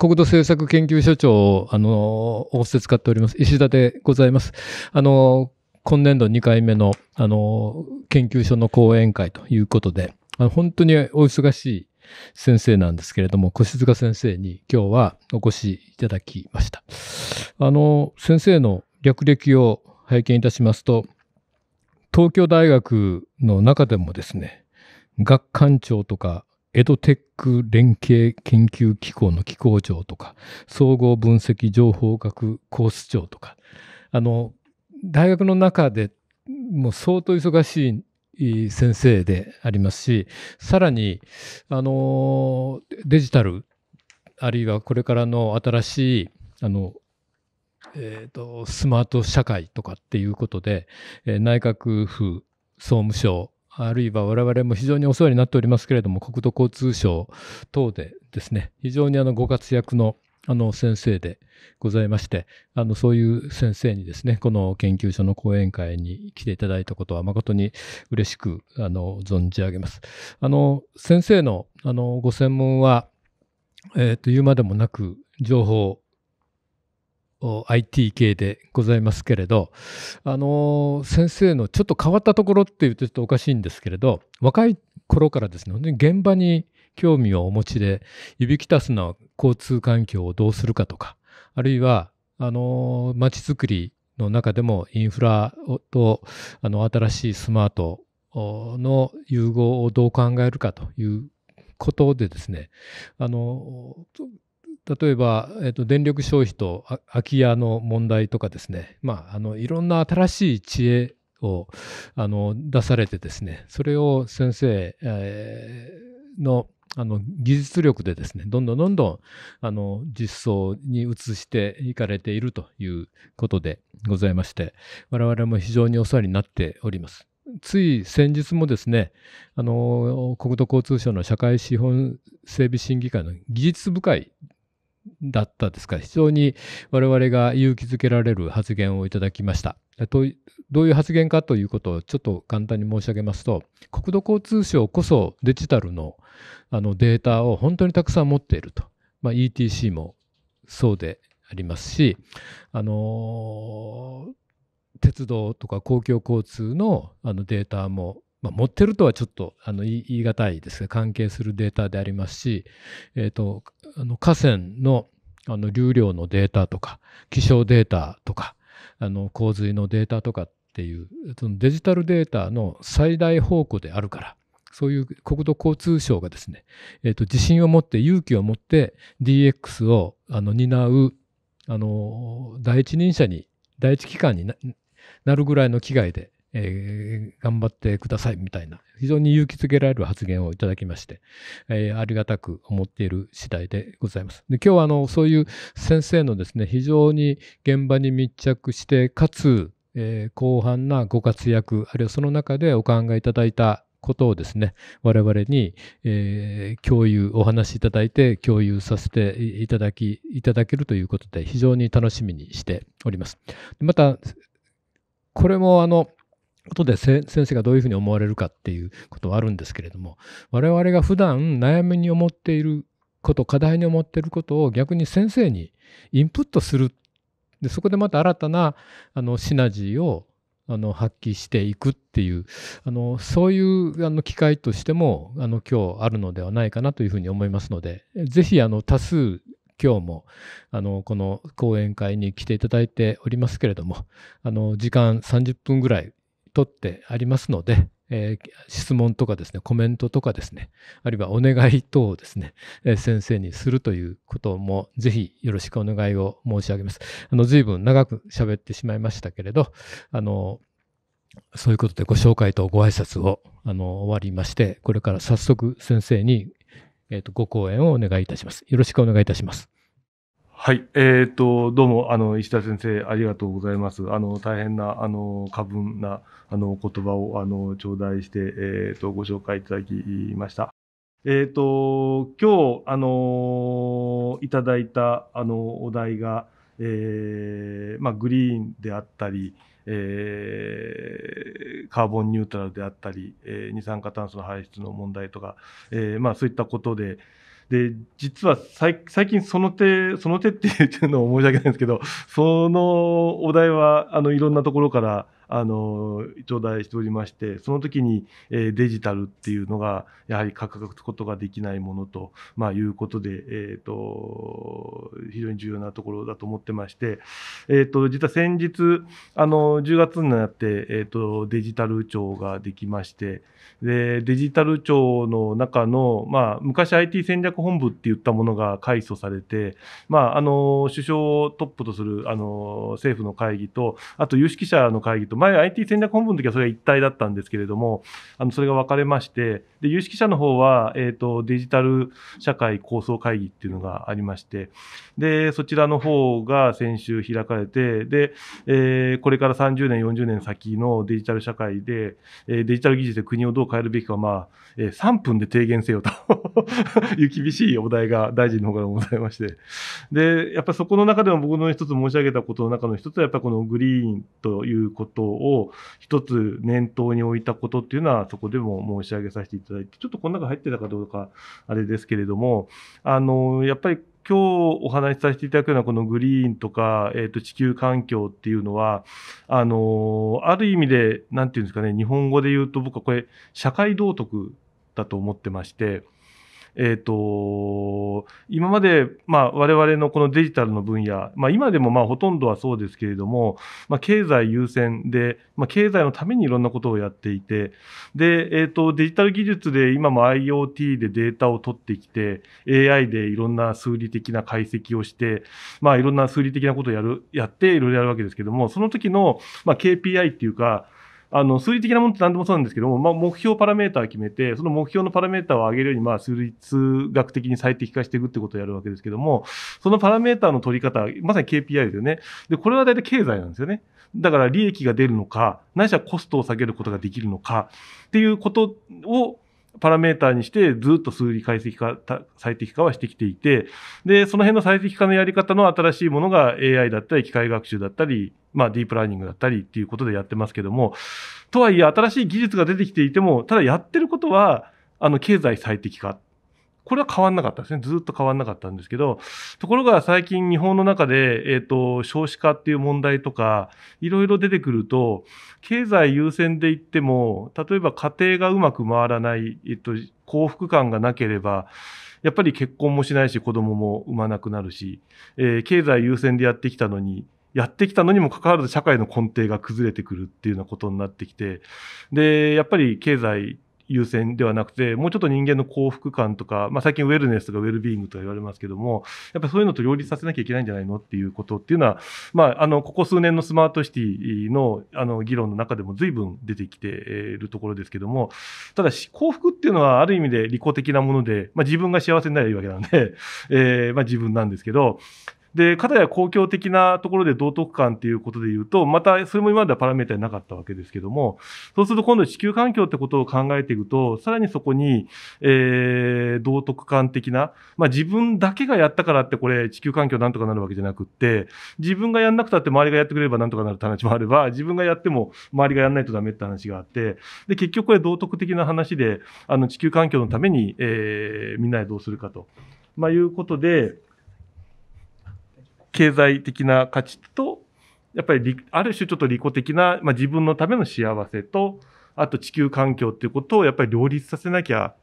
国土政策研究所長、を、あの、仰せ使っております、石田でございます。あの、今年度2回目の、あの、研究所の講演会ということで、あの本当にお忙しい先生なんですけれども、越塚先生に今日はお越しいただきました。あの、先生の略歴を拝見いたしますと、東京大学の中でもですね、学館長とかエドテック連携研究機構の機構長とか、総合分析情報学コース長とか、あの、大学の中でもう相当忙しい先生でありますし、さらに、あの、デジタル、あるいはこれからの新しい、あの、えーと、スマート社会とかっていうことで、え内閣府総務省あるいは我々も非常にお世話になっておりますけれども、国土交通省等でですね、非常にあのご活躍のあの先生でございまして、あのそういう先生にですね、この研究所の講演会に来ていただいたことは誠に嬉しくあの存じ上げます。あの先生のあのご専門は、えー、と言うまでもなく情報 IT 系でございますけれど、あの先生のちょっと変わったところっていうとちょっとおかしいんですけれど若い頃からですね現場に興味をお持ちで指びきたすな交通環境をどうするかとかあるいはあの街づくりの中でもインフラとあの新しいスマートの融合をどう考えるかということでですねあの例えば、えー、と電力消費と空き家の問題とかですね、まあ、あのいろんな新しい知恵をあの出されてですねそれを先生、えー、のあの技術力でですねどんどんどんどんあの実装に移していかれているということでございまして我々も非常にお世話になっております。つい先日もですねあの国土交通省の社会資本整備審議会の技術部会だったですか非常に我々が勇気づけられる発言をいただきました。どういう発言かということをちょっと簡単に申し上げますと国土交通省こそデジタルのあのデータを本当にたくさん持っていると、まあ、ETC もそうでありますし、あの鉄道とか公共交通のあのデータもまあ、持ってるとはちょっとあの言い難いですが関係するデータでありますし、えーと、あの河川のあの流量のデータとか気象データとかあの洪水のデータとかっていうそのデジタルデータの最大宝庫であるからそういう国土交通省がですね、えーと、自信を持って勇気を持って DX をあの担うあの第一人者に第一機関になるぐらいの危害でえー、頑張ってくださいみたいな、非常に勇気づけられる発言をいただきまして、えー、ありがたく思っている次第でございます。で今日はあのそういう先生のですね、非常に現場に密着して、かつ、えー、広範なご活躍、あるいはその中でお考えいただいたことをですね、我々に、えー、共有、お話しいただいて共有させていただき、いただけるということで非常に楽しみにしております。また、これもあの、ことで先生がどういうふうに思われるかっていうことはあるんですけれども我々が普段悩みに思っていること課題に思っていることを逆に先生にインプットするでそこでまた新たなあのシナジーをあの発揮していくっていうあのそういうあの機会としてもあの今日あるのではないかなというふうに思いますので是非あの多数今日もあのこの講演会に来ていただいておりますけれどもあの時間30分ぐらい取ってありますので、えー、質問とかですね、コメントとかですね、あるいはお願い等をですね、えー、先生にするということも、ぜひよろしくお願いを申し上げます。あの、随分長く喋ってしまいましたけれど、あの、そういうことでご紹介とご挨拶を、あの、終わりまして、これから早速先生に、えっ、ー、と、ご講演をお願いいたします。よろしくお願いいたします。はい。えっ、ー、と、どうも、あの、石田先生、ありがとうございます。あの、大変な、あの、過分な、あの、言葉を、あの、頂戴して、えっ、ー、と、ご紹介いただきました。えっ、ー、と、今日、あの、いただいた、あの、お題が、えー、まあ、グリーンであったり、えー、カーボンニュートラルであったり、えー、二酸化炭素の排出の問題とか、えーまあ、そういったことで、で、実は最近その手、その手っていうのを申し訳ないんですけど、そのお題は、あの、いろんなところから、あの頂戴しておりましてその時に、えデジタルっていうのがやはり価格ことができないものと、まあ、いうことで、えーと、非常に重要なところだと思ってまして、えーと、実は先日あの10月になって、えーと、とデジタル庁ができましてでデジタル庁の中の、まあ、昔 IT 戦略本部って言ったものが改組されて、まあ、あの首相をトップとするあの政府の会議とあと有識者の会議と前 IT 戦略本部の時はそれが一体だったんですけれども、あのそれが分かれまして、で有識者の方は、えーと、とデジタル社会構想会議っていうのがありまして、でそちらの方が先週開かれて、でえー、これから30年、40年先のデジタル社会で、えー、デジタル技術で国をどう変えるべきか、まあえー、3分で提言せよという厳しいお題が大臣の方からございまして。で、やっぱそこの中でも僕の一つ申し上げたことの中の一つは、やっぱこのグリーンということを一つ念頭に置いたことっていうのは、そこでも申し上げさせていただいて、ちょっとこの中入ってたかどうか、あれですけれども、あの、やっぱり今日お話しさせていただくようなこのグリーンとか、えー、と地球環境っていうのはあのある意味で何て言うんですかね日本語で言うと僕はこれ社会道徳だと思ってまして。えっ、ー、と、今まで、まあ、我々のこのデジタルの分野、まあ、今でもまあ、ほとんどはそうですけれども、まあ、経済優先で、まあ、経済のためにいろんなことをやっていて、で、えっ、ー、と、デジタル技術で今も IoT でデータを取ってきて、AI でいろんな数理的な解析をして、まあ、いろんな数理的なことをやる、やっていろいろやるわけですけども、その時の、まあ、KPI っていうか、あの数理的なものって何でもそうなんですけども、まあ、目標パラメーター決めて、その目標のパラメーターを上げるように、まあ、数立学的に最適化していくってことをやるわけですけども、そのパラメーターの取り方、まさに KPI ですよね。で、これは大体経済なんですよね。だから利益が出るのか、ないしはコストを下げることができるのか、っていうことをパラメーターにしてずっと数理解析化、最適化はしてきていて、で、その辺の最適化のやり方の新しいものが AI だったり機械学習だったり、まあディープラーニングだったりっていうことでやってますけども、とはいえ新しい技術が出てきていても、ただやってることは、あの、経済最適化これは変わんなかったですね。ずっと変わんなかったんですけど、ところが最近日本の中で、えっ、ー、と、少子化っていう問題とか、いろいろ出てくると、経済優先で言っても、例えば家庭がうまく回らない、えっ、と、幸福感がなければ、やっぱり結婚もしないし、子供も産まなくなるし、えー、経済優先でやってきたのに、やってきたのにもかかわらず社会の根底が崩れてくるっていうようなことになってきて、で、やっぱり経済優先ではなくて、もうちょっと人間の幸福感とか、まあ、最近ウェルネスとかウェルビーングとか言われますけども、やっぱそういうのと両立させなきゃいけないんじゃないのっていうことっていうのは、まあ、あの、ここ数年のスマートシティのあの議論の中でも随分出てきているところですけども、ただし、幸福っていうのはある意味で利己的なもので、まあ、自分が幸せになればいいわけなんで、えー、まあ、自分なんですけど、で、かたや公共的なところで道徳観っていうことで言うと、またそれも今まではパラメータになかったわけですけども、そうすると今度地球環境ってことを考えていくと、さらにそこに、えー、道徳観的な、まあ自分だけがやったからってこれ地球環境なんとかなるわけじゃなくって、自分がやんなくたって周りがやってくれればなんとかなるって話もあれば、自分がやっても周りがやんないとダメって話があって、で、結局これ道徳的な話で、あの地球環境のために、えー、みんなでどうするかと。まあいうことで、経済的な価値と、やっぱりある種ちょっと利己的な、まあ、自分のための幸せと、あと地球環境っていうことをやっぱり両立させなきゃ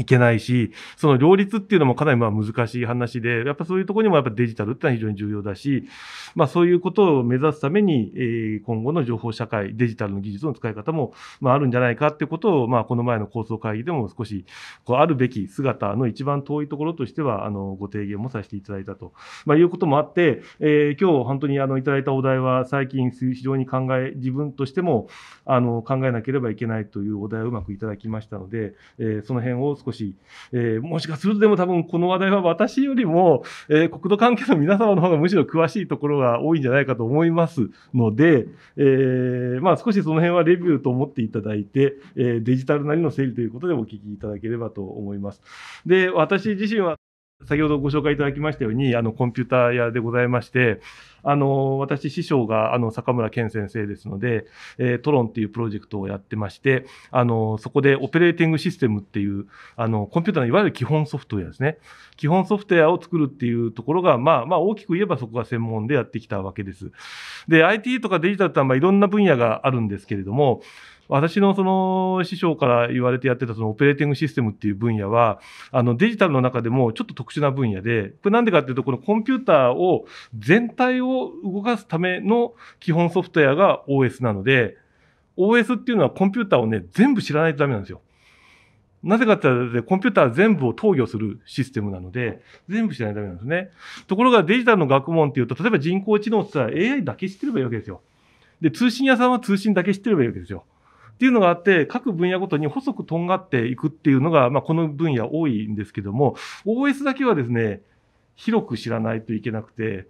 いけないし、その両立っていうのもかなりまあ難しい話で、やっぱそういうところにもやっぱデジタルってのは非常に重要だし、まあそういうことを目指すために、えー、今後の情報社会、デジタルの技術の使い方も、まああるんじゃないかってことを、まあこの前の構想会議でも少し、こうあるべき姿の一番遠いところとしては、あの、ご提言もさせていただいたと、まあいうこともあって、えー、今日本当にあの、いただいたお題は最近非常に考え、自分としても、あの、考えなければいけないというお題をうまくいただきましたので、えー、その辺を少し、えー、もしかするとでも多分この話題は私よりも、えー、国土関係の皆様の方がむしろ詳しいところが多いんじゃないかと思いますので、えー、まあ少しその辺はレビューと思っていただいて、えデジタルなりの整理ということでお聞きいただければと思います。で、私自身は先ほどご紹介いただきましたように、あの、コンピューター屋でございまして、あの、私、師匠が、あの、坂村健先生ですので、えー、トロンっていうプロジェクトをやってまして、あの、そこでオペレーティングシステムっていう、あの、コンピューターのいわゆる基本ソフトウェアですね。基本ソフトウェアを作るっていうところが、まあ、まあ、大きく言えばそこが専門でやってきたわけです。で、IT とかデジタルっは、まあ、いろんな分野があるんですけれども、私のその師匠から言われてやってたそのオペレーティングシステムっていう分野は、あのデジタルの中でもちょっと特殊な分野で、これなんでかっていうと、このコンピューターを全体を動かすための基本ソフトウェアが OS なので、OS っていうのはコンピューターをね、全部知らないとダメなんですよ。なぜかって言ったら、コンピューター全部を投与するシステムなので、全部知らないとダめなんですね。ところがデジタルの学問っていうと、例えば人工知能って言ったら AI だけ知ってればいいわけですよ。で、通信屋さんは通信だけ知ってればいいわけですよ。っていうのがあって、各分野ごとに細くとんがっていくっていうのが、まあ、この分野多いんですけども、OS だけはですね、広く知らないといけなくて、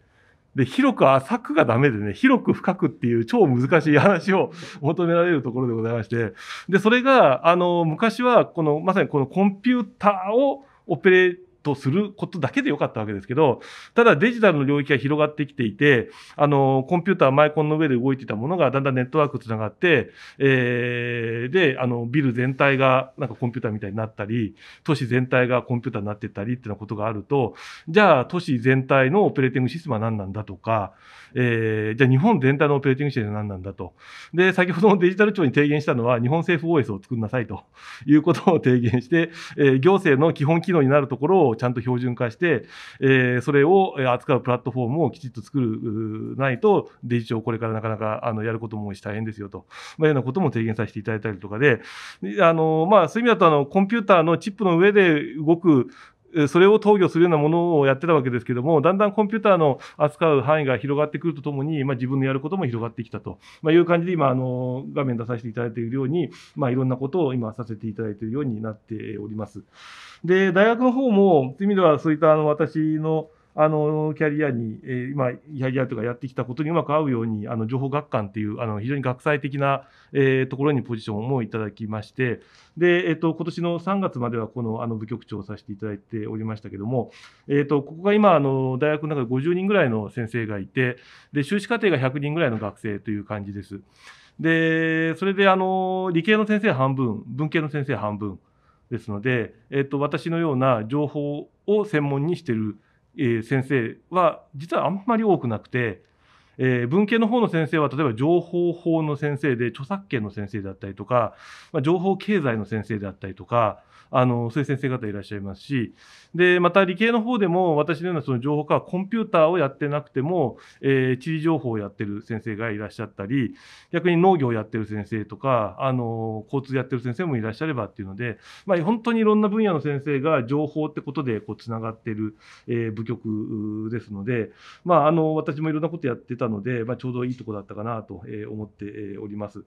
で、広く浅くがダメでね、広く深くっていう超難しい話を 求められるところでございまして、で、それが、あの、昔は、この、まさにこのコンピューターをオペレーとすることだけでよかったわけですけど、ただデジタルの領域が広がってきていて、あの、コンピューター、マイコンの上で動いていたものがだんだんネットワークつながって、えー、で、あの、ビル全体がなんかコンピューターみたいになったり、都市全体がコンピューターになってったりっていうようなことがあると、じゃあ都市全体のオペレーティングシステムは何なんだとか、えー、じゃあ日本全体のオペレーティングシステム何なんだと。で、先ほどのデジタル庁に提言したのは、日本政府 OS を作んなさいということを提言して、えー、行政の基本機能になるところをちゃんと標準化して、えー、それを扱うプラットフォームをきちっと作るないと、デジ庁これからなかなかあのやることも多いし大変ですよと、まあ、いうようなことも提言させていただいたりとかで、あのまあ、そういう意味だとあの、コンピューターのチップの上で動くそれを投与するようなものをやってたわけですけども、だんだんコンピューターの扱う範囲が広がってくるとともに、まあ、自分のやることも広がってきたと、まあ、いう感じで今、あの、画面出させていただいているように、まあ、いろんなことを今させていただいているようになっております。で、大学の方も、という意味ではそういったあの、私の、あのキャリアに、えー、今、キャリアとかやってきたことにうまく合うように、あの情報学官というあの非常に学際的な、えー、ところにポジションをいただきまして、でえーと、今年の3月まではこのあの部局長をさせていただいておりましたけれども、えーと、ここが今あの、大学の中で50人ぐらいの先生がいてで、修士課程が100人ぐらいの学生という感じです。でそれであの理系の先生半分、文系の先生半分ですので、えーと、と私のような情報を専門にしている。え先生は実はあんまり多くなくて、えー、文系の方の先生は例えば情報法の先生で著作権の先生だったりとか、まあ、情報経済の先生であったりとか、あのそういう先生方いらっしゃいますしでまた理系の方でも私のようなその情報科はコンピューターをやってなくても、えー、地理情報をやってる先生がいらっしゃったり逆に農業をやってる先生とかあの交通やってる先生もいらっしゃればっていうので、まあ、本当にいろんな分野の先生が情報ってことでこうつながってる、えー、部局ですので、まあ、あの私もいろんなことやってたので、まあ、ちょうどいいとこだったかなと思っております。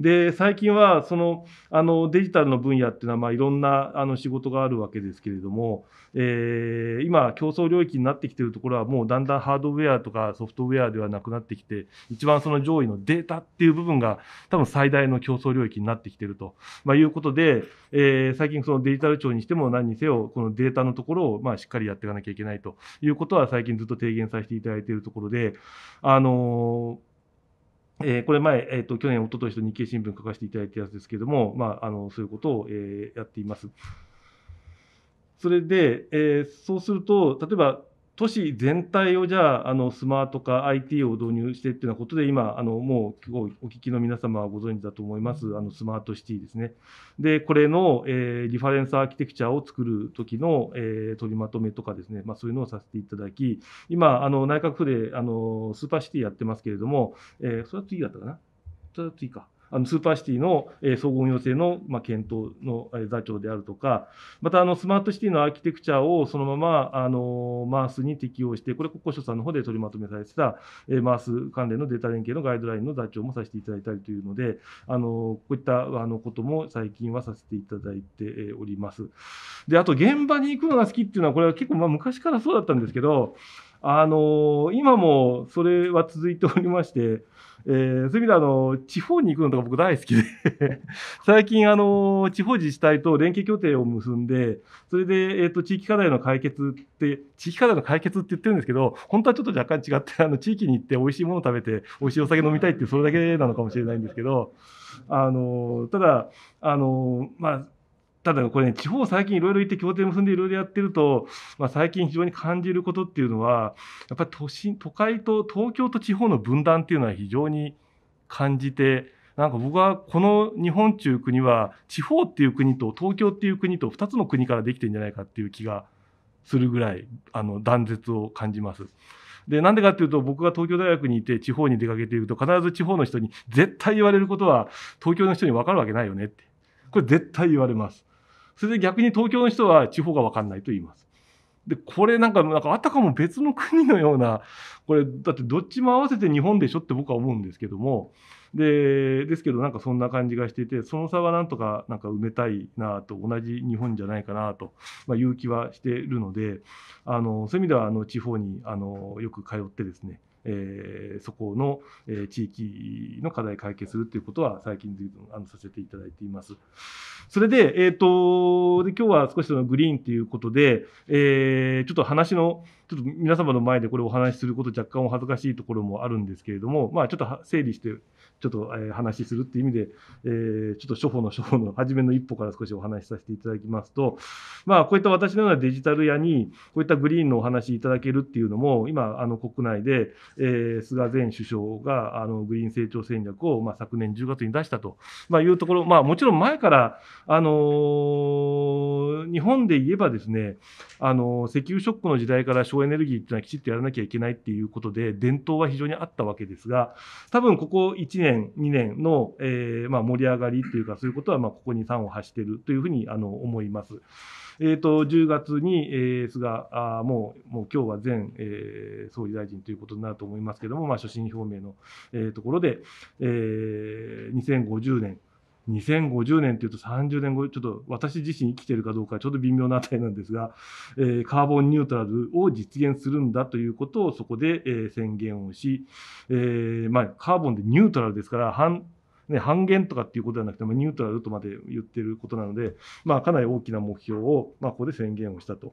で最近はそのあのデジタルの分野っていうのはまあいろんなんなあの仕事があるわけですけれども、えー、今、競争領域になってきているところは、もうだんだんハードウェアとかソフトウェアではなくなってきて、一番その上位のデータっていう部分が、多分最大の競争領域になってきていると、まあ、いうことで、えー、最近、そのデジタル庁にしても何にせよ、このデータのところをまあしっかりやっていかなきゃいけないということは、最近ずっと提言させていただいているところで、あのー えー、これ前、えーと、去年、一昨年と日経新聞書かせていただいたやつですけれども、まあ、あのそういうことを、えー、やっています。それで、えー、そうすると、例えば都市全体をじゃああのスマート化 IT を導入してっていうようなことで今あのもうお聞きの皆様はご存知だと思いますあのスマートシティですねでこれの、えー、リファレンスアーキテクチャを作る時の、えー、取りまとめとかですね、まあ、そういうのをさせていただき今あの内閣府であのスーパーシティやってますけれども、えー、それは次だったかなそれは次かあのスーパーシティの、え総合運用性の、ま検討の、え座長であるとか、またあのスマートシティのアーキテクチャをそのままあのマースに適用して、これ、国交省さんの方で取りまとめされてた、えマース関連のデータ連携のガイドラインの座長もさせていただいたりというので、あのこういったあのことも最近はさせていただいております。で、あと現場に行くのが好きっていうのは、これは結構まあ昔からそうだったんですけど、あの今もそれは続いておりまして、えー、そういう意味であの、地方に行くのとか僕大好きで 最近あの、地方自治体と連携協定を結んで、それで、えっ、と、地域課題の解決って、地域課題の解決って言ってるんですけど、本当はちょっと若干違って、あの、地域に行って美味しいもの食べて、美味しいお酒飲みたいって、それだけなのかもしれないんですけど、あの、ただ、あの、まあ、ただこれね、地方最近いろいろ行って協定結んでいろいろやってると、まあ、最近非常に感じることっていうのは、やっぱり都心、都会と東京と地方の分断っていうのは非常に感じて、なんか僕はこの日本中国は地方っていう国と東京っていう国と2つの国からできてんじゃないかっていう気がするぐらいあの断絶を感じます。でなんでかっていうと僕が東京大学にいて地方に出かけていると必ず地方の人に絶対言われることは東京の人に分かるわけないよねってこれ絶対言われます。それで逆に東京の人は地方が分かんないと言います。でこれなんかなんかあたかも別の国のようなこれだってどっちも合わせて日本でしょって僕は思うんですけどもでですけどなんかそんな感じがしていてその差はなんとかなんか埋めたいなと同じ日本じゃないかなと、まあ、いう気はしているのであのそういう意味ではあの地方にあのよく通ってですねえー、そこの、えー、地域の課題解決するということは最近随分あのさせていただいています。それで、えっ、ー、と、で今日は少しそのグリーンということで、えー、ちょっと話の、ちょっと皆様の前でこれお話しすること若干お恥ずかしいところもあるんですけれども、まあちょっと整理してちょっと、えー、話するっていう意味で、えー、ちょっと初歩の初歩の 初めの一歩から少しお話しさせていただきますと、まあ、こういった私のようなデジタル屋に、こういったグリーンのお話いただけるっていうのも、今、あの国内で、えー、菅前首相があのグリーン成長戦略を、まあ、昨年10月に出したと、まあ、いうところ、まあ、もちろん前から、あのー、日本で言えばですね、あの石油ショックの時代から省エネルギーっていうのはきちっとやらなきゃいけないっていうことで伝統は非常にあったわけですが多分ここ1年2年の、えー、まあ、盛り上がりっていうかそういうことはまあ、ここに端を発しているというふうにあの思います。えーと、と10月に、えー、菅あもう、もう今日は前、えー、総理大臣ということになると思いますけれども、まあ、所信表明の、えー、ところで、えー、2050年、2050年っていうと30年後、ちょっと私自身生きてるかどうかちょっと微妙なあたりなんですが、えー、カーボンニュートラルを実現するんだということをそこで、えー、宣言をし、えー、まあ、カーボンでニュートラルですから、半ね、半減とかっていうことではなくて、まあ、ニュートラルとまで言ってることなので、まあ、かなり大きな目標を、まあ、ここで宣言をしたと。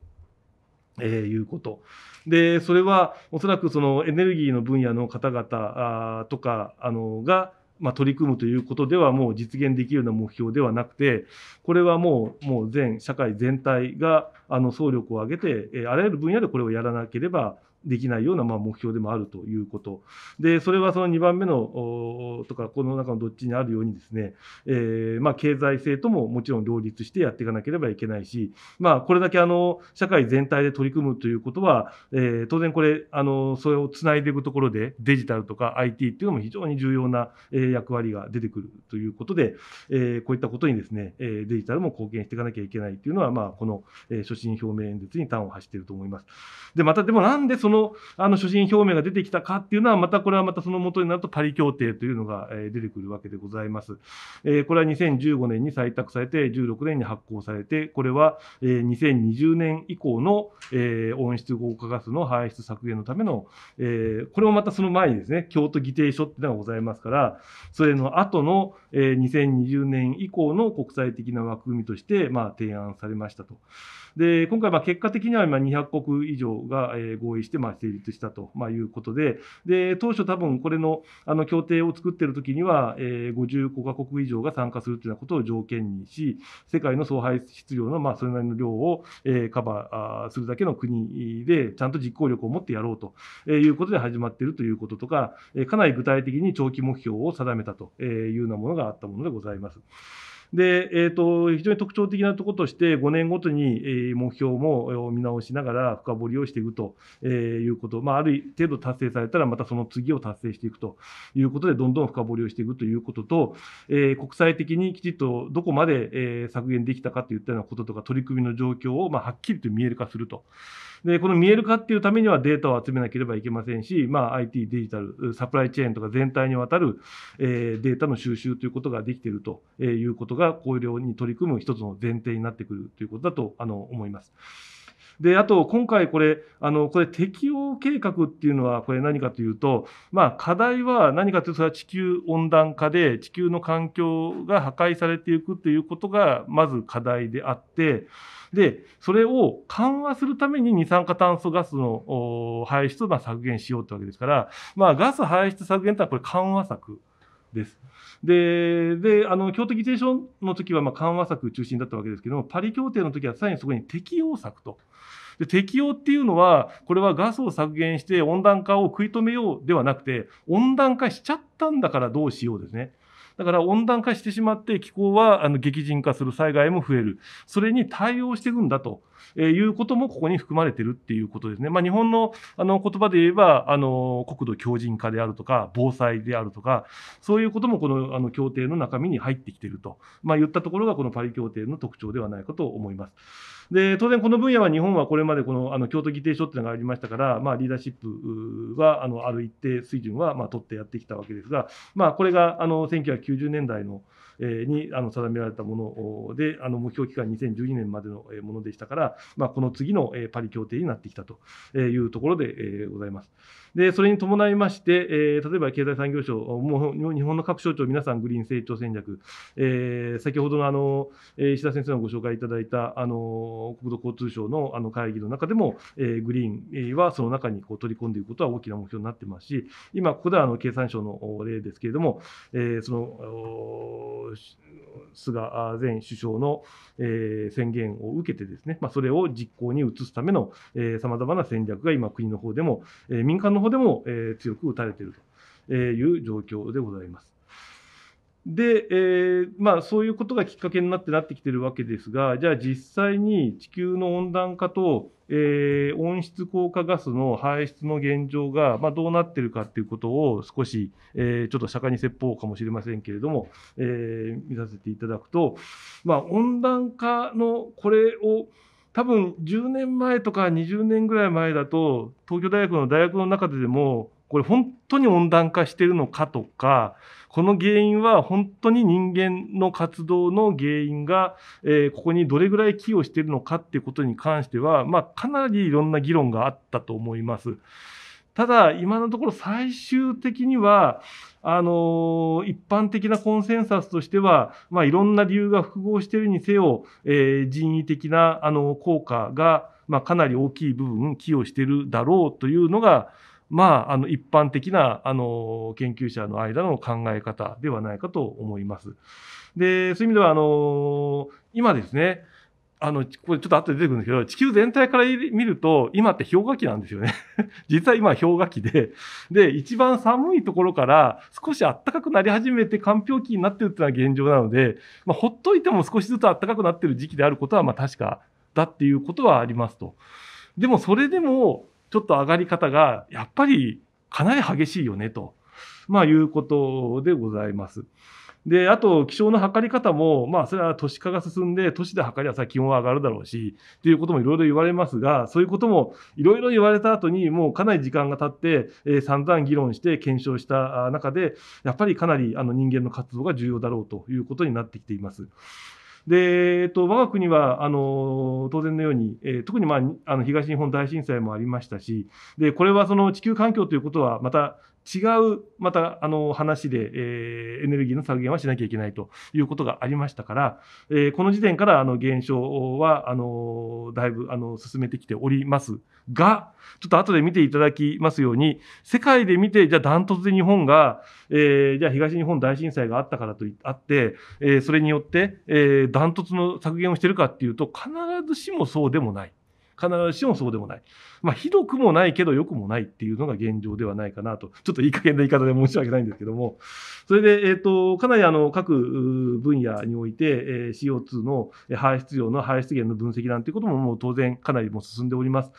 えー、いうこと。で、それはおそらくそのエネルギーの分野の方々とか、あの、が、まあ、取り組むということではもう実現できるような目標ではなくて、これはもう、もう全社会全体があの総力を挙げて、あらゆる分野でこれをやらなければできないようなまあ目標でもあるということ、でそれはその2番目のとか、この中のどっちにあるように、ですね、えー、まあ経済性とももちろん両立してやっていかなければいけないし、まあ、これだけあの社会全体で取り組むということは、えー、当然これあの、それをつないでいくところで、デジタルとか IT っていうのも非常に重要な役割が出てくるということで、えー、こういったことにですねデジタルも貢献していかなきゃいけないというのは、まあ、この所信表明演説に端を発していると思います。でまたでもなんでそののあの所信表明が出てきたかっていうのは、またこれはまたその元になるとパリ協定というのが出てくるわけでございます。えこれは2015年に採択されて、16年に発行されて、これは2020年以降の、え温室効果ガスの排出削減のための、えこれもまたその前にですね、京都議定書っていうのがございますから、それの後の、え2020年以降の国際的な枠組みとして、まあ、提案されましたと。で今回、結果的には今200国以上が合意してまあ成立したということで、で当初、多分これのあの協定を作っているときには、55か国以上が参加するというようなことを条件にし、世界の総排出量のまあそれなりの量をカバーするだけの国で、ちゃんと実行力を持ってやろうということで始まっているということとか、かなり具体的に長期目標を定めたというようなものがあったものでございます。で、えーと、と非常に特徴的なところとして、5年ごとに目標も見直しながら深掘りをしていくということ、まあ、ある程度達成されたら、またその次を達成していくということで、どんどん深掘りをしていくということと、えー、国際的にきちっとどこまで削減できたかといったようなこととか、取り組みの状況をまあはっきりと見える化すると。で、この見える化っていうためにはデータを集めなければいけませんし、まあ、IT、デジタル、サプライチェーンとか全体にわたる、えー、データの収集ということができているということが、考慮に取り組む一つの前提になってくるということだとあの思います。で、あと、今回これ、あの、これ適用計画っていうのは、これ何かというと、まあ、課題は何かというと、それは地球温暖化で地球の環境が破壊されていくということが、まず課題であって、で、それを緩和するために二酸化炭素ガスの排出を削減しようってわけですから、まあ、ガス排出削減というのはこれ緩和策。です。で、であの京都議定書の時はま緩和策中心だったわけですけども、パリ協定の時はさらにそこに適用策と。で適用っていうのは、これはガスを削減して温暖化を食い止めようではなくて、温暖化しちゃったんだからどうしようですね。だから温暖化してしまって気候はあの激甚化する災害も増える。それに対応していくんだと。えいうこともここに含まれてるっていうことですね。まあ、日本のあの言葉で言えば、あの国土強靭化であるとか、防災であるとか、そういうこともこのあの協定の中身に入ってきてると、まあ、言ったところがこのパリ協定の特徴ではないかと思います。で当然、この分野は日本はこれまでこのあの京都議定書っていうのがありましたから、まあ、リーダーシップはあのある一定水準はまあ取ってやってきたわけですが、まあ、これがあの1 9 9 90年代の、えにあの定められたもので、あの目標期間2012年までのものでしたから、まあ、この次のパリ協定になってきたというところでございます。でそれに伴いまして、えー、例えば経済産業省、もう日本の各省庁、皆さん、グリーン成長戦略、えー、先ほどのあの石田先生のご紹介いただいたあの国土交通省のあの会議の中でも、えー、グリーンはその中にこう取り込んでいくことは大きな目標になってますし、今、ここではあの経産省の例ですけれども、えー、その菅前首相の、えー、宣言を受けて、ですね、まあ、それを実行に移すためのさまざまな戦略が今、国の方でも、えー、民間の方方でも、え強く打たれているという状況でございます。で、えー、まあ、そういうことがきっかけになってなってきてるわけですが、じゃあ実際に地球の温暖化と、えー、温室効果ガスの排出の現状が、まあ、どうなってるかっていうことを少し、えー、ちょっと釈迦に説法かもしれませんけれども、え見させていただくと、まあ、温暖化のこれを多分10年前とか20年ぐらい前だと東京大学の大学の中ででもこれ本当に温暖化してるのかとかこの原因は本当に人間の活動の原因が、えー、ここにどれぐらい寄与しているのかっていうことに関しては、まあ、かなりいろんな議論があったと思います。ただ、今のところ最終的には、あの一般的なコンセンサスとしては、まあ、いろんな理由が複合しているにせよ、えー、人為的なあの効果が、まあ、かなり大きい部分寄与しているだろうというのが、まあ、あの一般的なあの研究者の間の考え方ではないかと思います。でそういう意味ではあの今ですねあの、これちょっと後で出てくるんですけど、地球全体から見ると、今って氷河期なんですよね 実は今氷河期で、で、一番寒いところから少し暖かくなり始めて寒氷期になってるっていうのは現状なので、まあ、ほっといても少しずつ暖かくなってる時期であることは、まあ確かだっていうことはありますと。でもそれでも、ちょっと上がり方が、やっぱりかなり激しいよねと、まあいうことでございます。で、あと、気象の測り方も、まあ、それは都市化が進んで、都市で測りはさ、気温は上がるだろうし、ということもいろいろ言われますが、そういうこともいろいろ言われた後に、もうかなり時間が経って、えー、散々議論して検証した中で、やっぱりかなりあの人間の活動が重要だろうということになってきています。で、えっと、我が国は、あの、当然のように、えー、特に、まあ、あの、東日本大震災もありましたし、で、これはその地球環境ということは、また違うまたあの話で、えエネルギーの削減はしなきゃいけないということがありましたから、えこの時点からあの減少はあのだいぶあの進めてきておりますがちょっと後で見ていただきますように世界で見てじゃあダントツで日本が、えじゃあ東日本大震災があったからとあって、えそれによって、えダントツの削減をしてるかっていうと必ずしもそうでもない。必ずしもそうでもない。まあ、ひどくもないけど、良くもないっていうのが現状ではないかなと、ちょっといい加減な言い方で申し訳ないんですけども、それで、えっ、ー、と、かなりあの、各分野において、えー、CO2 の排出量の排出源の分析なんていうことももう当然かなりもう進んでおります。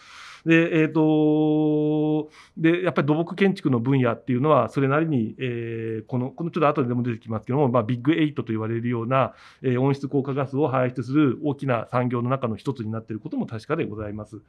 で、えっ、ー、と、で、やっぱり土木建築の分野っていうのは、それなりに、えー、この、このちょっと後でも出てきますけども、まあ、ビッグエイトと言われるような、えー、温室効果ガスを排出する大きな産業の中の一つになっていることも確かでございます。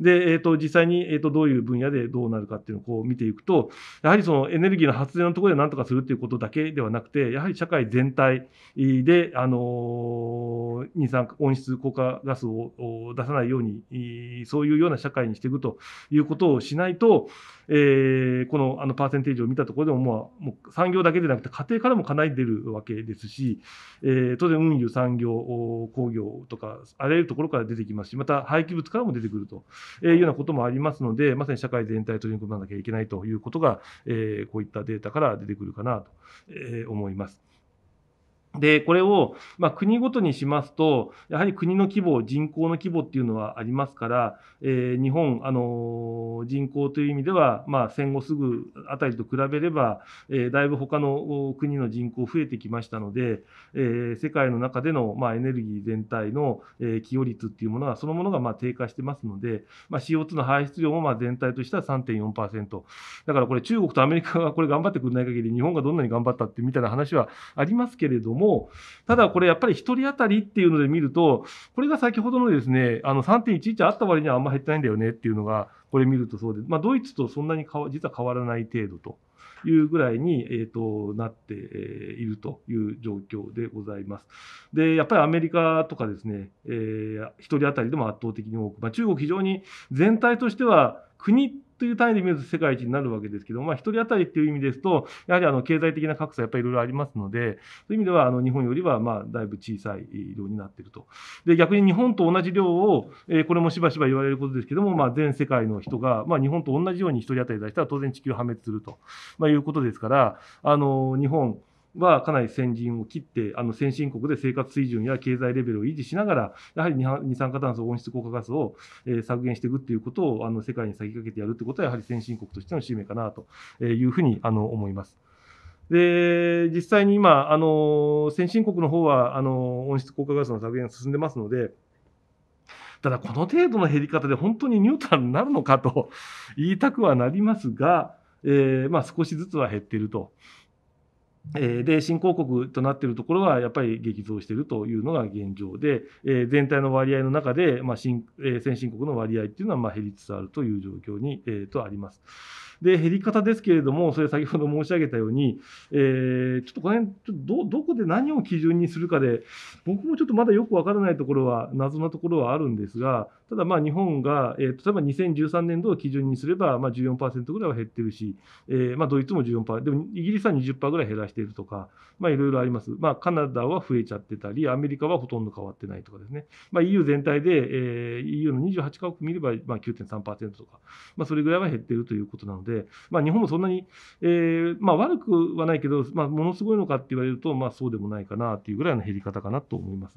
で、えーと、実際に、えーと、どういう分野でどうなるかっていうのをこう見ていくと、やはりそのエネルギーの発電のところでなんとかするっていうことだけではなくて、やはり社会全体で、あの二酸化温室効果ガスを出さないように、そういうような社会にしていくということをしないと、えー、このあのパーセンテージを見たところでも、もう産業だけでなくて家庭からもかなり出るわけですし、えー、当然運輸、産業、工業とかあらゆるところから出てきますしまた廃棄物からも出てくるというようなこともありますのでまさに社会全体取り組まなきゃいけないということが、えー、こういったデータから出てくるかなと思います。で、これを、まあ、国ごとにしますと、やはり国の規模、人口の規模っていうのはありますから、えー、日本、あのー、人口という意味では、まあ、戦後すぐあたりと比べれば、えー、だいぶ他の国の人口増えてきましたので、えー、世界の中での、まあ、エネルギー全体の、え寄与率っていうものは、そのものが、まあ、低下してますので、まあ、CO2 の排出量も、まあ、全体としては3.4%。だからこれ、中国とアメリカがこれ頑張ってくれない限り、日本がどんなに頑張ったってみたいな話はありますけれども、も、ただこれやっぱり1人当たりっていうので見ると、これが先ほどのですね、あの3.11あった割にはあんま減ってないんだよねっていうのが、これ見るとそうで、まあ、ドイツとそんなに変わ実は変わらない程度と。いうぐらいに、えーと、なっているという状況でございます。で、やっぱりアメリカとかですね、えー、1人当たりでも圧倒的に多く、まあ、中国、非常に全体としては国という単位で見ると世界一になるわけですけど、まあ、1人当たりっていう意味ですと、やはりあの経済的な格差、やっぱりいろいろありますので、そういう意味ではあの日本よりはまあだいぶ小さい量になっていると。で逆に日本と同じ量を、えー、これもしばしば言われることですけども、まあ、全世界の人が、まあ、日本と同じように1人当たり出したら当然地球破滅すると、まあ、いうことですから、あの日本、はかなり先陣を切って、あの先進国で生活水準や経済レベルを維持しながら、やはり二酸化炭素、温室効果ガスを、削減していくということをあの世界に先駆けてやるということは、やはり先進国としての使命かなというふうにあの思います。で、実際に今、あの先進国の方はあの温室効果ガスの削減が進んでますので、ただこの程度の減り方で本当にニュートラルになるのかと言いたくはなりますが、えー、まあ、少しずつは減っていると。で新興国となっているところはやっぱり激増しているというのが現状で、え全体の割合の中で、まあ新え先進国の割合っていうのはま減りつつあるという状況に、えとあります。で減り方ですけれども、それ先ほど申し上げたように、えー、ちょっとこの辺ちょっとど、どこで何を基準にするかで、僕もちょっとまだよくわからないところは、謎なところはあるんですが、ただ、日本が、えー、例えば2013年度を基準にすれば、まあ、14%ぐらいは減ってるし、えーまあ、ドイツも14%、でもイギリスは20%ぐらい減らしているとか、いろいろあります、まあ、カナダは増えちゃってたり、アメリカはほとんど変わってないとかですね、まあ、EU 全体で、えー、EU の28か国見れば、まあ、9.3%とか、まあ、それぐらいは減っているということなので、まあ、日本もそんなに、えーまあ、悪くはないけど、まあ、ものすごいのかって言われると、まあ、そうでもないかなというぐらいの減り方かなと思います。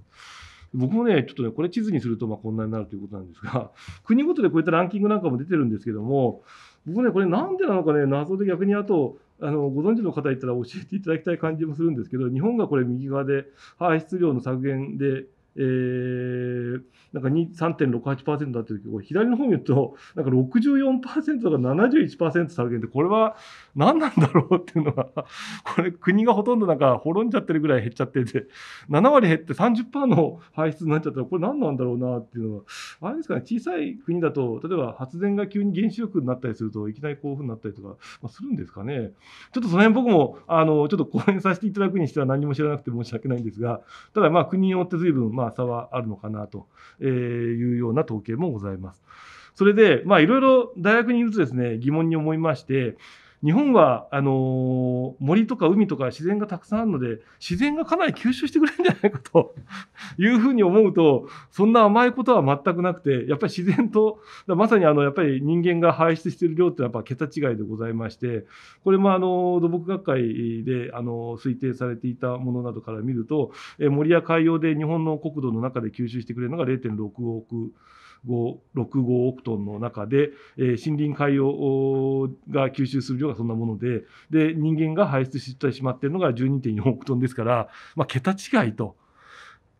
僕もね、ちょっとね、これ地図にするとまあこんなになるということなんですが、国ごとでこういったランキングなんかも出てるんですけども、僕ね、これなんでなのかね、謎で逆にあと、あのご存知の方いたら教えていただきたい感じもするんですけど、日本がこれ右側で排出量の削減でえー、なんか3.68%だったとけど、左の方見ると、なんか64%とか71%下げて、これは何なんだろうっていうのは、これ国がほとんどなんか滅んじゃってるぐらい減っちゃってて、7割減って30%の排出になっちゃったら、これ何なんだろうなっていうのは、あれですかね、小さい国だと、例えば発電が急に原子力になったりすると、いきなりこういうふうになったりとか、まするんですかね。ちょっとその辺僕も、あの、ちょっと講演させていただくにしては何も知らなくて申し訳ないんですが、ただまあ国によって随分、まあまあ、差はあるのかなというような統計もございます。それで、まあ、いろいろ大学にいるとですね、疑問に思いまして、日本はあの森とか海とか自然がたくさんあるので自然がかなり吸収してくれるんじゃないかと いうふうに思うとそんな甘いことは全くなくてやっぱり自然とまさにあのやっぱり人間が排出している量っていうのはやっぱ桁違いでございましてこれもあの土木学会であの推定されていたものなどから見ると森や海洋で日本の国土の中で吸収してくれるのが0.6億。565億トンの中で、えー、森林海洋が吸収する量がそんなものでで人間が排出してしまっているのが12.4億トンですから、まあ、桁違いと。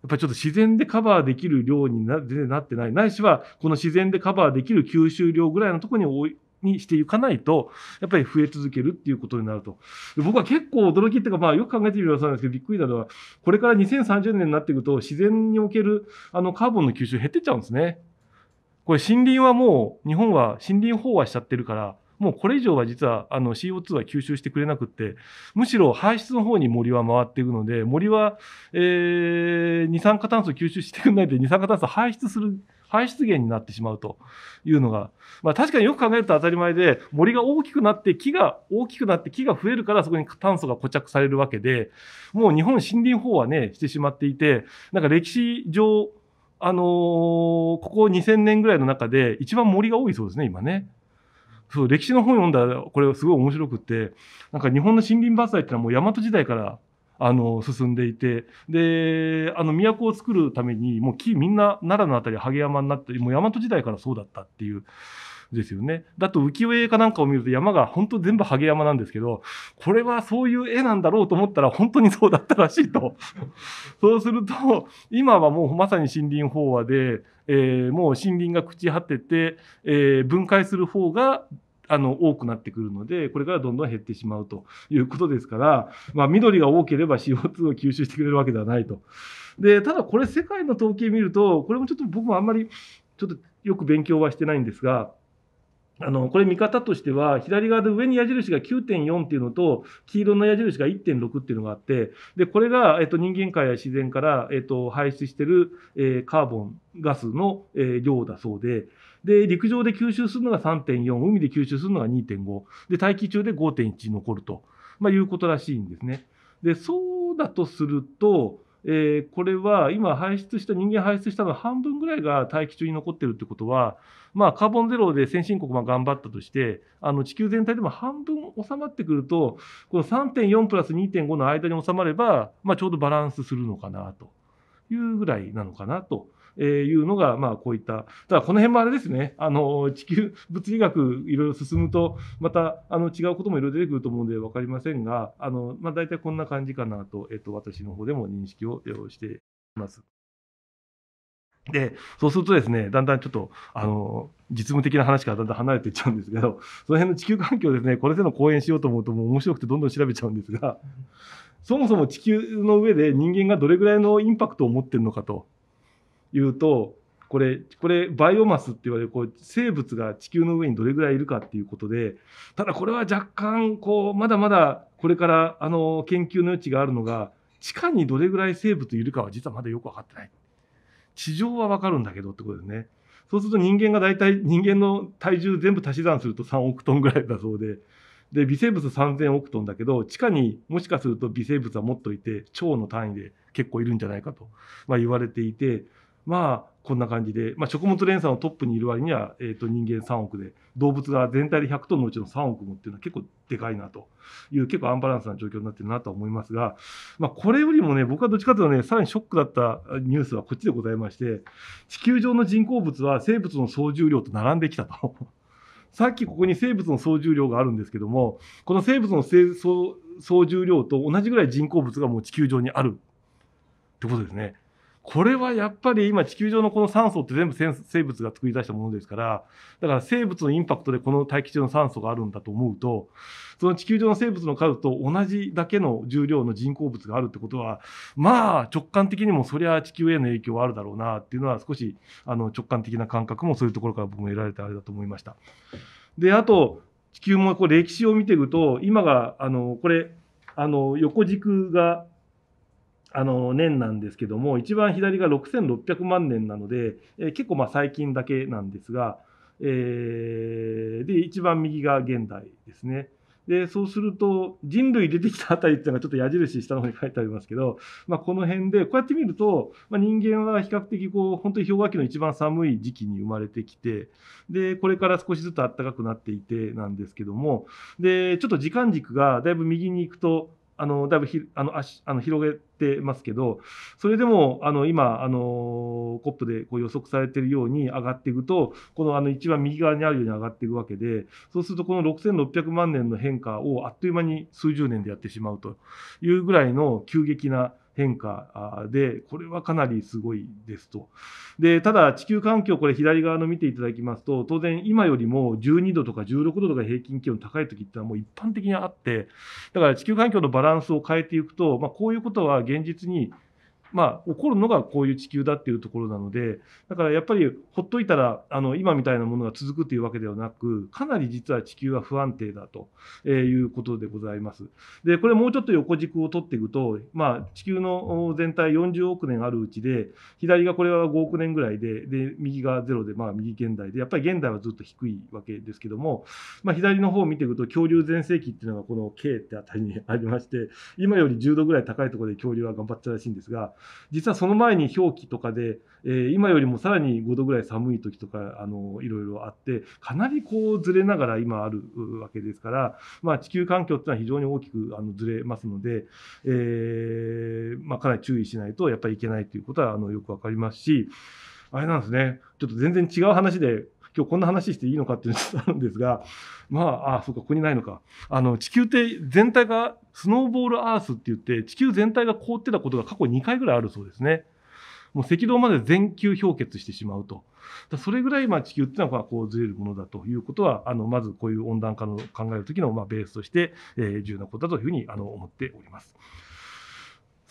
やっぱりちょっと自然でカバーできる量にな全然なってない。ないしは、この自然でカバーできる吸収量ぐらいのところに多いにしていかないと、やっぱり増え続けるっていうことになると。僕は結構驚きっていうか、まあよく考えてみればそうなんですけど、びっくりなのは、これから2030年になっていくと、自然におけるあのカーボンの吸収減ってっちゃうんですね。これ森林はもう日本は森林飽和しちゃってるからもうこれ以上は実はあの CO2 は吸収してくれなくってむしろ排出の方に森は回っていくので森は、えー、二酸化炭素吸収してくれないで二酸化炭素排出する排出源になってしまうというのが、まあ、確かによく考えると当たり前で森が大きくなって木が大きくなって木が増えるからそこに炭素が固着されるわけでもう日本森林法はねしてしまっていてなんか歴史上あのー、ここ2000年ぐらいの中で一番森が多いそうですね、今ね。そう、歴史の本読んだら、これすごい面白くって、なんか日本の森林伐採ってのはもう大和時代から、あの、進んでいて、で、あの、都を作るために、もう木みんな奈良のあたり、萩山になって、もう大和時代からそうだったっていう。ですよね。だと浮世絵かなんかを見ると山が本当全部ハゲ山なんですけど、これはそういう絵なんだろうと思ったら本当にそうだったらしいと。そうすると、今はもうまさに森林飽和で、えー、もう森林が朽ち果てて、えー、分解する方があの多くなってくるのでこれからどんどん減ってしまうということですから、まあ、緑が多ければ CO2 を吸収してくれるわけではないと。でただこれ世界の統計見るとこれもちょっと僕もあんまりちょっとよく勉強はしてないんですがあのこれ、見方としては、左側で上に矢印が9.4っていうのと、黄色の矢印が1.6っていうのがあって、でこれが、えっと、人間界や自然から、えっと、排出してる、えー、カーボン、ガスの、え量だそうでで、陸上で吸収するのが3.4、海で吸収するのが2.5、で大気中で5.1残ると、まあ、いうことらしいんですね。でそうだとすると、えこれは今、排出した人間排出したの半分ぐらいが大気中に残ってるってことは、まあ、カーボンゼロで先進国が頑張ったとして、あの地球全体でも半分収まってくると、この3.4プラス2.5の間に収まれば、まあ、ちょうどバランスするのかなというぐらいなのかなと。えいうのが、まあ、こういった、ただこの辺もあれですね、あの地球物理学、いろいろ進むと、またあの違うこともいろいろ出てくると思うので分かりませんが、あのまあ、大体こんな感じかなと、えっと、私の方でも認識をしています。で、そうするとですね、だんだんちょっと、あの、実務的な話からだんだん離れていっちゃうんですけど、その辺の地球環境ですね、これでの講演しようと思うともう面白くてどんどん調べちゃうんですが、そもそも地球の上で人間がどれぐらいのインパクトを持ってるのかというと、これ、これ、バイオマスって言われる、こう、生物が地球の上にどれぐらいいるかっていうことで、ただこれは若干、こう、まだまだこれから、あの、研究の余地があるのが、地下にどれぐらい生物いるかは実はまだよく分かってない。地上はわかるんだけどってことですね。そうすると人間が大体人間の体重全部足し算すると3億トンぐらいだそうで。で微生物3,000億トンだけど地下にもしかすると微生物は持っといて腸の単位で結構いるんじゃないかと、まあ、言われていてまあこんな感じで、まあ、食物連鎖のトップにいる割には、えー、と人間3億で動物が全体で100トンのうちの3億もっていうのは結構でかいなという結構アンバランスな状況になってるなと思いますが、まあ、これよりもね僕はどっちかというとねさらにショックだったニュースはこっちでございまして地球上の人工物は生物の総重量と並んできたと。さっきここに生物の総重量があるんですけどもこの生物の総重量と同じぐらい人工物がもう地球上にあるってことですね。これはやっぱり今地球上のこの酸素って全部生物が作り出したものですから、だから生物のインパクトでこの大気中の酸素があるんだと思うと、その地球上の生物の数と同じだけの重量の人工物があるってことは、まあ直感的にもそりゃ地球への影響はあるだろうなっていうのは少しあの直感的な感覚もそういうところから僕も得られたあれだと思いました。で、あと地球もこう歴史を見ていくと、今があのこれ、あの横軸があの年なんですけども一番左が6600万年なので、え結構まあ最近だけなんですが、えー、で一番右が現代ですね。でそうすると人類出てきたあたりっていうのがちょっと矢印下の方に書いてありますけど、まあ、この辺でこうやって見ると、まあ、人間は比較的こう本当に氷河期の一番寒い時期に生まれてきてでこれから少しずつ暖かくなっていてなんですけどもでちょっと時間軸がだいぶ右に行くとあのだいぶひあのあしあの広げてますけどそれでもあの今あの COP でこう予測されているように上がっていくとこのあの一番右側にあるように上がっていくわけでそうするとこの6600万年の変化をあっという間に数十年でやってしまうというぐらいの急激な変化で、これはかなりすごいですと。で、ただ地球環境、これ左側の見ていただきますと、当然今よりも12度とか16度とか平均気温高い時ってのはもう一般的にあって、だから地球環境のバランスを変えていくと、まあ、こういうことは現実にまあ、起こるのがこういう地球だっていうところなのでだからやっぱりほっといたらあの今みたいなものが続くというわけではなくかなり実は地球は不安定だと、えいうことでございます。でこれもうちょっと横軸を取っていくと、まあ、地球の全体40億年あるうちで左がこれは5億年ぐらいでで右がゼロで、まあ、右現代でやっぱり現代はずっと低いわけですけども、まあ、左の方を見ていくと恐竜全盛期っていうのがこの K ってあたりにありまして今より10度ぐらい高いところで恐竜は頑張ったらしいんですが実はその前に表記とかで、えー、今よりもさらに5度ぐらい寒い時とか、あの、いろいろあって、かなりこうずれながら今あるわけですから、まあ、地球環境っていうのは非常に大きくあのずれますので、えー、まあ、かなり注意しないとやっぱりいけないということは、あの、よくわかりますし、あれなんですね。ちょっと全然違う話で今日こんな話していいのかっていうのがあるんですが、まあ、あそうか、ここにないのか。あの、地球って全体がスノーボールアースって言って、地球全体が凍ってたことが過去2回ぐらいあるそうですね。もう赤道まで全球氷結してしまうと。だそれぐらいまあ地球っていうのはこうずれるものだということは、あのまずこういう温暖化の考えるときのまあベースとして、えー、重要なことだというふうにあの思っております。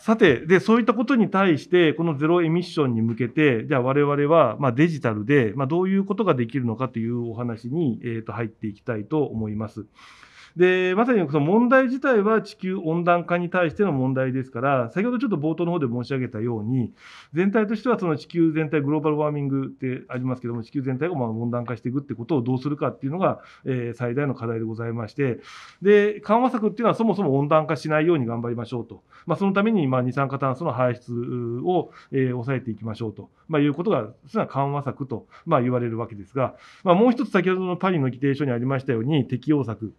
さてで、そういったことに対して、このゼロエミッションに向けて、じゃあ、我々はまあデジタルでまあどういうことができるのかというお話にえと入っていきたいと思います。で、まさにその問題自体は地球温暖化に対しての問題ですから、先ほどちょっと冒頭の方で申し上げたように、全体としてはその地球全体、グローバルワーミングってありますけども、地球全体がまあ温暖化していくってことをどうするかっていうのが、えー、最大の課題でございまして、で、緩和策っていうのはそもそも温暖化しないように頑張りましょうと。まあ、そのために、まあ、二酸化炭素の排出を、えー、抑えていきましょうと、まあ、いうことが、それは緩和策と、まあ、言われるわけですが、まあ、もう一つ先ほどのパリの議定書にありましたように、適用策。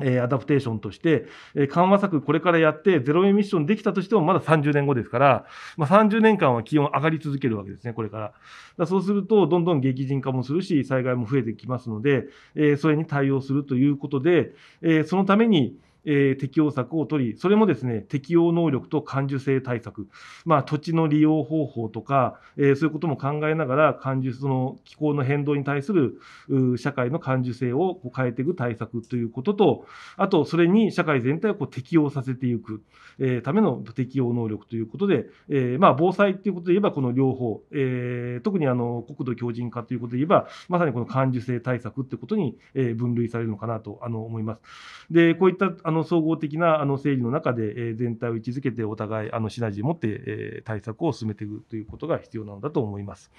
えアダプテーションとして、え緩和策これからやってゼロエミッションできたとしてもまだ30年後ですから、まあ、30年間は気温上がり続けるわけですね、これから。だそうすると、どんどん激甚化もするし、災害も増えてきますので、えそれに対応するということで、えそのために、えー、適応策を取り、それもですね、適応能力と感受性対策、まあ、土地の利用方法とか、えー、そういうことも考えながら、感受、その気候の変動に対する社会の感受性をこう変えていく対策ということと、あと、それに社会全体をこう適応させていく、えー、ための適応能力ということで、えー、まあ、防災ということで言えば、この両方、えー、特にあの国土強靭化ということで言えば、まさにこの感受性対策ということに分類されるのかなとあの思います。でこういったあのの総合的なあの整理の中で、え全体を位置づけて、お互いあのシナジーを持って、え対策を進めていくということが必要なんだと思います。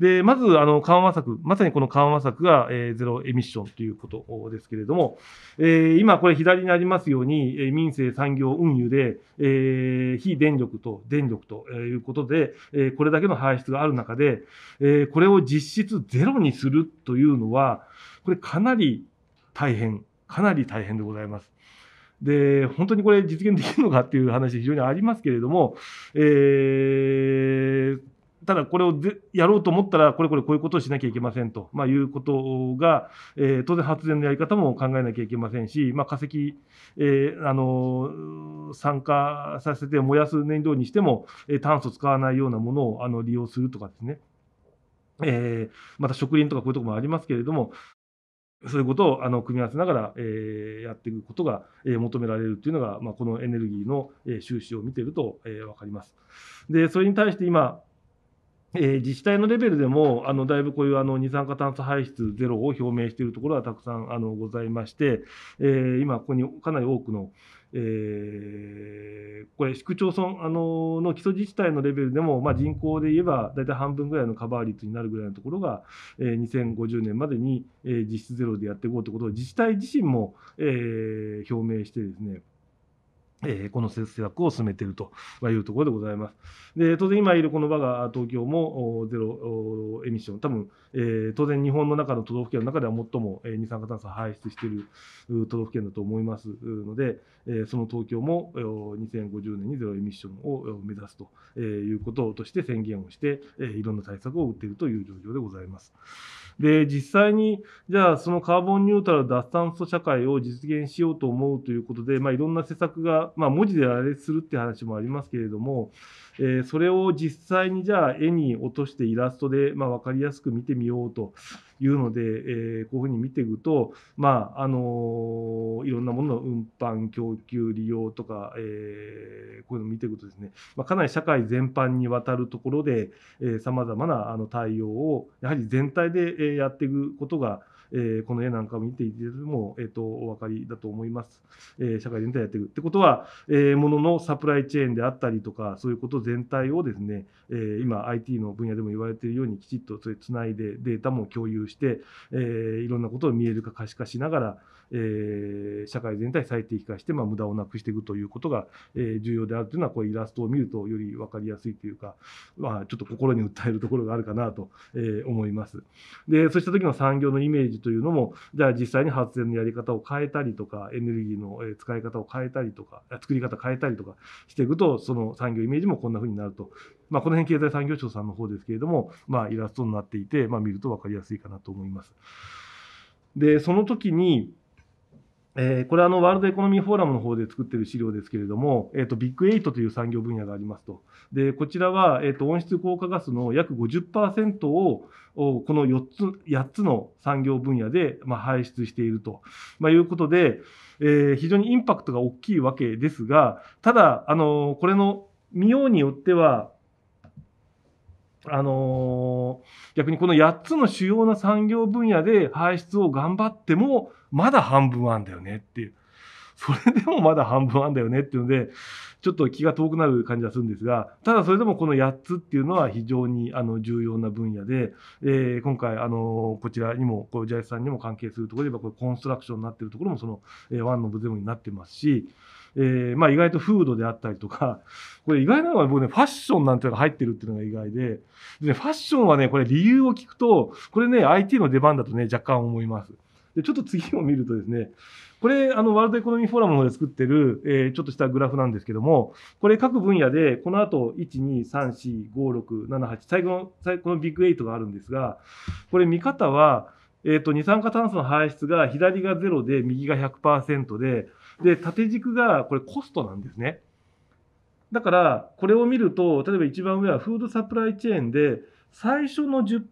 でまずあの緩和策、まさにこの緩和策が、えー、ゼロエミッションということですけれども、えー、今、これ、左にありますように、えー、民生、産業、運輸で、えー、非電力と電力ということで、えー、これだけの排出がある中で、えー、これを実質ゼロにするというのは、これ、かなり大変、かなり大変でございます。で、本当にこれ実現できるのかっていう話非常にありますけれども、えー、ただこれをやろうと思ったら、これこれこういうことをしなきゃいけませんと、まあ、いうことが、えー、当然発電のやり方も考えなきゃいけませんし、まあ、化石、えー、あの酸化させて燃やす燃料にしても、え炭素使わないようなものをあの利用するとかですね。えー、また植林とかこういうところもありますけれども、そういうことをあの組み合わせながら、えー、やっていくことが、えー、求められるというのが、まあ、このエネルギーの、えー、収支を見ていると、えー、分かります。でそれに対して今えー、自治体のレベルでもあのだいぶこういうあの二酸化炭素排出ゼロを表明しているところはたくさんあのございまして、えー、今、ここにかなり多くの、えー、これ、市区町村あのの基礎自治体のレベルでも、まあ、人口で言えば大体半分ぐらいのカバー率になるぐらいのところが、えー、2050年までに、えー、実質ゼロでやっていこうということを自治体自身も、えー、表明してですね。えー、この節約を進めているというところでございます。で当然、今いるこの我が東京もゼロエミッション、多分、えー、当然、日本の中の都道府県の中では最も二酸化炭素排出している都道府県だと思いますので、えその東京も2050年にゼロエミッションを目指すということとして宣言をして、えいろんな対策を打っているという状況でございます。で実際に、じゃあ、そのカーボンニュートラル脱炭素社会を実現しようと思うということで、まあ、いろんな施策がまあ、文字であれするって話もありますけれども、えー、それを実際にじゃあ絵に落としてイラストで、まあ、分かりやすく見てみようというので、えー、こういうふうに見ていくと、まああのいろんなものの運搬供給利用とか、えー、こういうのを見ていくとですね、まあ、かなり社会全般にわたるところでさまざまなあの対応をやはり全体でやっていくことがえこの絵なんかを見ていても、えー、とお分かりだと思います、え社会全体やっていくってことは、えー、もののサプライチェーンであったりとかそういうこと全体をですね、え今 IT の分野でも言われているようにきちっとそれつないでデータも共有して、えいろんなことを見える化可視化しながらえー、社会全体最適化して、まあ、無駄をなくしていくということが、えー、重要であるというのはこうイラストを見るとより分かりやすいというか、まあ、ちょっと心に訴えるところがあるかなと、えー、思います。でそうした時の産業のイメージというのもじゃあ実際に発電のやり方を変えたりとかエネルギーの使い方を変えたりとか作り方変えたりとかしていくとその産業イメージもこんなふうになると、まあ、この辺経済産業省さんの方ですけれども、まあ、イラストになっていて、まあ、見ると分かりやすいかなと思います。でその時にえー、これあのワールドエコノミーフォーラムの方で作ってる資料ですけれども、えーと、ビッグエイトという産業分野がありますと。でこちらは、えーと、温室効果ガスの約50%をこの4つ ,8 つの産業分野で、まあ、排出していると、まあ、いうことで、えー、非常にインパクトが大きいわけですがただ、あのこれの見ようによってはあのー、逆にこの8つの主要な産業分野で排出を頑張ってもまだ半分あんだよねっていう。それでもまだ半分あんだよねっていうので、ちょっと気が遠くなる感じはするんですが、ただそれでもこの8つっていうのは非常にあの重要な分野で、えー、今回、あのこちらにも、こうジャイスさんにも関係するところで言えば、これコンストラクションになってるところも、その、えー、ワンのブゼムになってますし、えーまあ、意外とフードであったりとか、これ意外なのは僕ね、ファッションなんていうのが入ってるっていうのが意外で、でね、ファッションはね、これ理由を聞くと、これね、IT の出番だとね、若干思います。で、ちょっと次を見るとですね、これ、あの、ワールドエコノミーフォーラムで作ってる、えー、ちょっとしたグラフなんですけども、これ各分野で、この後、1、2、3、4、5、6、7、8、最後の、最後のビッグ8があるんですが、これ見方は、えっ、ー、と、二酸化炭素の排出が左が0で、右が100%で、で、縦軸が、これコストなんですね。だから、これを見ると、例えば一番上はフードサプライチェーンで、最初の10%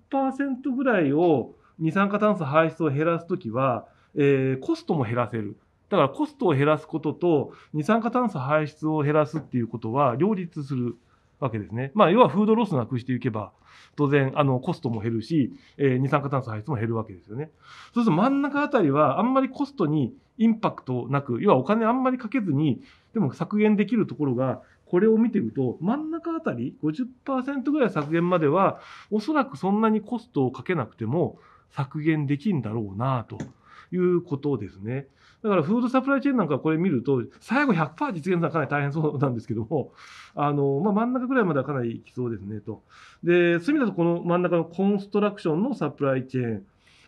ぐらいを二酸化炭素排出を減らすときは、えー、コストも減らせる。だからコストを減らすことと二酸化炭素排出を減らすっていうことは両立するわけですね。まあ、要はフードロスなくしていけば、当然、あの、コストも減るし、えー、二酸化炭素排出も減るわけですよね。そうすると真ん中あたりは、あんまりコストにインパクトなく、要はお金あんまりかけずに、でも削減できるところが、これを見ていると、真ん中あたり50%ぐらい削減までは、おそらくそんなにコストをかけなくても、削減できんだろうなということですね。だからフードサプライチェーンなんかこれ見ると、最後100%実現するのはかなり大変そうなんですけども、あの、まあ、真ん中ぐらいまではかなりいきそうですねと。で、そういう意味だとこの真ん中のコンストラクションのサプライチェーン、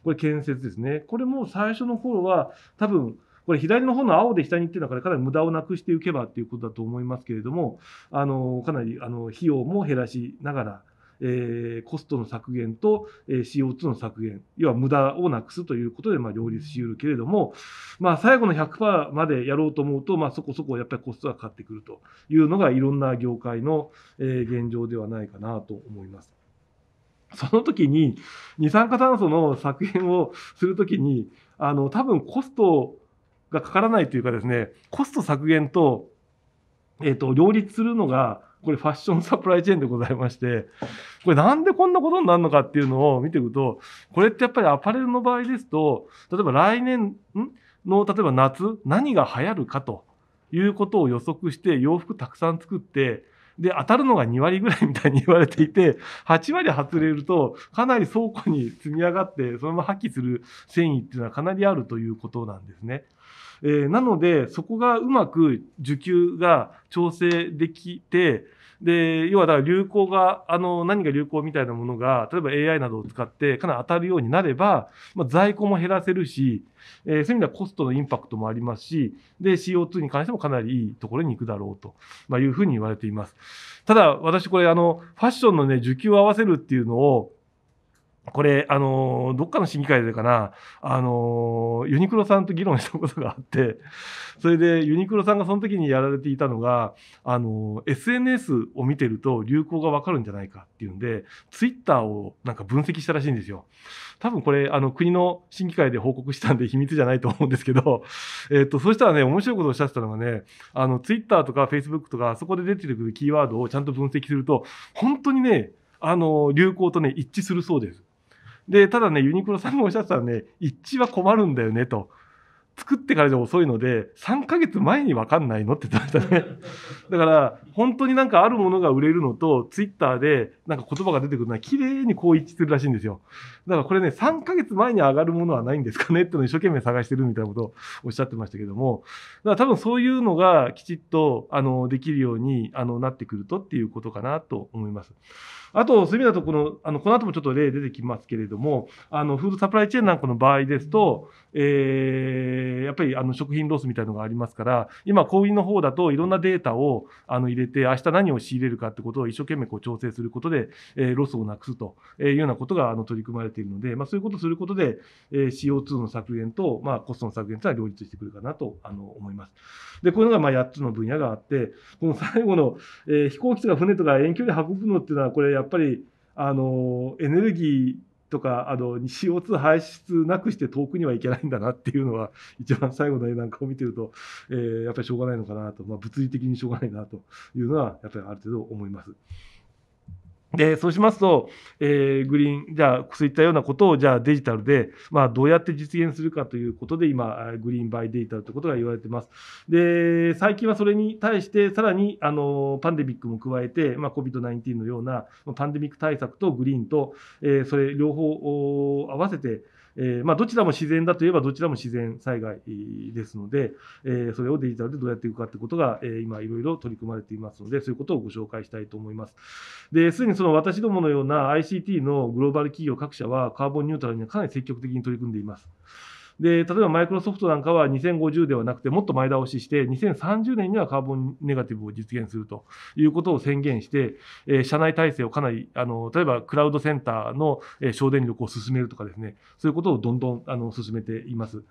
これ建設ですね。これも最初の頃は多分、これ左の方の青で下に行ってるのはかなり無駄をなくしていけばっていうことだと思いますけれども、あの、かなりあの費用も減らしながら、えー、コストの削減と、えー、CO2 の削減、要は無駄をなくすということで、まあ、両立しうるけれども、まあ、最後の100%までやろうと思うと、まあ、そこそこやっぱりコストがかかってくるというのが、いろんな業界の、えー、現状ではないかなと思います。その時に、二酸化炭素の削減をするときに、あの、多分コストがかからないというかですね、コスト削減と、えっ、ー、と、両立するのが、これファッションサプライチェーンでございまして、これなんでこんなことになるのかっていうのを見ていくと、これってやっぱりアパレルの場合ですと、例えば来年の、例えば夏、何が流行るかということを予測して洋服たくさん作って、で、当たるのが2割ぐらいみたいに言われていて、8割外れると、かなり倉庫に積み上がって、そのまま破棄する繊維っていうのはかなりあるということなんですね。えー、なので、そこがうまく需給が調整できて、で、要はだから流行が、あの、何が流行みたいなものが、例えば AI などを使ってかなり当たるようになれば、まあ、在庫も減らせるし、えー、そういう意味ではコストのインパクトもありますし、で、CO2 に関してもかなりいいところに行くだろうと、まあ、いうふうに言われています。ただ、私これ、あの、ファッションのね、需給を合わせるっていうのを、これ、あの、どっかの審議会でかな、あの、ユニクロさんと議論したことがあって、それでユニクロさんがその時にやられていたのが、あの、SNS を見てると流行がわかるんじゃないかっていうんで、ツイッターをなんか分析したらしいんですよ。多分これ、あの、国の審議会で報告したんで秘密じゃないと思うんですけど、えっと、そしたらね、面白いことをおっしゃってたのがね、あの、ツイッターとかフェイスブックとか、そこで出てくるキーワードをちゃんと分析すると、本当にね、あの、流行とね、一致するそうです。でただねユニクロさんもおっしゃってたね一致は困るんだよねと。作ってからじゃ遅いので3ヶ月前にわかんないのって言ってましたね だから本当になんかあるものが売れるのとツイッターでなんか言葉が出てくるのは綺麗にこう一致するらしいんですよだからこれね3ヶ月前に上がるものはないんですかねってのを一生懸命探してるみたいなことをおっしゃってましたけどもだから多分そういうのがきちっとあのできるようにあのなってくるとっていうことかなと思います。あと、そういう意味だと、この、あの、この後もちょっと例出てきますけれども、あの、フードサプライチェーンなんかの場合ですと、えー、やっぱり、あの、食品ロスみたいのがありますから、今、小売の方だといろんなデータを、あの、入れて、明日何を仕入れるかってことを一生懸命こう調整することで、えー、ロスをなくすというようなことが、あの、取り組まれているので、まあ、そういうことをすることで、えー、CO2 の削減と、まあ、コストの削減というのは両立してくるかなと、あの、思います。で、こういうのが、まあ、8つの分野があって、この最後の、えー、飛行機とか船とか遠距離運ぶのっていうのは、これ、やっぱりあのエネルギーとかあの CO2 排出なくして遠くには行けないんだなっていうのは一番最後の絵なんかを見てると、えー、やっぱりしょうがないのかなと、まあ、物理的にしょうがないなというのはやっぱりある程度思います。で、そうしますと、えー、グリーン、じゃあ、そういったようなことを、じゃあデジタルで、まあ、どうやって実現するかということで、今、グリーンバイデジタルということが言われてます。で、最近はそれに対して、さらに、あの、パンデミックも加えて、まあ、COVID-19 のような、パンデミック対策とグリーンと、えー、それ両方合わせて、えー、まあ、どちらも自然だといえばどちらも自然災害ですので、えー、それをデジタルでどうやっていくかということが、えー、今、いろいろ取り組まれていますので、そういうことをご紹介したいと思います。で、すでにその私どものような ICT のグローバル企業各社は、カーボンニュートラルにはかなり積極的に取り組んでいます。で例えばマイクロソフトなんかは2050ではなくてもっと前倒しして2030年にはカーボンネガティブを実現するということを宣言して、え社内体制をかなりあの例えばクラウドセンターの省電力を進めるとかですねそういうことをどんどんあの進めています。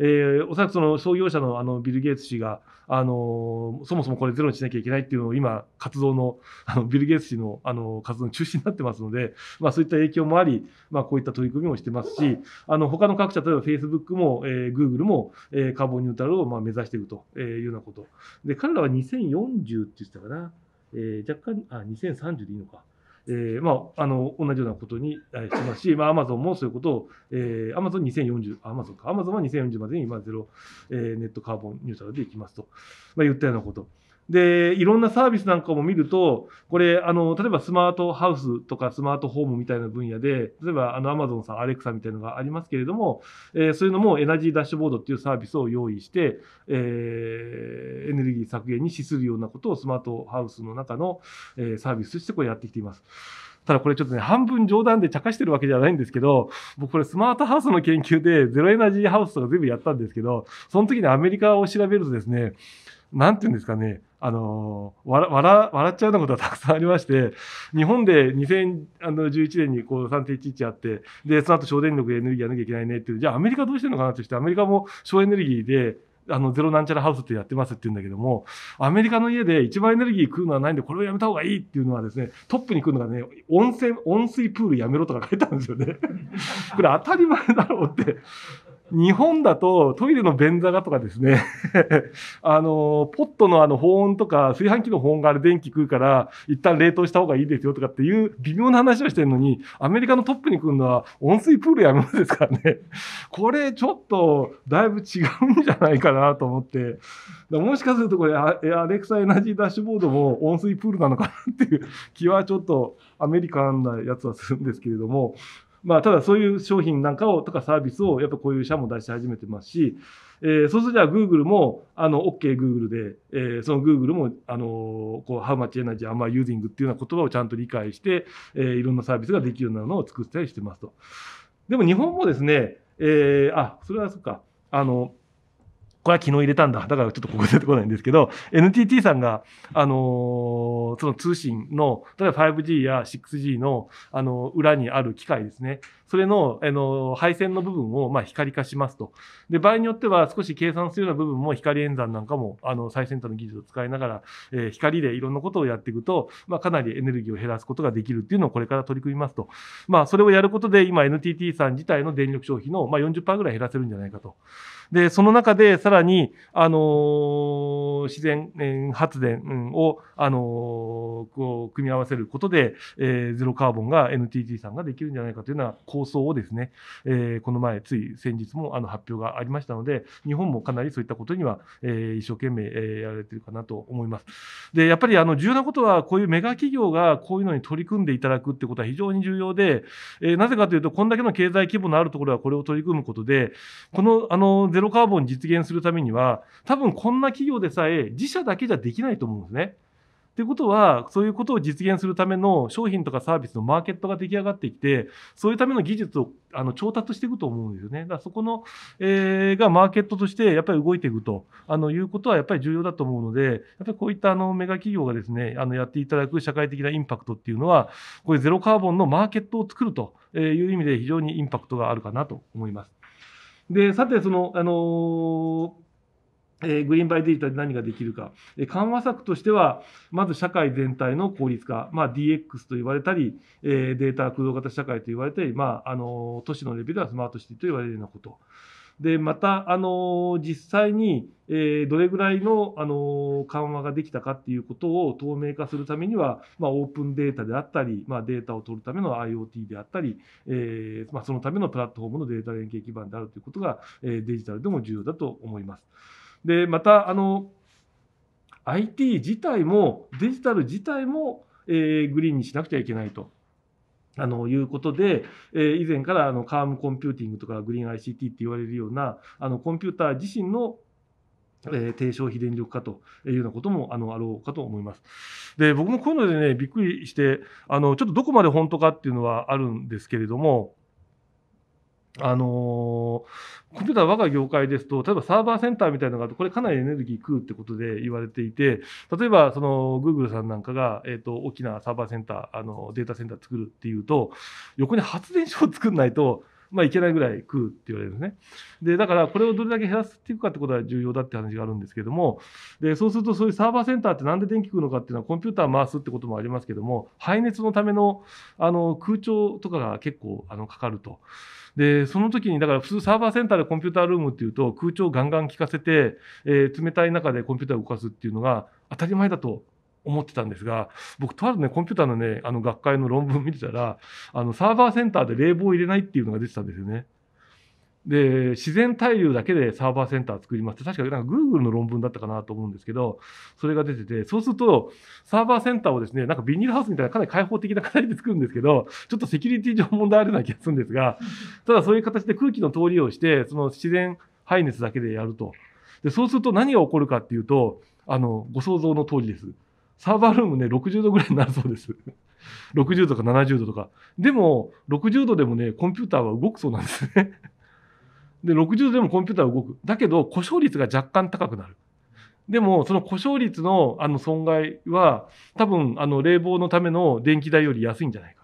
えー、おそらくその創業者のあのビル・ゲイツ氏が、あのそもそもこれゼロにしなきゃいけないっていうのを今、活動の、あのビル・ゲイツ氏のあの活動の中心になってますので、まあ、そういった影響もあり、まあ、こういった取り組みもしてますし、あの他の各社、例えばフェイスブックも、えー、グーグルも、えー、カーボンニュートラルをまあ目指していくというようなこと。で、彼らは2040って言ってたかな。えー、若干、あ、2030でいいのか。えー、まあ、あの同じようなことにしてますし、まあ、アマゾンもそういうことを、えアマゾン2040、アマゾンか、アマゾンは2040までに、ゼロ、えー、ネットカーボンニュートラルでいきますと、まあ、言ったようなこと。で、いろんなサービスなんかも見ると、これ、あの、例えばスマートハウスとかスマートホームみたいな分野で、例えば、あの、アマゾンさん、アレクサみたいなのがありますけれども、えー、そういうのもエナジーダッシュボードっていうサービスを用意して、えー、エネルギー削減に資するようなことをスマートハウスの中の、えー、サービスとしてこれやってきています。ただこれちょっとね、半分冗談で茶化してるわけじゃないんですけど、僕これスマートハウスの研究でゼロエナジーハウスとか全部やったんですけど、その時にアメリカを調べるとですね、なんていうんですかね、あの笑笑っちゃうようなことはたくさんありまして日本で2011年にこう3.11あってでその後省電力エネルギーやらなきゃいけないねってじゃあアメリカどうしてるのかなとしてアメリカも省エネルギーであのゼロなんちゃらハウスってやってますって言うんだけどもアメリカの家で一番エネルギー食うのはないんでこれをやめた方がいいっていうのはですねトップに来るのがね温泉温水プールやめろとか書いてあるんですよね これ当たり前だろうって日本だとトイレの便座がとかですね あの、ポットのあの保温とか炊飯器の保温があれ電気食うから一旦冷凍した方がいいですよとかっていう微妙な話をしてるのに、アメリカのトップに来るのは温水プールやめますですからね。これちょっとだいぶ違うんじゃないかなと思って、もしかするとこれアレクサエナジーダッシュボードも温水プールなのかなっていう気はちょっとアメリカンなやつはするんですけれども、まあ、ただそういう商品なんかをとかサービスをやっぱこういう社も出し始めてますし、えー、そうするとじゃあ Google もあの OKGoogle、で、えー、その Google もあのこう How much energy am I using っていうような言葉をちゃんと理解して、えー、いろんなサービスができるようなのを作ったりしてますと。でも日本もですね、えー、あそれはそっかあのこれは昨日入れたんだ。だからちょっとここ出てこないんですけど、NTT さんが、あのー、その通信の、例えば 5G や 6G の、あのー、裏にある機械ですね。それの、あの、配線の部分を、まあ、光化しますと。で、場合によっては少し計算するような部分も光演算なんかも、あの、最先端の技術を使いながら、えー、光でいろんなことをやっていくと、まあ、かなりエネルギーを減らすことができるっていうのをこれから取り組みますと。まあ、それをやることで、今 NTT さん自体の電力消費の、まあ、40%ぐらい減らせるんじゃないかと。で、その中で、さらに、あのー、自然、えー、発電を、あのー、こう、組み合わせることで、えー、ゼロカーボンが NTT さんができるんじゃないかというような構想をですね、えー、この前、つい先日もあの発表がありましたので、日本もかなりそういったことには、えー、一生懸命、えー、やられてるかなと思います。で、やっぱりあの重要なことは、こういうメガ企業がこういうのに取り組んでいただくってことは非常に重要で、えー、なぜかというと、こんだけの経済規模のあるところはこれを取り組むことで、このあのゼロカーボン実現するためには、多分こんな企業でさえ自社だけじゃできないと思うんですね。ってことは、そういうことを実現するための商品とかサービスのマーケットが出来上がってきて、そういうための技術をあの調達していくと思うんですよね。だからそこの、えー、がマーケットとしてやっぱり動いていくとあのいうことはやっぱり重要だと思うので、やっぱりこういったあのメガ企業がですね、あのやっていただく社会的なインパクトっていうのは、これゼロカーボンのマーケットを作るという意味で非常にインパクトがあるかなと思います。で、さて、その、あのーえグリーンバイデジタルで何ができるか、え緩和策としては、まず社会全体の効率化、まあ、DX と言われたり、えデータ駆動型社会と言われたり、まあ、あの都市のレベルではスマートシティと言われるようなこと。でまた、あの実際に、えどれぐらいの、あの緩和ができたかっていうことを透明化するためには、まあ、オープンデータであったり、まあ、データを取るための IoT であったり、えまあ、そのためのプラットフォームのデータ連携基盤であるということが、えデジタルでも重要だと思います。でまたあの IT 自体もデジタル自体も、えー、グリーンにしなくちゃいけないとあのいうことで、えー、以前からあのカームコンピューティングとかグリーン ICT って言われるようなあのコンピューター自身のえー、低消費電力化というようなこともあのあろうかと思います。で僕もこういうのでねびっくりしてあのちょっとどこまで本当かっていうのはあるんですけれどもあのー、コンピューター我が業界ですと例えばサーバーセンターみたいなのがあるとこれかなりエネルギー食うってことで言われていて例えばその Google さんなんかが、えーと、と大きなサーバーセンターあのデータセンター作るっていうと横に発電所を作んないとまあ、いけないぐらい食うって言われるんですね。で、だからこれをどれだけ減らしていくかってことは重要だって話があるんですけども、で、そうするとそういうサーバーセンターってなんで電気食うのかっていうのはコンピューター回すってこともありますけども、排熱のためのあの空調とかが結構あのかかると。で、その時に、だから普通サーバーセンターでコンピュータールームっていうと空調をガンガン効かせて、えー、冷たい中でコンピューターを動かすっていうのが当たり前だと思ってたんですが僕とあるねコンピューターのねあの学会の論文見てたらあのサーバーセンターで冷房を入れないっていうのが出てたんですよね。で自然対流だけでサーバーセンター作りますって確かなんか Google の論文だったかなと思うんですけどそれが出ててそうするとサーバーセンターをですねなんかビニールハウスみたいなかなり開放的な形で作るんですけどちょっとセキュリティ上問題あるような気がするんですがただそういう形で空気の通りをしてその自然排熱だけでやるとでそうすると何が起こるかっていうとあのご想像の通りです。サーバールームね、60度ぐらいになるそうです。60 度とか70度とか。でも、60度でもね、コンピューターは動くそうなんですね。で、60度でもコンピューターは動く。だけど、故障率が若干高くなる。でも、その故障率のあの損害は、多分、あの冷房のための電気代より安いんじゃないか。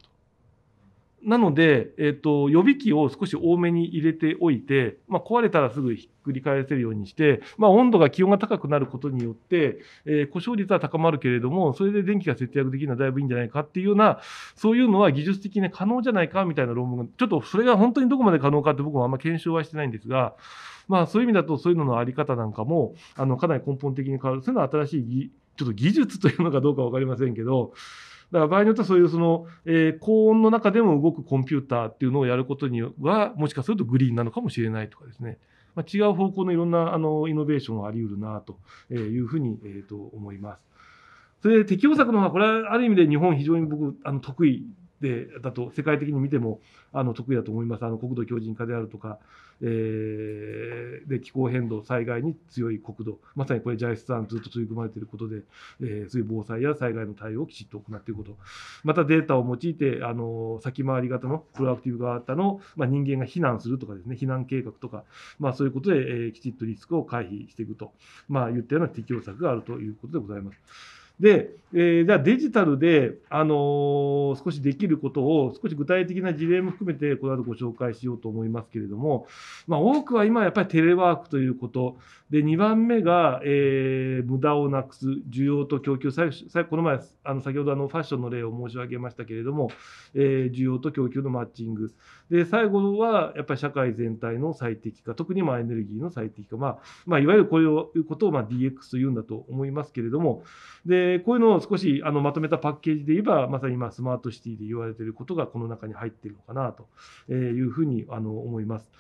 なので、えっ、ー、と、予備機を少し多めに入れておいて、まあ、壊れたらすぐひっくり返せるようにして、まあ、温度が気温が高くなることによって、えー、故障率は高まるけれども、それで電気が節約できるのはだいぶいいんじゃないかっていうような、そういうのは技術的に可能じゃないかみたいな論文が、ちょっとそれが本当にどこまで可能かって僕もあんま検証はしてないんですが、まあ、そういう意味だと、そういうののあり方なんかも、あの、かなり根本的に変わる。そういうのは新しい、ちょっと技術というのかどうかわかりませんけど、だから場合によってはそういうその、えー、高温の中でも動くコンピューターっていうのをやることには、もしかするとグリーンなのかもしれないとかですね。まあ、違う方向のいろんなあのイノベーションはあり得るなというふうに、えー、と思います。それで適応策の方は、これはある意味で日本非常に僕、あの得意でだと世界的に見てもあの得意だと思いますあの国土強靭化であるとか、えー、で気候変動災害に強い国土まさにこれ JIS さんずっと取り組まれていることで、えー、そういう防災や災害の対応をきちっと行っていくことまたデータを用いてあの先回り型のプロアクティブ型の、まあ、人間が避難するとかですね避難計画とか、まあ、そういうことで、えー、きちっとリスクを回避していくと、まあ、言ったような適応策があるということでございます。で、えー、じゃあデジタルで、あのー、少しできることを少し具体的な事例も含めてこの後ご紹介しようと思いますけれども、まあ、多くは今やっぱりテレワークということで2番目が、えー、無駄をなくす需要と供給最この前あの先ほどあのファッションの例を申し上げましたけれども、えー、需要と供給のマッチングで最後はやっぱり社会全体の最適化特にまエネルギーの最適化、まあ、まあ、いわゆるこういうことをま DX というんだと思いますけれどもでこういうのを少しあのまとめたパッケージで言えばまさに今スマートシティで言われていることがこの中に入っているのかなというふうにあの思います。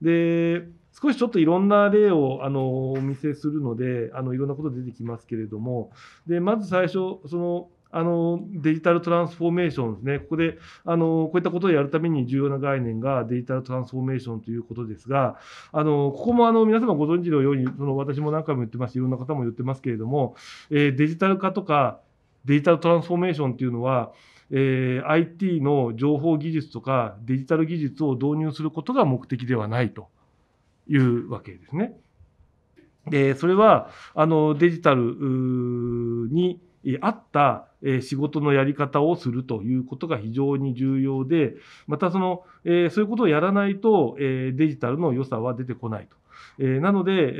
で少しちょっといろんな例をあのお見せするのであのいろんなこと出てきますけれどもでまず最初そのあのデジタルトランスフォーメーションですね、ここであのこういったことをやるために重要な概念がデジタルトランスフォーメーションということですが、あのここもあの皆様ご存知のように、その私も何回も言ってますいろんな方も言ってますけれども、えー、デジタル化とかデジタルトランスフォーメーションというのは、えー、IT の情報技術とかデジタル技術を導入することが目的ではないというわけですね。でそれはあのデジタルに、合った仕事のやり方をするということが非常に重要で、またその、えそういうことをやらないとえデジタルの良さは出てこないと。えなので、え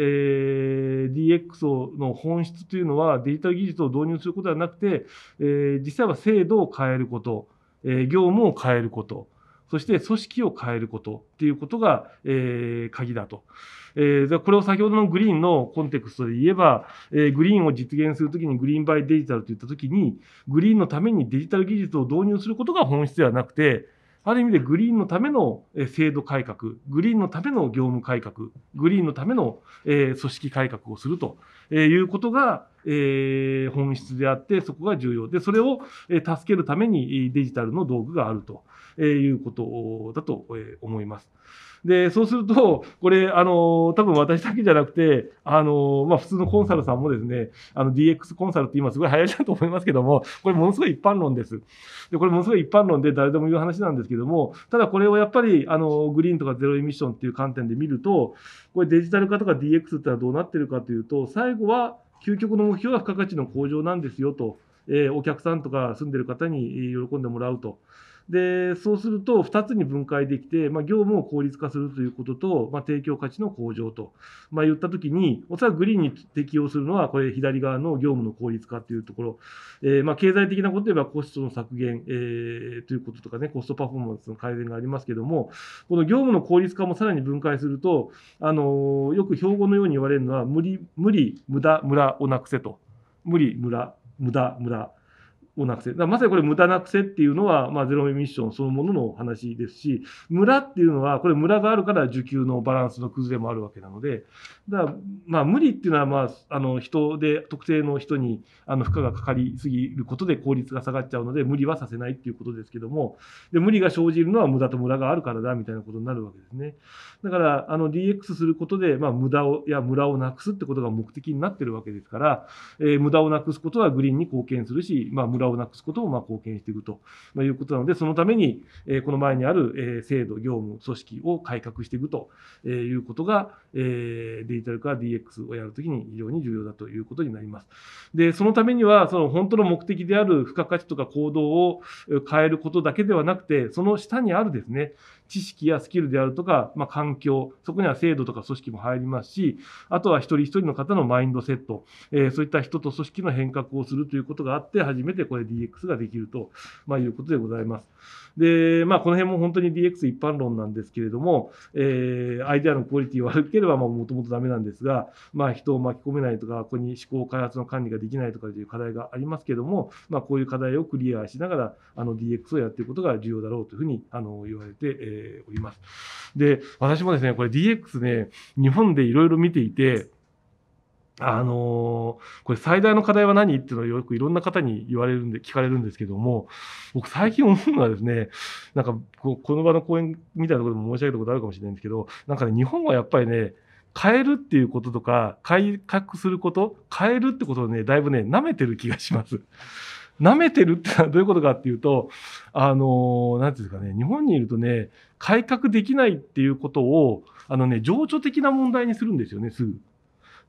DX の本質というのはデジタル技術を導入することではなくて、え実際は制度を変えること、え業務を変えること、そして組織を変えることっていうことが、えー、鍵だと。えー、これを先ほどのグリーンのコンテクストで言えば、えー、グリーンを実現するときにグリーンバイデジタルといったときに、グリーンのためにデジタル技術を導入することが本質ではなくて、ある意味でグリーンのための制度改革、グリーンのための業務改革、グリーンのための組織改革をするということが本質であって、そこが重要で、それを助けるためにデジタルの道具があるということだと思います。で、そうすると、これ、あの、多分私だけじゃなくて、あの、まあ、普通のコンサルさんもですね、あの、DX コンサルって今すごい流行りだと思いますけども、これものすごい一般論です。で、これものすごい一般論で誰でも言う話なんですけども、ただこれをやっぱり、あの、グリーンとかゼロエミッションっていう観点で見ると、これデジタル化とか DX ってのはどうなってるかというと、最後は、究極の目標は付加価値の向上なんですよと、えー、お客さんとか住んでる方に喜んでもらうと。でそうすると2つに分解できて、まあ、業務を効率化するということと、まあ、提供価値の向上と、まあ、言ったときに、おそらくグリーンに適用するのは、これ、左側の業務の効率化というところ、えー、まあ経済的なことで言えばコストの削減、えー、ということとかね、コストパフォーマンスの改善がありますけども、この業務の効率化もさらに分解すると、あのー、よく標語のように言われるのは、無理、無理、無駄、無駄をなくせと。無理、無駄、無駄、無駄。をなくせだまさにこれ無駄なくせっていうのは、まあ、ゼロミッションそのものの話ですし村っていうのはこれ村があるから需給のバランスの崩れもあるわけなのでだまあ無理っていうのは、まあ、あの人で特定の人にあの負荷がかかりすぎることで効率が下がっちゃうので無理はさせないっていうことですけどもで無理が生じるのは無駄と村があるからだみたいなことになるわけですねだからあの DX することで、まあ、無駄をや村をなくすってことが目的になってるわけですから、えー、無駄をなくすことはグリーンに貢献するし、まあ、村ラをなくすことをまあ貢献していくということなので、そのために、えこの前にある、え制度、業務、組織を改革していくとえいうことが、えデジタル化 DX をやるときに非常に重要だということになります。で、そのためには、その本当の目的である付加価値とか行動を変えることだけではなくて、その下にあるですね、知識やスキルであるとか、まあ、環境、そこには制度とか組織も入りますし、あとは一人一人の方のマインドセット、えー、そういった人と組織の変革をするということがあって、初めてこれ DX ができると、まあ、いうことでございます。で、まあ、この辺も本当に DX 一般論なんですけれども、えー、アイデアのクオリティ悪ければ、もともとダメなんですが、まあ、人を巻き込めないとか、ここに思考開発の管理ができないとかという課題がありますけれども、まあ、こういう課題をクリアしながら、あの、DX をやっていくことが重要だろうというふうに、あの、言われて、えー、おります。で、私もですね、これ DX ね、日本でいろいろ見ていて、あのー、これ最大の課題は何っていうのをよくいろんな方に言われるんで聞かれるんですけども僕最近思うのはですねなんかこの場の講演みたいなことも申し上げたことあるかもしれないんですけどなんかね日本はやっぱりね変えるっていうこととか改革すること変えるってことをねだいぶね舐めてる気がします。舐めてるってのはどういうことかっていうと、あの、なんていうんですかね、日本にいるとね、改革できないっていうことを、あのね、情緒的な問題にするんですよね、すぐ。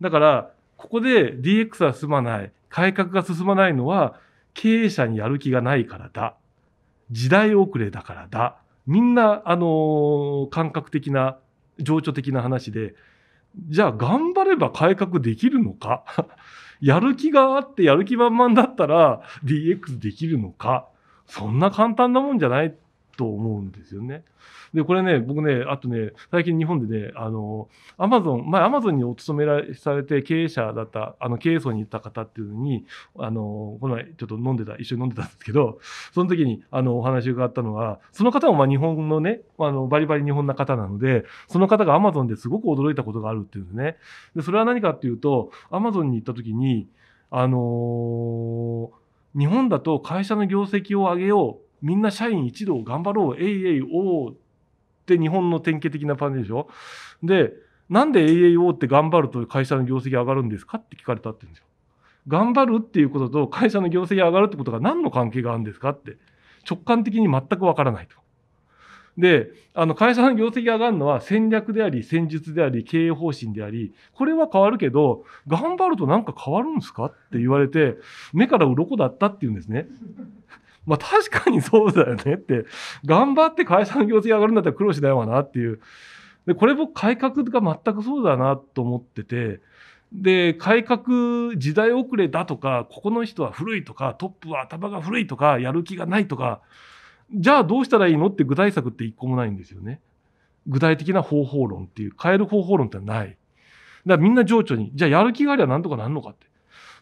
だから、ここで DX は進まない、改革が進まないのは、経営者にやる気がないからだ。時代遅れだからだ。みんな、あの感覚的な、情緒的な話で、じゃあ頑張れば改革できるのか やる気があってやる気満々だったら DX できるのかそんな簡単なもんじゃないと思うんですよね。で、これね、僕ね、あとね、最近日本でね、あの、アマゾン、前アマゾンにお勤めされて経営者だった、あの、経営層に行った方っていうのに、あの、この前ちょっと飲んでた、一緒に飲んでたんですけど、その時に、あの、お話伺ったのは、その方もまあ日本のね、あの、バリバリ日本な方なので、その方がアマゾンですごく驚いたことがあるっていうんですね。で、それは何かっていうと、アマゾンに行った時に、あのー日本だと会社の業績を上げようみんな社員一同頑張ろう、えいえいおって日本の典型的なネルでしょ。で、なんで AAO って頑張ると会社の業績上がるんですかって聞かれたって言うんですよ。頑張るっていうことと会社の業績上がるってことが何の関係があるんですかって直感的に全くわからないと。で、あの会社の業績が上がるのは戦略であり、戦術であり、経営方針であり、これは変わるけど、頑張ると何か変わるんですかって言われて、目から鱗だったっていうんですね。まあ確かにそうだよねって、頑張って会社の業績上がるんだったら苦労しないわなっていう。で、これ僕改革が全くそうだなと思ってて、で、改革時代遅れだとか、ここの人は古いとか、トップは頭が古いとか、やる気がないとか、じゃあどうしたらいいのって具体策って一個もないんですよね。具体的な方法論っていう、変える方法論ってない。だからみんな情緒に、じゃあやる気がありゃなんとかなんのかって。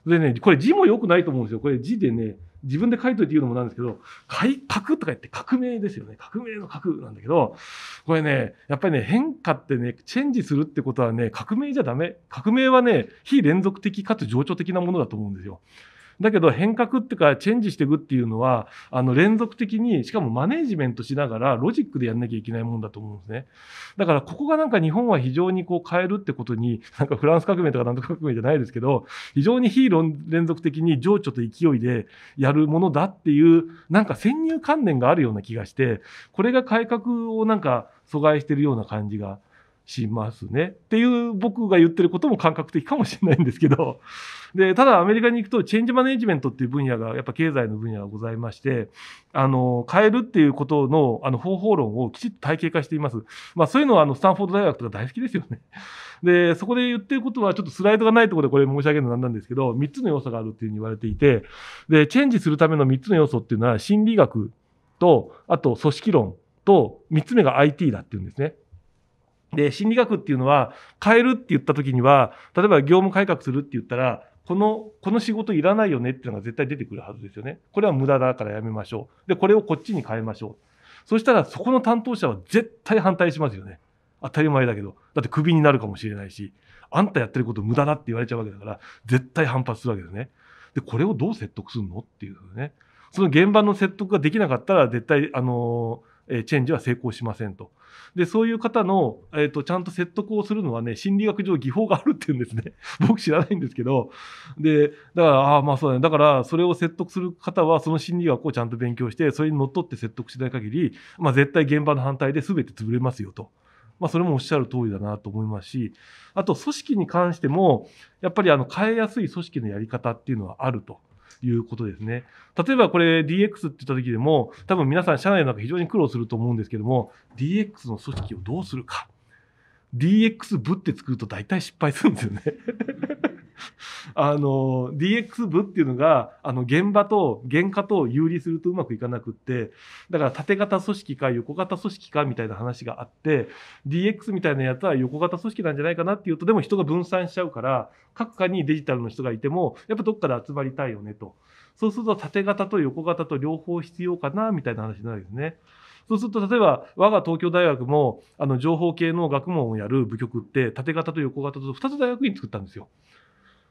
でね、これ字も良くないと思うんですよ。これ字でね、自分で書いといて言うのもなんですけど、革とか言って革命ですよね。革命の核なんだけど、これね、やっぱりね、変化ってね、チェンジするってことはね、革命じゃダメ。革命はね、非連続的かつ情緒的なものだと思うんですよ。だけど変革っていうかチェンジしていくっていうのはあの連続的にしかもマネージメントしながらロジックでやんなきゃいけないもんだと思うんですねだからここがなんか日本は非常にこう変えるってことになんかフランス革命とかなんとか革命じゃないですけど非常に非連続的に情緒と勢いでやるものだっていうなんか先入観念があるような気がしてこれが改革をなんか阻害してるような感じが。しますね。っていう僕が言ってることも感覚的かもしれないんですけど、で、ただアメリカに行くとチェンジマネジメントっていう分野が、やっぱ経済の分野がございまして、あの、変えるっていうことの、あの、方法論をきちっと体系化しています。まあそういうのは、あの、スタンフォード大学とか大好きですよね。で、そこで言ってることは、ちょっとスライドがないところでこれ申し上げるのなんなんですけど、3つの要素があるっていうふうに言われていて、で、チェンジするための3つの要素っていうのは、心理学と、あと組織論と、3つ目が IT だっていうんですね。で、心理学っていうのは、変えるって言った時には、例えば業務改革するって言ったら、この、この仕事いらないよねっていうのが絶対出てくるはずですよね。これは無駄だからやめましょう。で、これをこっちに変えましょう。そしたら、そこの担当者は絶対反対しますよね。当たり前だけど。だってクビになるかもしれないし、あんたやってること無駄だって言われちゃうわけだから、絶対反発するわけですね。で、これをどう説得するのっていうね。その現場の説得ができなかったら、絶対、あの、チェンジは成功しませんと。で、そういう方の、えっ、ー、と、ちゃんと説得をするのはね、心理学上技法があるって言うんですね。僕知らないんですけど。で、だから、ああ、まあそうだね。だから、それを説得する方は、その心理学をちゃんと勉強して、それにのっとって説得しない限り、まあ絶対現場の反対で全て潰れますよと。まあ、それもおっしゃる通りだなと思いますし、あと組織に関しても、やっぱりあの変えやすい組織のやり方っていうのはあると。いうことですね。例えばこれ DX って言った時でも、多分皆さん社内の中非常に苦労すると思うんですけども、DX の組織をどうするか。DX 部って作ると大体失敗するんですよね あの DX 部っていうのがあの現場と原価と有利するとうまくいかなくってだから縦型組織か横型組織かみたいな話があって DX みたいなやつは横型組織なんじゃないかなっていうとでも人が分散しちゃうから各課にデジタルの人がいてもやっぱどっかで集まりたいよねとそうすると縦型と横型と両方必要かなみたいな話になるんですね。そうすると、例えば、我が東京大学も、あの、情報系の学問をやる部局って、縦型と横型と2つ大学院作ったんですよ。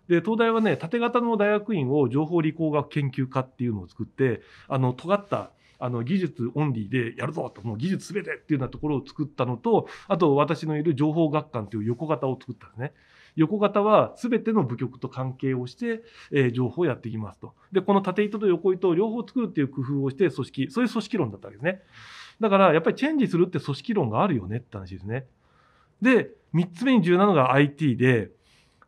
で東大はね縦型の大学院を情報理工学研究科っていうのを作ってあの尖ったあの技術オンリーでやるぞともう技術すべてっていうようなところを作ったのとあと私のいる情報学館という横型を作ったんですね。横型は全ての部局と関係をして、えー、情報をやっていきますと。で、この縦糸と横糸を両方作るっていう工夫をして、組織、そういう組織論だったわけですね。だから、やっぱりチェンジするって組織論があるよねって話ですね。で、3つ目に重要なのが IT で、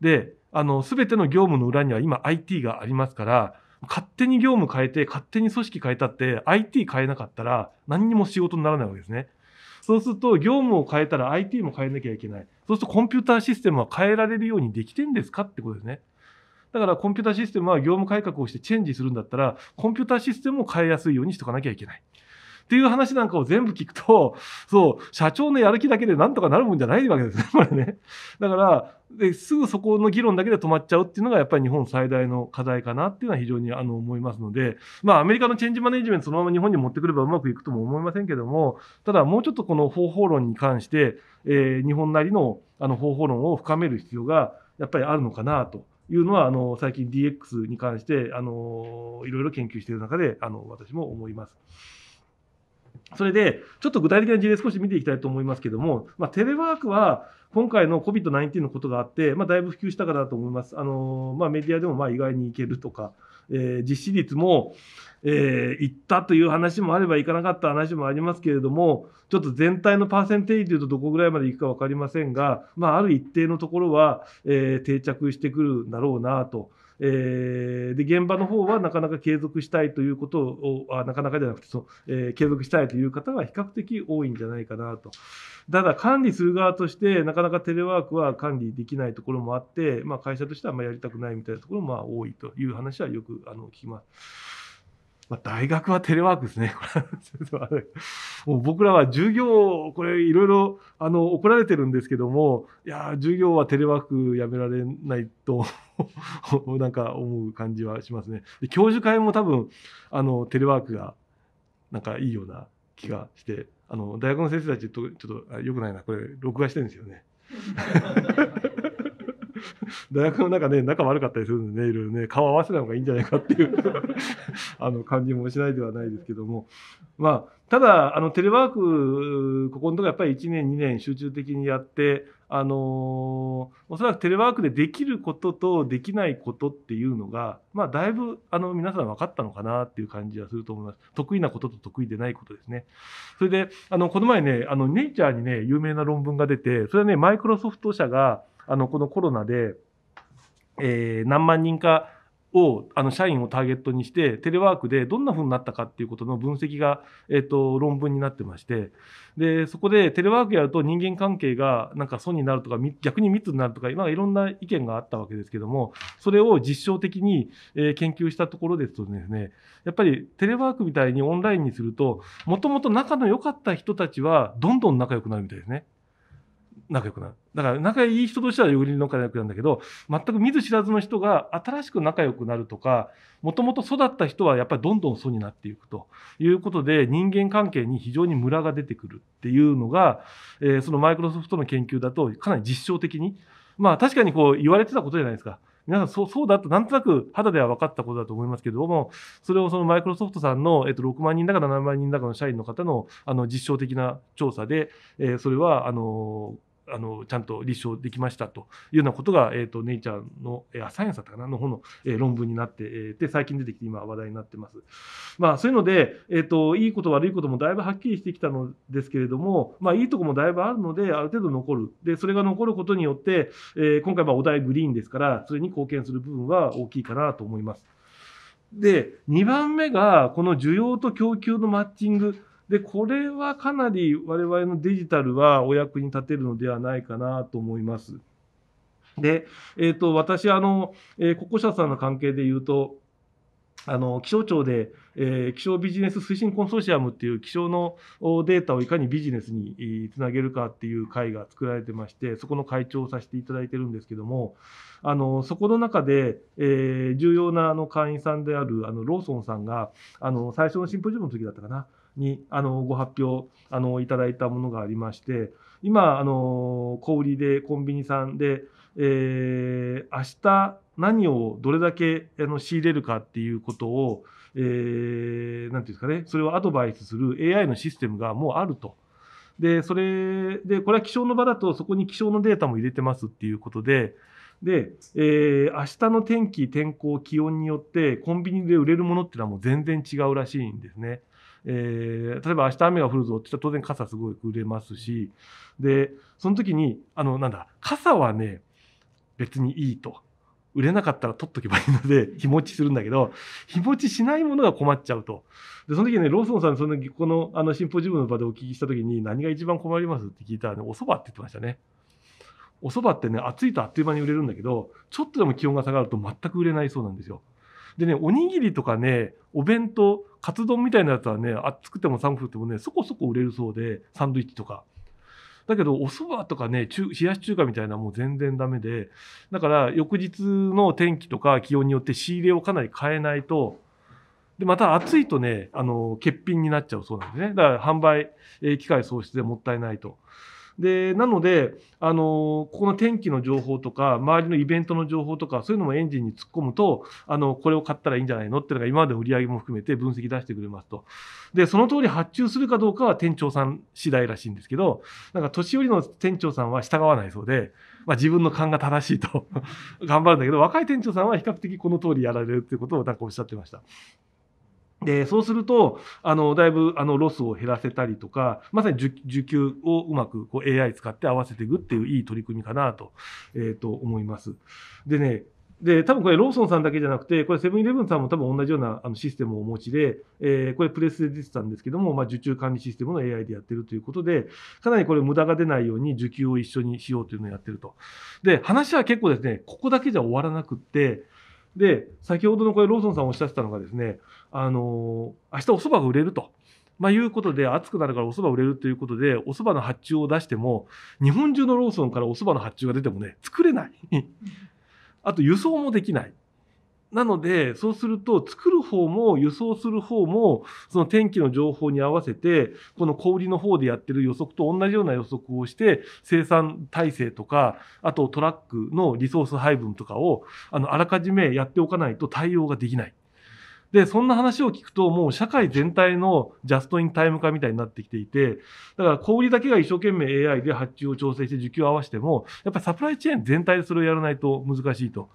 で、あの、すべての業務の裏には今 IT がありますから、勝手に業務変えて、勝手に組織変えたって、IT 変えなかったら何にも仕事にならないわけですね。そうすると、業務を変えたら IT も変えなきゃいけない。そうすると、コンピューターシステムは変えられるようにできてんですかってことですね。だから、コンピューターシステムは業務改革をしてチェンジするんだったら、コンピューターシステムを変えやすいようにしとかなきゃいけない。っていう話なんかを全部聞くと、そう、社長のやる気だけでなんとかなるもんじゃないわけですね、これね。だから、ですぐそこの議論だけで止まっちゃうっていうのがやっぱり日本最大の課題かなっていうのは非常にあの思いますので、まあ、アメリカのチェンジマネジメントそのまま日本に持ってくればうまくいくとも思いませんけどもただもうちょっとこの方法論に関して、えー、日本なりのあの方法論を深める必要がやっぱりあるのかなというのはあの最近 DX に関してあのいろいろ研究している中であの私も思います。それで、ちょっと具体的な事例少し見ていきたいと思いますけども、まあ、テレワークは、今回の COVID-19 のことがあって、まあ、だいぶ普及したからだと思います。あのまあ、メディアでもまあ意外にいけるとか、えー、実施率も、えー、いったという話もあれば、いかなかった話もありますけれども、ちょっと全体のパーセンテージでいうと、どこぐらいまでいくか分かりませんが、まあ、ある一定のところは、えー、定着してくるんだろうなと。えー、で現場の方はなかなか継続したいということをあなかなかじゃなくてその、えー、継続したいという方が比較的多いんじゃないかなと。ただ管理する側としてなかなかテレワークは管理できないところもあって、まあ、会社としてはあんまりやりたくないみたいなところもまあ多いという話はよくあの聞きます。まあ、大学はテレワークですね。もう僕らは授業、これいろいろあの怒られてるんですけども、いや、授業はテレワークやめられないと なんか思う感じはしますね。教授会も多分、あのテレワークがなんかいいような気がして、あの大学の先生たちとちょっと良くないな、これ録画してるんですよね。大学の中ね、仲悪かったりするんでね、いろいろね、顔合わせた方がいいんじゃないかっていう あの、感じもしないではないですけども。まあ、ただ、あの、テレワーク、ここのところやっぱり1年、2年集中的にやって、あのおそらくテレワークでできることとできないことっていうのが、まあ、だいぶ、あの、皆さん分かったのかなっていう感じはすると思います。得意なことと得意でないことですね。それで、あの、この前ね、あの、ネイチャーにね、有名な論文が出て、それはね、マイクロソフト社が、あのこのコロナで、えー、何万人かをあの社員をターゲットにしてテレワークでどんなふうになったかっていうことの分析が、えーと、論文になってましてでそこでテレワークやると人間関係がなんか損になるとか逆に密になるとか、まあ、いろんな意見があったわけですけどもそれを実証的に、えー、研究したところですとですねやっぱりテレワークみたいにオンラインにするともともと仲の良かった人たちはどんどん仲良くなるみたいですね。仲良くなるだから仲いい人としてはより仲良くなんだけど全く見ず知らずの人が新しく仲良くなるとかもともと育った人はやっぱりどんどん素になっていくということで人間関係に非常にムラが出てくるっていうのが、えー、そのマイクロソフトの研究だとかなり実証的にまあ確かにこう言われてたことじゃないですか。皆さんそうそうだとなんとなく肌では分かったことだと思いますけれどもそれをそのマイクロソフトさんの、えっと、6万人だか7万人だかの社員の方のあの実証的な調査で、えー、それはあのーあのちゃんと立証できましたというようなことが、えーと、ネイチャーの、えー、サイエンスだったかなの方の、えー、論文になって、えー、で最近出てきて今話題になってます。まあ、そういうので、えーと、といいこと悪いこともだいぶはっきりしてきたのですけれども、まあ、いいとこもだいぶあるのである程度残るでそれが残ることによって、えー、今回はお題グリーンですからそれに貢献する部分は大きいかなと思います。で2番目がこの需要と供給のマッチングで、これはかなり我々のデジタルはお役に立てるのではないかなと思います。で、えっ、ー、と、私、あの、えー、国交社さんの関係で言うと、あの気象庁で、えー、気象ビジネス推進コンソーシアムっていう気象のデータをいかにビジネスにつなげるかっていう会が作られてましてそこの会長をさせていただいてるんですけどもあのそこの中で、えー、重要なあの会員さんであるあのローソンさんがあの最初のシンポジウムの時だったかなにあのご発表あのいただいたものがありまして今あの小売りでコンビニさんで、えー、明日何をどれだけあの仕入れるかっていうことをえー、なんていうんですかねそれをアドバイスする AI のシステムがもうあると。でそれでこれは気象の場だとそこに気象のデータも入れてますっていうことで。で、えー、明日の天気、天候、気温によって、コンビニで売れるものっていうのはもう全然違うらしいんですね。えー、例えば明日雨が降るぞって言ったら当然傘すごい売れますしでその時にあのなんだ傘はね別にいいと。売れなかったら取っとけばいいので、日持ちするんだけど、日持ちしないものが困っちゃうと。で、その時ね、ローソンさん、その時、この、あの、シンポジウムの場でお聞きした時に、何が一番困りますって聞いたらね、お蕎麦って言ってましたね。お蕎麦ってね、暑いとあっという間に売れるんだけど、ちょっとでも気温が下がると全く売れないそうなんですよ。でね、おにぎりとかね、お弁当、カツ丼みたいなやつはね、暑くても寒くてもね、そこそこ売れるそうで、サンドイッチとか。だけど、お蕎麦とかね、中冷やし中華みたいなもう全然ダメで、だから翌日の天気とか気温によって仕入れをかなり変えないと、で、また暑いとね、あの、欠品になっちゃうそうなんですね。だから販売機械創出でもったいないと。でなのであのここの天気の情報とか周りのイベントの情報とかそういうのもエンジンに突っ込むとあのこれを買ったらいいんじゃないのっていうのが今まで売り上げも含めて分析出してくれますとでその通り発注するかどうかは店長さん次第らしいんですけどなんか年寄りの店長さんは従わないそうで。まあ、自分の勘が正しいと 頑張るんだけど若い店長さんは比較的この通りやられるっていうことをなんかおっしゃってました。でそうするとあのだいぶあのロスを減らせたりとかまさに需給をうまくこう AI 使って合わせていくっていういい取り組みかなと,、えー、と思います。でねで多分これローソンさんだけじゃなくてこれセブンイレブンさんも多分同じようなあのシステムをお持ちで、えー、これプレスで出てたんですけども、まあ、受注管理システムの AI でやってるということでかなりこれ無駄が出ないように受給を一緒にしようというのをやってるとで話は結構ですねここだけじゃ終わらなくってで先ほどのこれローソンさんおっしゃってたのがですねあの明日おそばが売れると。まあ、いうことで暑くなるからおそば売れるということでおそばの発注を出しても日本中のローソンからおそばの発注が出てもね作れないあと輸送もできないなので、そうすると、作る方も輸送する方も、その天気の情報に合わせて、この小売りの方でやってる予測と同じような予測をして、生産体制とか、あとトラックのリソース配分とかを、あの、あらかじめやっておかないと対応ができない。で、そんな話を聞くと、もう社会全体のジャストインタイム化みたいになってきていて、だから小売りだけが一生懸命 AI で発注を調整して需給を合わせても、やっぱりサプライチェーン全体でそれをやらないと難しいと。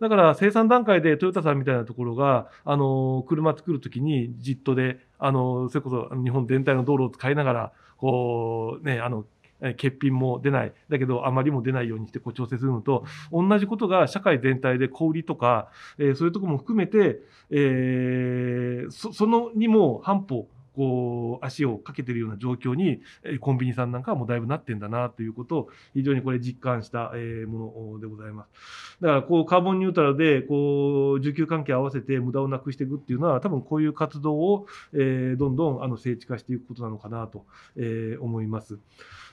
だから生産段階でトヨタさんみたいなところが、あの、車作るときにじっとで、あの、それこそ日本全体の道路を使いながら、こう、ね、あの、欠品も出ないだけど余りも出ないようにしてこう調整するのと同じことが社会全体で小売りとか、えー、そういうとこも含めて、えー、そそのにも半歩こう足をかけてるような状況にコンビニさんなんかはもうだいぶなってんだなということを非常にこれ実感したものでございます。だからこうカーボンニュートラルでこう需給関係合わせて無駄をなくしていくっていうのは多分こういう活動をどんどんあの精地化していくことなのかなと思います。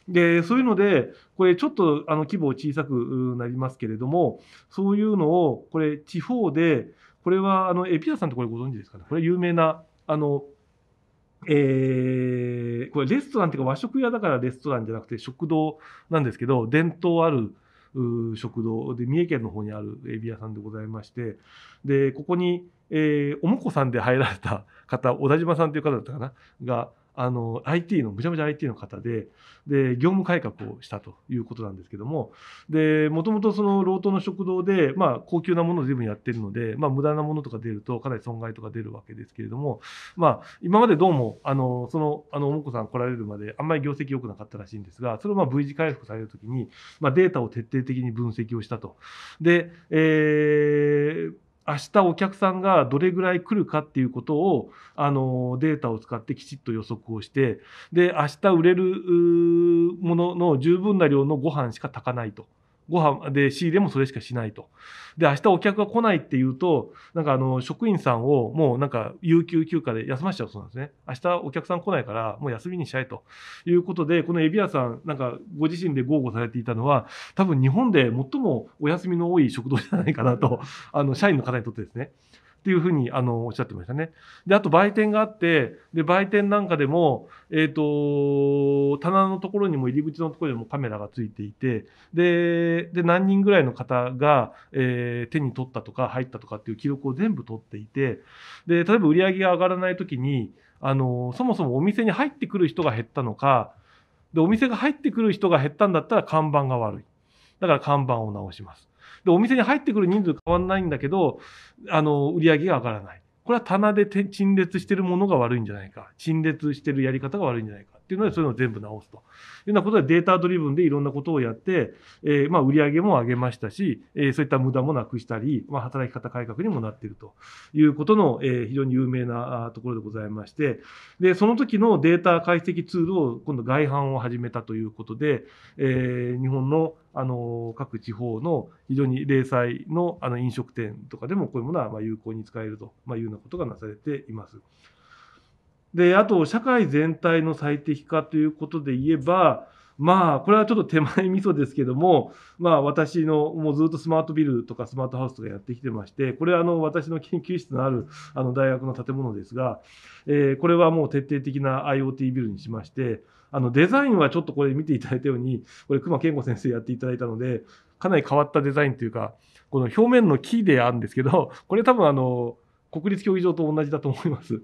で、そういうので、これちょっとあの規模小さくなりますけれども、そういうのを、これ地方で、これはあのエピアさんってこれご存知ですかね。これ有名な、あの、えー、これレストランっていうか和食屋だからレストランじゃなくて食堂なんですけど、伝統ある食堂で、三重県の方にあるエビ屋さんでございまして、で、ここに、えー、おもこさんで入られた方、小田島さんという方だったかな、が、あの IT のむちゃむちゃ IT の方でで業務改革をしたということなんですけどももともとその労働の食堂で、まあ、高級なものをぶんやってるので、まあ、無駄なものとか出るとかなり損害とか出るわけですけれども、まあ、今までどうもあのそのあのおもこさん来られるまであんまり業績良くなかったらしいんですがそれをまあ V 字回復される時に、まあ、データを徹底的に分析をしたと。でえー明日お客さんがどれぐらい来るかっていうことをあのデータを使ってきちっと予測をしてで明日売れるものの十分な量のご飯しか炊かないと。ご飯で仕入れもそれしかしないと。で、明日お客が来ないっていうと、なんかあの、職員さんをもうなんか、有給休暇で休ませちゃうそうなんですね。明日お客さん来ないから、もう休みにしちゃえということで、このエビアさん、なんか、ご自身で豪語されていたのは、多分日本で最もお休みの多い食堂じゃないかなと、あの、社員の方にとってですね。っていうふうにあのおっしゃってましたね。で、あと売店があって、で、売店なんかでも、えっ、ー、と、棚のところにも入り口のところにもカメラがついていて、で、で何人ぐらいの方が、えー、手に取ったとか入ったとかっていう記録を全部取っていて、で、例えば売り上げが上がらない時に、あの、そもそもお店に入ってくる人が減ったのか、で、お店が入ってくる人が減ったんだったら看板が悪い。だから看板を直します。で、お店に入ってくる人数変わんないんだけど、あの、売り上げが上がらない。これは棚で陳列してるものが悪いんじゃないか。陳列してるやり方が悪いんじゃないか。っていうので、そういうのを全部直すと。いうようなことでデータドリブンでいろんなことをやって、えー、まあ、売り上げも上げましたし、えー、そういった無駄もなくしたり、まあ、働き方改革にもなっているということの、えー、非常に有名なところでございまして、で、その時のデータ解析ツールを今度外販を始めたということで、え日本のあの各地方の非常に零細のあの飲食店とかでもこういうものはま有効に使えると、まいうようなことがなされています。であと社会全体の最適化ということで言えばまあこれはちょっと手前味噌ですけどもまあ私のもうずっとスマートビルとかスマートハウスとかやってきてましてこれはあの私の研究室のあるあの大学の建物ですがえこれはもう徹底的な IoT ビルにしましてあのデザインはちょっとこれ見ていただいたようにこれ熊健吾先生やっていただいたのでかなり変わったデザインというかこの表面の木であるんですけどこれ多分あの国立競技場と同じだと思います。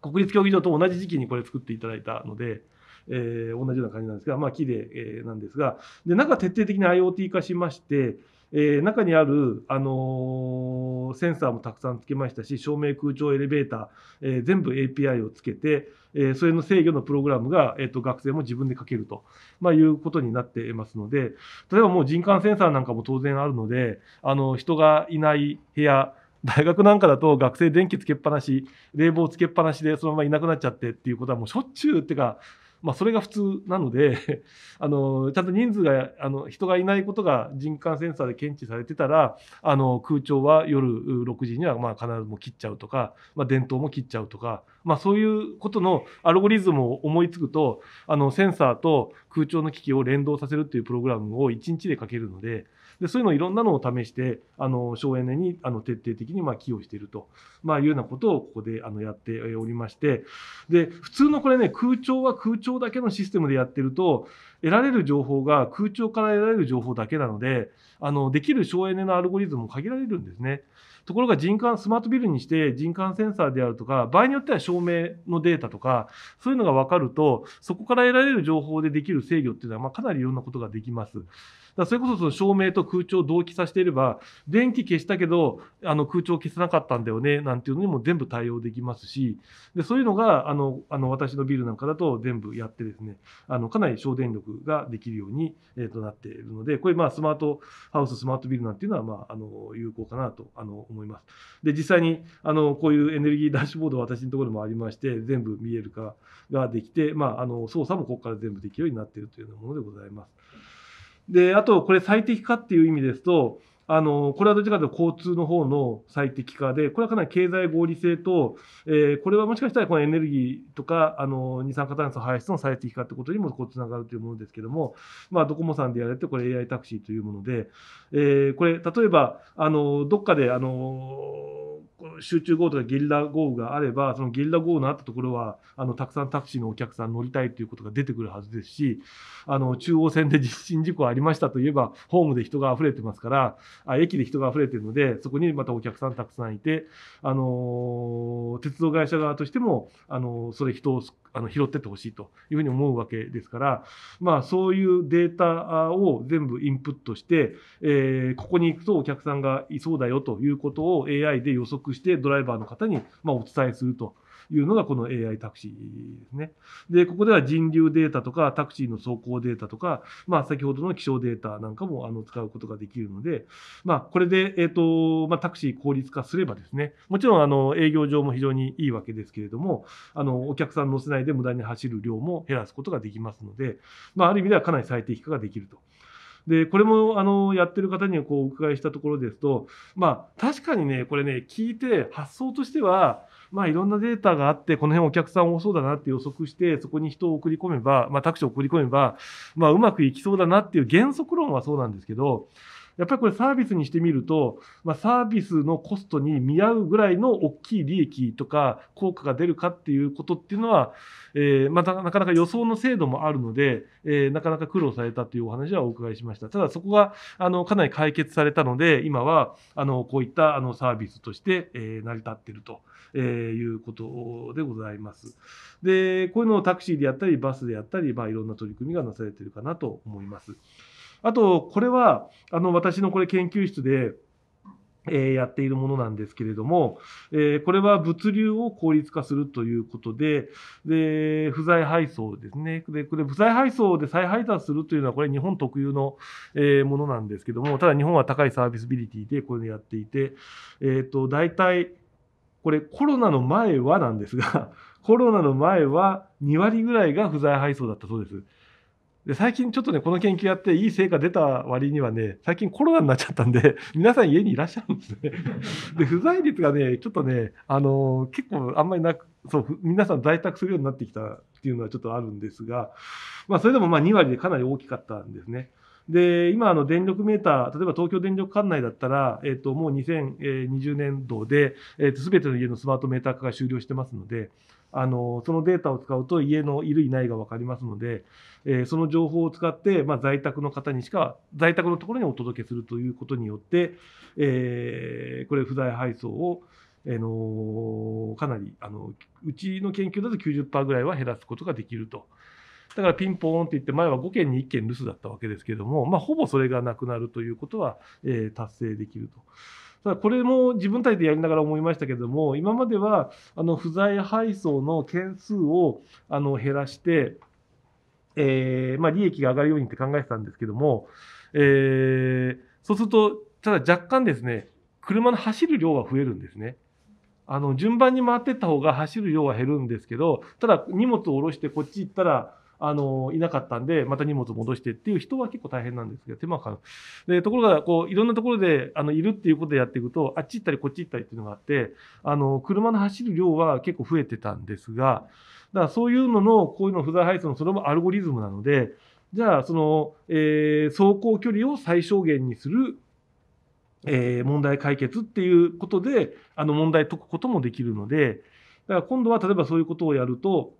国立競技場と同じ時期にこれ作っていただいたので、えー、同じような感じなんですが、まあ、木で、えー、なんですがで中徹底的に IoT 化しまして、えー、中にある、あのー、センサーもたくさんつけましたし照明空調エレベーター、えー、全部 API をつけて、えー、それの制御のプログラムが、えーと、学生も自分で書けると、まあ、いうことになっていますので例えばもう人感センサーなんかも当然あるのであの人がいない部屋大学なんかだと学生電気つけっぱなし冷房つけっぱなしでそのままいなくなっちゃってっていうことはもうしょっちゅうっていうかまあ、それが普通なので あのちゃんと人数があの人がいないことが人感センサーで検知されてたらあの空調は夜6時にはまあ必ずも切っちゃうとか、まあ、電灯も切っちゃうとか、まあ、そういうことのアルゴリズムを思いつくとあのセンサーと空調の機器を連動させるっていうプログラムを1日でかけるのででそういうのいろんなのを試してあの省エネにあの徹底的にま寄与していると、まあ、いうようなことをここであのやっておりましてで普通のこれね空調は空調だけのシステムでやってると得られる情報が空調から得られる情報だけなのであのできる省エネのアルゴリズムも限られるんですね。ところが人感、スマートビルにして人感センサーであるとか、場合によっては照明のデータとか、そういうのが分かると、そこから得られる情報でできる制御っていうのは、まかなりいろんなことができます。だそれこそその照明と空調を同期させていれば、電気消したけど、あの空調消せなかったんだよね、なんていうのにも全部対応できますし、でそういうのが、あの、あの私のビルなんかだと全部やってですね、あの、かなり省電力ができるように、えー、となっているので、これ、まあ、スマートハウス、スマートビルなんていうのは、まあ、あの、有効かなと、あの、思います。で、実際に、あの、こういうエネルギーダッシュボード私のところもありまして、全部見える化ができて、まあ、あの、操作もここから全部できるようになっているというようなものでございます。で、あと、これ最適化っていう意味ですと、あの、これはどちらかというと交通の方の最適化で、これはかなり経済合理性と、えー、これはもしかしたらこのエネルギーとか、あの、二酸化炭素排出の最適化ってことにもこうつながるというものですけども、まあ、ドコモさんでやられて、これ AI タクシーというもので、えー、これ、例えば、あの、どっかで、あの、集中豪雨とかゲリラ豪雨があれば、そのゲリラ豪雨のあったところは、あの、たくさんタクシーのお客さん乗りたいということが出てくるはずですし、あの、中央線で地震事故ありましたといえば、ホームで人が溢れてますから、あ駅で人が溢れてるので、そこにまたお客さんたくさんいて、あの、鉄道会社側としても、あの、それ人をあの拾ってってほしいというふうに思うわけですから、まあ、そういうデータを全部インプットして、えー、ここに行くとお客さんがいそうだよということを AI で予測して、してドライバーの方に、まお伝えすると。いうのがこの AI タクシーですね。で、ここでは人流データとかタクシーの走行データとか、まあ先ほどの気象データなんかもあの使うことができるので、まあこれで、えっ、と、まあタクシー効率化すればですね、もちろんあの営業上も非常にいいわけですけれども、あのお客さん乗せないで無駄に走る量も減らすことができますので、まあある意味ではかなり最適化ができると。で、これも、あの、やってる方にこう、お伺いしたところですと、まあ、確かにね、これね、聞いて、発想としては、まあ、いろんなデータがあって、この辺お客さん多そうだなって予測して、そこに人を送り込めば、まあ、タクシーを送り込めば、まあ、うまくいきそうだなっていう原則論はそうなんですけど、やっぱりこれサービスにしてみると、まあ、サービスのコストに見合うぐらいの大きい利益とか効果が出るかっていうことっていうのは、えー、またなかなか予想の精度もあるので、えー、なかなか苦労されたというお話はお伺いしました。ただそこがあのかなり解決されたので、今はあのこういったあのサービスとして、えー、成り立っていると、えー、いうことでございます。で、こういうのをタクシーでやったり、バスでやったり、まあ、いろんな取り組みがなされているかなと思います。あと、これは、あの、私のこれ研究室で、えやっているものなんですけれども、えこれは物流を効率化するということで、で、不在配送ですね。で、これ不在配送で再配達するというのは、これ日本特有の、えものなんですけども、ただ日本は高いサービスビリティでこれでやっていて、えっ、と、大体、これコロナの前はなんですが、コロナの前は2割ぐらいが不在配送だったそうです。で、最近ちょっとね、この研究やっていい成果出た割にはね、最近コロナになっちゃったんで、皆さん家にいらっしゃるんですね。で、不在率がね、ちょっとね、あのー、結構あんまりなく、そう、皆さん在宅するようになってきたっていうのはちょっとあるんですが、まあ、それでもまあ2割でかなり大きかったんですね。で、今、あの、電力メーター、例えば東京電力管内だったら、えっ、ー、と、もう2020年度で、えっ、ー、と、すべての家のスマートメーター化が終了してますので、あのそのデータを使うと家のいるいないが分かりますので、えー、その情報を使って、まあ、在宅の方にしか在宅のところにお届けするということによって、えー、これ不在配送を、えー、のかなりあのうちの研究だと90%ぐらいは減らすことができると。だからピンポーンって言って前は5件に1件留守だったわけですけれども、まあ、ほぼそれがなくなるということは、えー、達成できると。ただこれも自分たちでやりながら思いましたけども今まではあの不在配送の件数をあの減らして、えーまあ、利益が上がるようにって考えてたんですけども、えー、そうするとただ若干ですね車の走る量は増えるんですね。あの順番に回っていった方が走る量は減るんですけどただ荷物を下ろしてこっち行ったらあの、いなかったんで、また荷物戻してっていう人は結構大変なんですけど、手間かかる。で、ところが、こう、いろんなところで、あの、いるっていうことでやっていくと、あっち行ったりこっち行ったりっていうのがあって、あの、車の走る量は結構増えてたんですが、だからそういうのの、こういうの不在配送の、それもアルゴリズムなので、じゃあ、その、えー、走行距離を最小限にする、えー、問題解決っていうことで、あの問題解くこともできるので、だから今度は例えばそういうことをやると、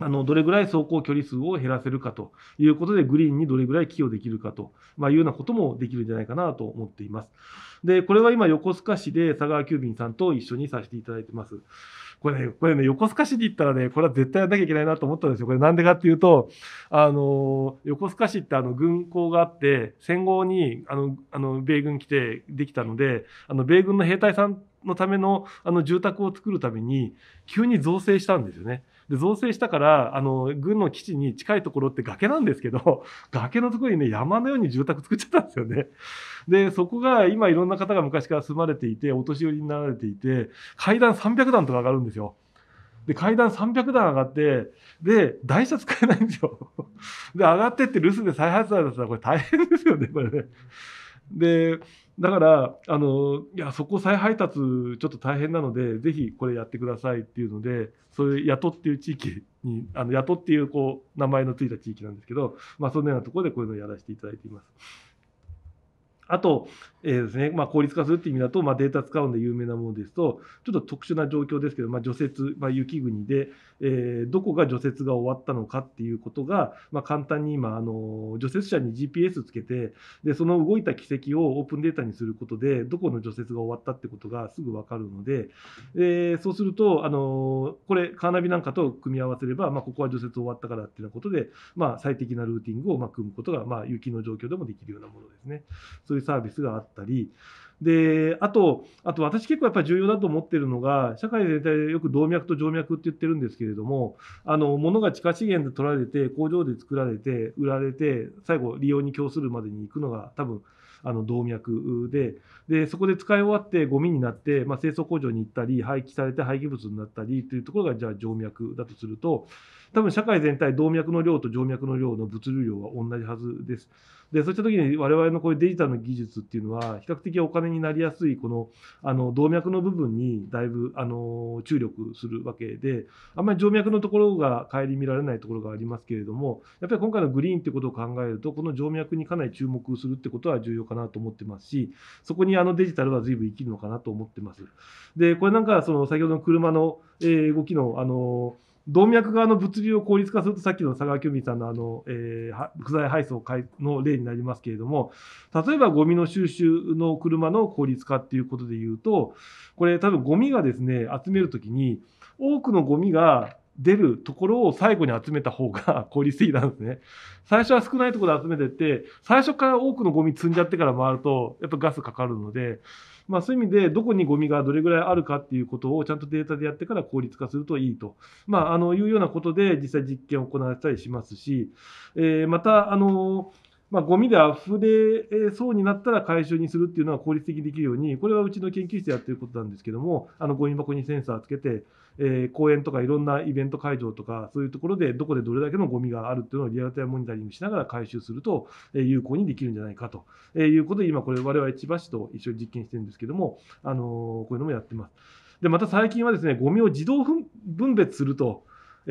あのどれぐらい走行距離数を減らせるかということで、グリーンにどれぐらい寄与できるかと、まあ、いうようなこともできるんじゃないかなと思っています。で、これは今、横須賀市で佐川急便さんと一緒にさせていただいてます。これね、これね、横須賀市で言ったらね、これは絶対やんなきゃいけないなと思ったんですよ。これなんでかっていうと、あの、横須賀市ってあの、軍港があって、戦後に、あの、あの、米軍来てできたので、あの、米軍の兵隊さんのための、あの、住宅を作るために、急に造成したんですよね。で造成したからあの軍の基地に近いところって崖なんですけど 崖のところにね山のように住宅作っちゃったんですよね。でそこが今いろんな方が昔から住まれていてお年寄りになられていて階段300段とか上がるんですよ。で、階段300段上がって、で、台車使えないんですよ。で、上がってって留守で再発されたらこれ大変ですよね、これね。で、だからあのいやそこ再配達ちょっと大変なのでぜひこれやってくださいっていうのでそういう雇っていう地域にあの雇っていうこう名前のついた地域なんですけど、まあ、そのようなところでこういうのをやらせていただいています。あと、えーですねまあ、効率化するっていう意味だと、まあ、データ使うので有名なものですと、ちょっと特殊な状況ですけど、まあ、除雪、まあ、雪国で、えー、どこが除雪が終わったのかっていうことが、まあ、簡単に今あの除雪車に GPS つけてでその動いた軌跡をオープンデータにすることでどこの除雪が終わったってことがすぐ分かるので、えー、そうするとあのこれカーナビなんかと組み合わせれば、まあ、ここは除雪終わったからっていうことで、まあ、最適なルーティングをま組むことが、まあ、雪の状況でもできるようなものですねそういうサービスがあったりで、あと、あと私結構やっぱり重要だと思ってるのが、社会全体でよく動脈と静脈って言ってるんですけれども、あの、物が地下資源で取られて、工場で作られて、売られて、最後利用に供するまでに行くのが多分、あの動脈ででそこで使い終わってゴミになって、まあ、清掃工場に行ったり廃棄されて廃棄物になったりというところがじゃあ静脈だとすると多分社会全体動脈の量と静脈の量の物流量は同じはずです。でそうしたた時に我々のこういうデジタルの技術っていうのは比較的お金になりやすいこのあの動脈の部分にだいぶあの注力するわけであんまり静脈のところが顧みられないところがありますけれどもやっぱり今回のグリーンってことを考えるとこの静脈にかなり注目するってことは重要かなと思ってますしそこにあのデジタルは随分生きるのかなと思ってます。でこれなんかその先ほどの車の、え動きのあのー動脈側の物流を効率化すると、さっきの佐川急便さんのあの、えー、不在配送の例になりますけれども、例えばゴミの収集の車の効率化っていうことで言うと、これ多分ゴミがですね、集めるときに、多くのゴミが出るところを最後に集めた方が 効率的なんですね。最初は少ないところで集めてって、最初から多くのゴミ積んじゃってから回ると、やっぱガスかかるので、まあそういう意味で、どこにゴミがどれぐらいあるかっていうことをちゃんとデータでやってから効率化するといいと。まあ、あの、いうようなことで実際実験を行われたりしますし、えー、また、あのー、まあ、ゴミで溢れそうになったら回収にするっていうのは効率的にできるように、これはうちの研究室でやってることなんですけども、あのゴミ箱にセンサーつけて、えー、公園とかいろんなイベント会場とか、そういうところでどこでどれだけのゴミがあるっていうのをリアルタイムモニタリングしながら回収すると、え有効にできるんじゃないかと、えいうことで、今これ我々千葉市と一緒に実験してるんですけども、あのこういうのもやってます。で、また最近はですね、ゴミを自動分別すると、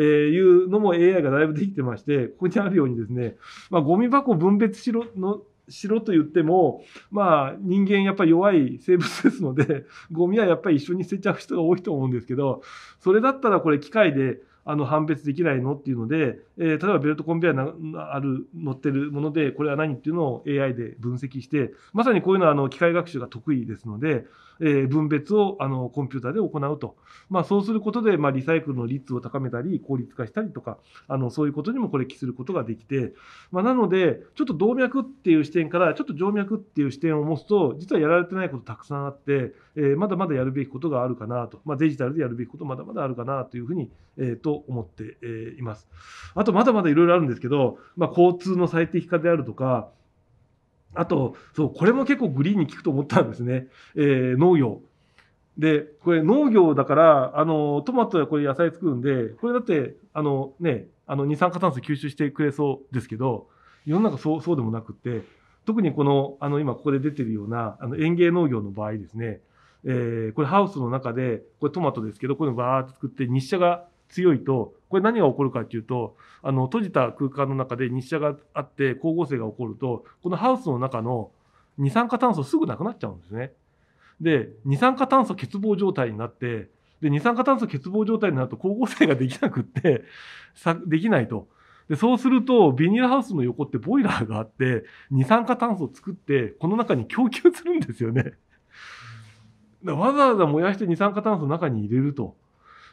えいうのも AI がだいぶできてまして、ここにあるようにですね、まあ、ゴミ箱分別しろの、しろと言っても、まあ、人間やっぱり弱い生物ですので、ゴミはやっぱり一緒に捨てちゃう人が多いと思うんですけど、それだったらこれ機械で、あの判別できないのっていうので、えー、例えばベルトコンベヤーなある乗ってるものでこれは何っていうのを AI で分析してまさにこういうのはあの機械学習が得意ですのでえ分別をあのコンピューターで行うと、まあ、そうすることで、まリサイクルの率を高めたり効率化したりとかあのそういうことにもこれ期することができて、まあ、なのでちょっと動脈っていう視点からちょっと静脈っていう視点を持つと実はやられてないことたくさんあって、えー、まだまだやるべきことがあるかなと、まあ、デジタルでやるべきことまだまだあるかなというふうに、えー、と思って、えいます。あとまだまだいろいろあるんですけど、まあ、交通の最適化であるとかあと、そう、これも結構グリーンに効くと思ったんですね。えー、農業。で、これ農業だから、あの、トマトやこれ野菜作るんで、これだって、あのね、あの、二酸化炭素吸収してくれそうですけど、世の中そう、そうでもなくって、特にこの、あの、今ここで出てるような、あの、園芸農業の場合ですね、えー、これハウスの中で、これトマトですけど、これいバーって作って、日射が強いと、これ何が起こるかっていうと、あの、閉じた空間の中で日射があって光合成が起こると、このハウスの中の二酸化炭素すぐなくなっちゃうんですね。で、二酸化炭素欠乏状態になって、で、二酸化炭素欠乏状態になると光合成ができなくって、さできないと。で、そうすると、ビニールハウスの横ってボイラーがあって、二酸化炭素を作って、この中に供給するんですよね。わざわざ燃やして二酸化炭素の中に入れると。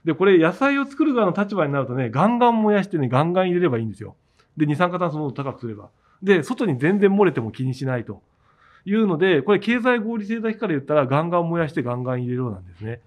で、これ野菜を作る側の立場になるとね、ガンガン燃やしてね、ガンガン入れればいいんですよ。で、二酸化炭素濃度高くすれば。で、外に全然漏れても気にしないというので、これ経済合理性だけから言ったらガンガン燃やしてガンガン入れるようなんですね。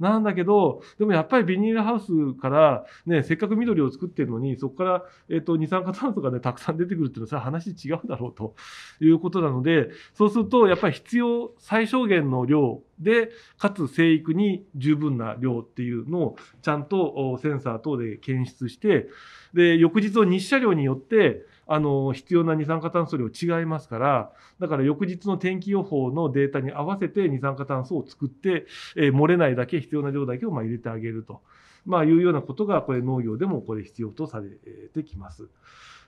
なんだけど、でもやっぱりビニールハウスから、ね、せっかく緑を作ってるのに、そこから、えっ、と、二酸化炭素がね、たくさん出てくるっていうのは、それ話違うだろうということなので、そうすると、やっぱり必要最小限の量で、かつ生育に十分な量っていうのを、ちゃんとセンサー等で検出して、で、翌日を日射量によって、あの必要な二酸化炭素量違いますからだから翌日の天気予報のデータに合わせて二酸化炭素を作って、えー、漏れないだけ必要な量だけをま入れてあげると、まあ、いうようなことがこれ農業でもこれ必要とされてきます。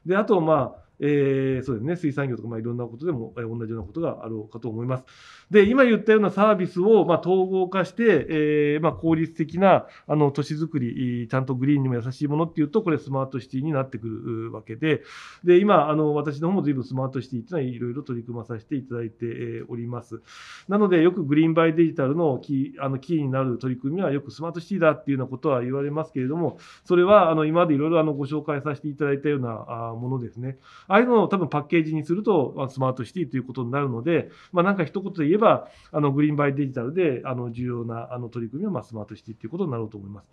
であとまあえー、そうですね、水産業とか、まあ、いろんなことでも、えー、同じようなことがあろうかと思います。で、今言ったようなサービスを、まあ、統合化して、えー、まあ、効率的な、あの、都市づくり、ちゃんとグリーンにも優しいものっていうと、これ、スマートシティになってくるわけで、で、今、あの、私の方も随分スマートシティっていうのは、いろいろ取り組まさせていただいております。なので、よくグリーンバイデジタルのキー、あの、キーになる取り組みは、よくスマートシティだっていうようなことは言われますけれども、それは、あの、今までいろいろ、あの、ご紹介させていただいたようなものですね。ああいうのを多分パッケージにするとスマートシティということになるので、まあ、なんか一言で言えばあのグリーンバイデジタルであの重要なあの取り組みはまスマートシティということになろうと思います。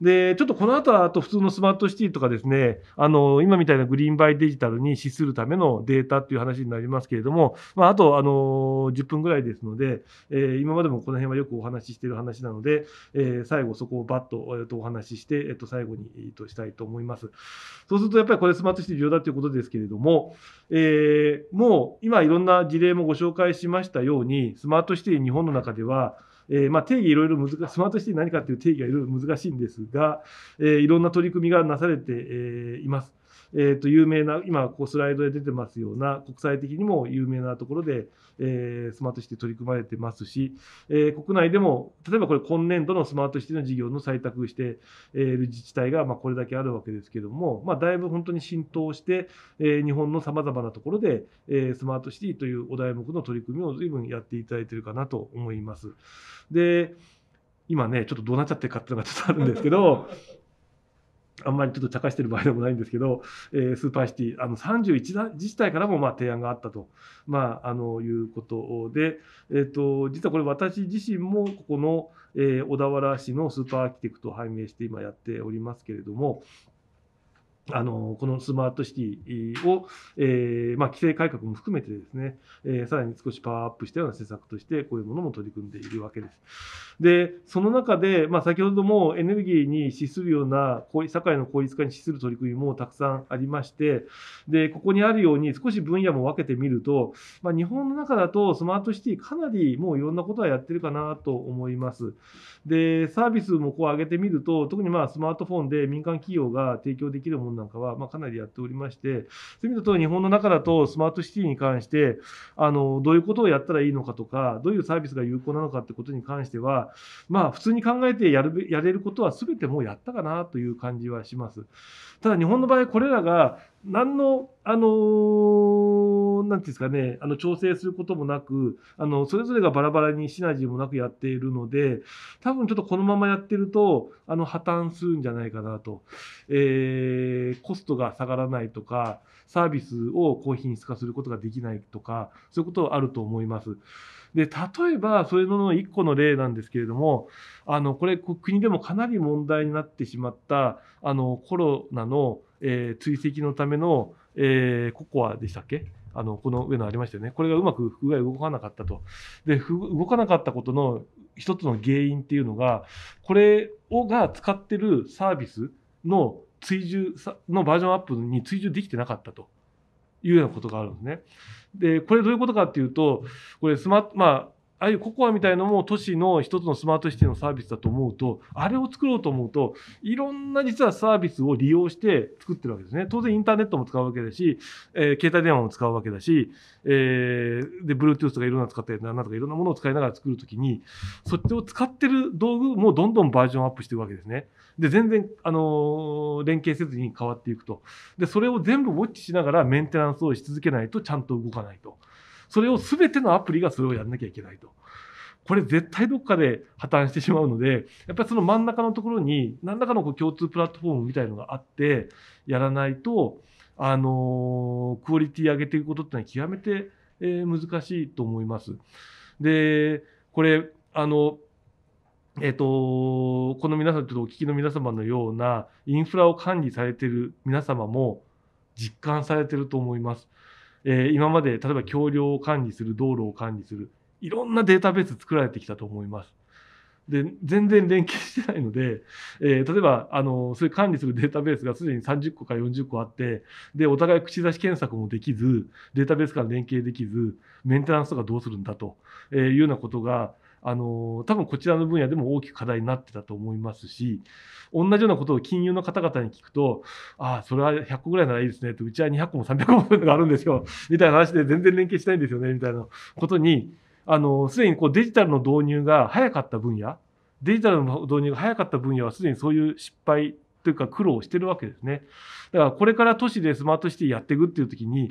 で、ちょっとこの後はあと普通のスマートシティとかですね、あの、今みたいなグリーンバイデジタルに資するためのデータっていう話になりますけれども、まあ、あと、あの、10分ぐらいですので、えー、今までもこの辺はよくお話ししている話なので、えー、最後そこをバッと、えー、とお話しして、えー、と最後に、えー、としたいと思います。そうするとやっぱりこれスマートシティ重要だということですけれども、えー、もう今いろんな事例もご紹介しましたように、スマートシティ日本の中では、えー、まあ、定義いろいろ難しい、スマートシティ何かっていう定義はいろいろ難しいんですが、えー、いろんな取り組みがなされて、えー、います。えー、と有名な今こうスライドで出てますような国際的にも有名なところで、えー、スマートシティ取り組まれてますし、えー、国内でも例えばこれ今年度のスマートシティの事業の採択している自治体がまあこれだけあるわけですけども、まあ、だいぶ本当に浸透して、えー、日本のさまざまなところで、えー、スマートシティというお題目の取り組みをずいぶんやっていただいているかなと思います。で今ねちょっとどうなっちゃってるかっていうのがちょっとあるんですけどあんまりちょっと茶化してる場合でもないんですけど、えー、スーパーシティ、あの31自治体からもまあ提案があったと、まあ、あのいうことで、えーと、実はこれ、私自身もここの、えー、小田原市のスーパーアーキテクトを拝命して今やっておりますけれども、あのこのスマートシティを、えーまあ、規制改革も含めてですね、えー、さらに少しパワーアップしたような施策として、こういうものも取り組んでいるわけです。で、その中で、まあ、先ほどもエネルギーに資するような、社会の効率化に資する取り組みもたくさんありまして、で、ここにあるように少し分野も分けてみると、まあ、日本の中だとスマートシティかなりもういろんなことはやってるかなと思います。で、サービスもこう上げてみると、特にまあスマートフォンで民間企業が提供できるものなんかは、まあ、かなりやっておりまして、そういう意味だと日本の中だとスマートシティに関して、あの、どういうことをやったらいいのかとか、どういうサービスが有効なのかってことに関しては、まあ、普通に考えてやるやれることは全てもうやったかなという感じはします。ただ日本の場合これらが何の、あのー、なんてうんですかね、あの調整することもなく、あのそれぞれがバラバラにシナジーもなくやっているので、多分ちょっとこのままやってると、あの破綻するんじゃないかなと、えー、コストが下がらないとか、サービスを高品質化することができないとか、そういうことはあると思います。で、例えば、それの一個の例なんですけれども、あの、これ、国でもかなり問題になってしまった、あの、コロナの、えー、追跡のための、えー、ココアでしたっけあの、この上のありましたよね。これがうまく不具合動かなかったと。で、動かなかったことの一つの原因っていうのが、これをが使ってるサービスの追従のバージョンアップに追従できてなかったと。いうようなことがあるんですね。で、これどういうことかっていうと、これスマまあ、ああいうココアみたいなのも都市の一つのスマートシティのサービスだと思うと、あれを作ろうと思うと、いろんな実はサービスを利用して作ってるわけですね。当然インターネットも使うわけだし、えー、携帯電話も使うわけだし、えー、で、Bluetooth とかいろんな使って、なんとかいろんなものを使いながら作るときに、そっちを使ってる道具もどんどんバージョンアップしていくわけですね。で、全然、あのー、連携せずに変わっていくと。で、それを全部ウォッチしながらメンテナンスをし続けないとちゃんと動かないと。それを全てのアプリがそれをやんなきゃいけないと。これ絶対どっかで破綻してしまうので、やっぱりその真ん中のところに、何らかのこう共通プラットフォームみたいのがあって、やらないと、あのクオリティ上げていくことってのは極めて、え難しいと思います。で、これ、あの、えっ、と、この皆さん、ちょっとお聞きの皆様のようなインフラを管理されている皆様も実感されてると思います。えー、今まで例えば橋梁を管理する道路を管理するいろんなデータベース作られてきたと思います。で全然連携してないので、えー、例えばあのそういう管理するデータベースがすでに30個か40個あってでお互い口出し検索もできずデータベースから連携できずメンテナンスとかどうするんだというようなことがあの多分こちらの分野でも大きく課題になってたと思いますし同じようなことを金融の方々に聞くとああそれは100個ぐらいならいいですねとうちは200個も300個もあるんですよ みたいな話で全然連携しないんですよねみたいなことにすでにこうデジタルの導入が早かった分野デジタルの導入が早かった分野はすでにそういう失敗というか苦労してるわけですね。だからこれから都市でスマートシティやっていくっていう時に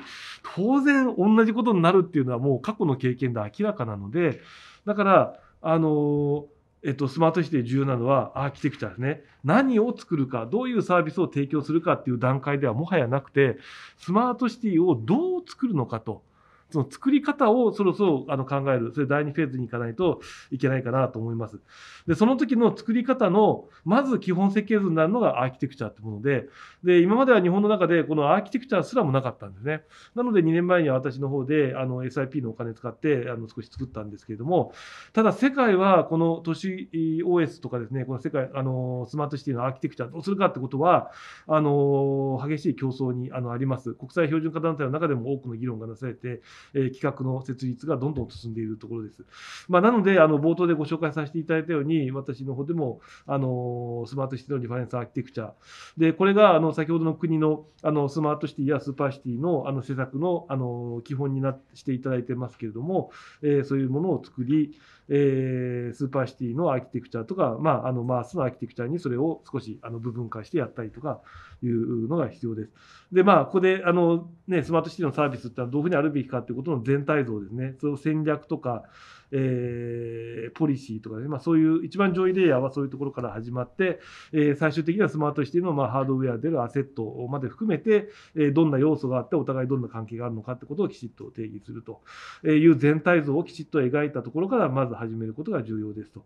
当然同じことになるっていうのはもう過去の経験で明らかなのでだからあのえっと、スマートシティで重要なのはアーキテクチャですね。何を作るか、どういうサービスを提供するかっていう段階ではもはやなくて、スマートシティをどう作るのかとその作り方をそろそろあの考える、それ第2フェーズに行かないといけないかなと思います。で、その時の作り方の、まず基本設計図になるのがアーキテクチャってもので、で、今までは日本の中でこのアーキテクチャすらもなかったんですね。なので2年前には私の方で、あの SIP のお金使って、あの少し作ったんですけれども、ただ世界はこの都市 OS とかですね、この世界、あの、スマートシティのアーキテクチャどうするかってことは、あの、激しい競争にあのあります。国際標準化団体の中でも多くの議論がなされて、え企画の設立がどんどん進んでいるところです。まあ、なので、あの冒頭でご紹介させていただいたように、私の方でもあのスマートシティのリファレンスアーキテクチャ、でこれがあの先ほどの国のあのスマートシティやスーパーシティのあの施策のあの基本になしていただいてますけれども、えそういうものを作り、えスーパーシティのアーキテクチャとか、まあ、あのマースのアーキテクチャにそれを少しあの部分化してやったりとかいうのが必要です。で、まあ、ここであの、ね、スマートシティのサービスってどういうふうにあるべきかってことの全体像ですね、その戦略とか、えー、ポリシーとかね、まあ、そういう一番上位レイヤーはそういうところから始まって、えー、最終的にはスマートシティのまあハードウェアでるアセットまで含めて、えー、どんな要素があって、お互いどんな関係があるのかってことをきちっと定義するという全体像をきちっと描いたところから、まず始めることが重要ですと。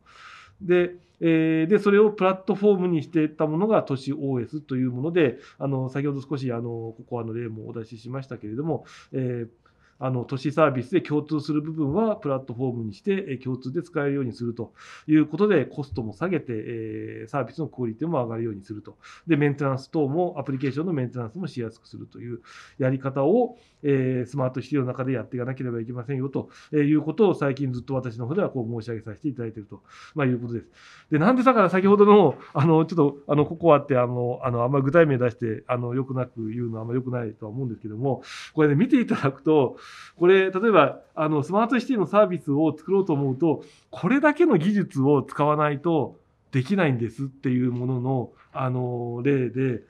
で、えー、で、それをプラットフォームにしていったものが都市 OS というもので、あの、先ほど少し、あの、ここあの例もお出ししましたけれども、えーあの都市サービスで共通する部分はプラットフォームにして共通で使えるようにするということでコストも下げて、えサービスのクオリティも上がるようにするとでメンテナンス等もアプリケーションのメンテナンスもしやすくするというやり方を、えスマートシティの中でやっていかなければいけませんよということを最近ずっと私の方ではこう申し上げさせていただいていると、まいうことです。でなんでだから先ほどのあのちょっとあのここあってあのあのあんまり具体名出してあのよくなく言うのはあんまり良くないとは思うんですけどもこれね見ていただくとこれ、例えば、あの、スマートシティのサービスを作ろうと思うと、これだけの技術を使わないとできないんですっていうものの、あの、例で、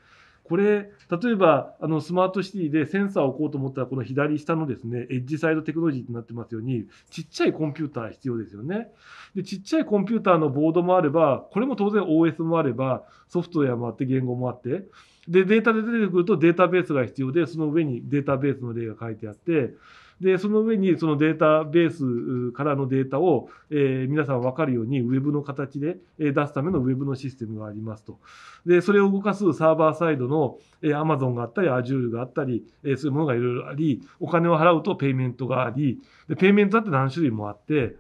これ、例えば、あの、スマートシティでセンサーを置こうと思ったら、この左下のですね、エッジサイドテクノロジーてなってますように、ちっちゃいコンピューター必要ですよね。で、ちっちゃいコンピューターのボードもあれば、これも当然 OS もあれば、ソフトウェアもあって、言語もあって、で、データで出てくるとデータベースが必要で、その上にデータベースの例が書いてあって、で、その上にそのデータベースからのデータを、えー、皆さん分かるように Web の形で出すための Web のシステムがありますと。で、それを動かすサーバーサイドの、えー、Amazon があったり、Azure があったり、えー、そういうものがいろいろあり、お金を払うとペイメントがあり、で、ペイメントだって何種類もあって、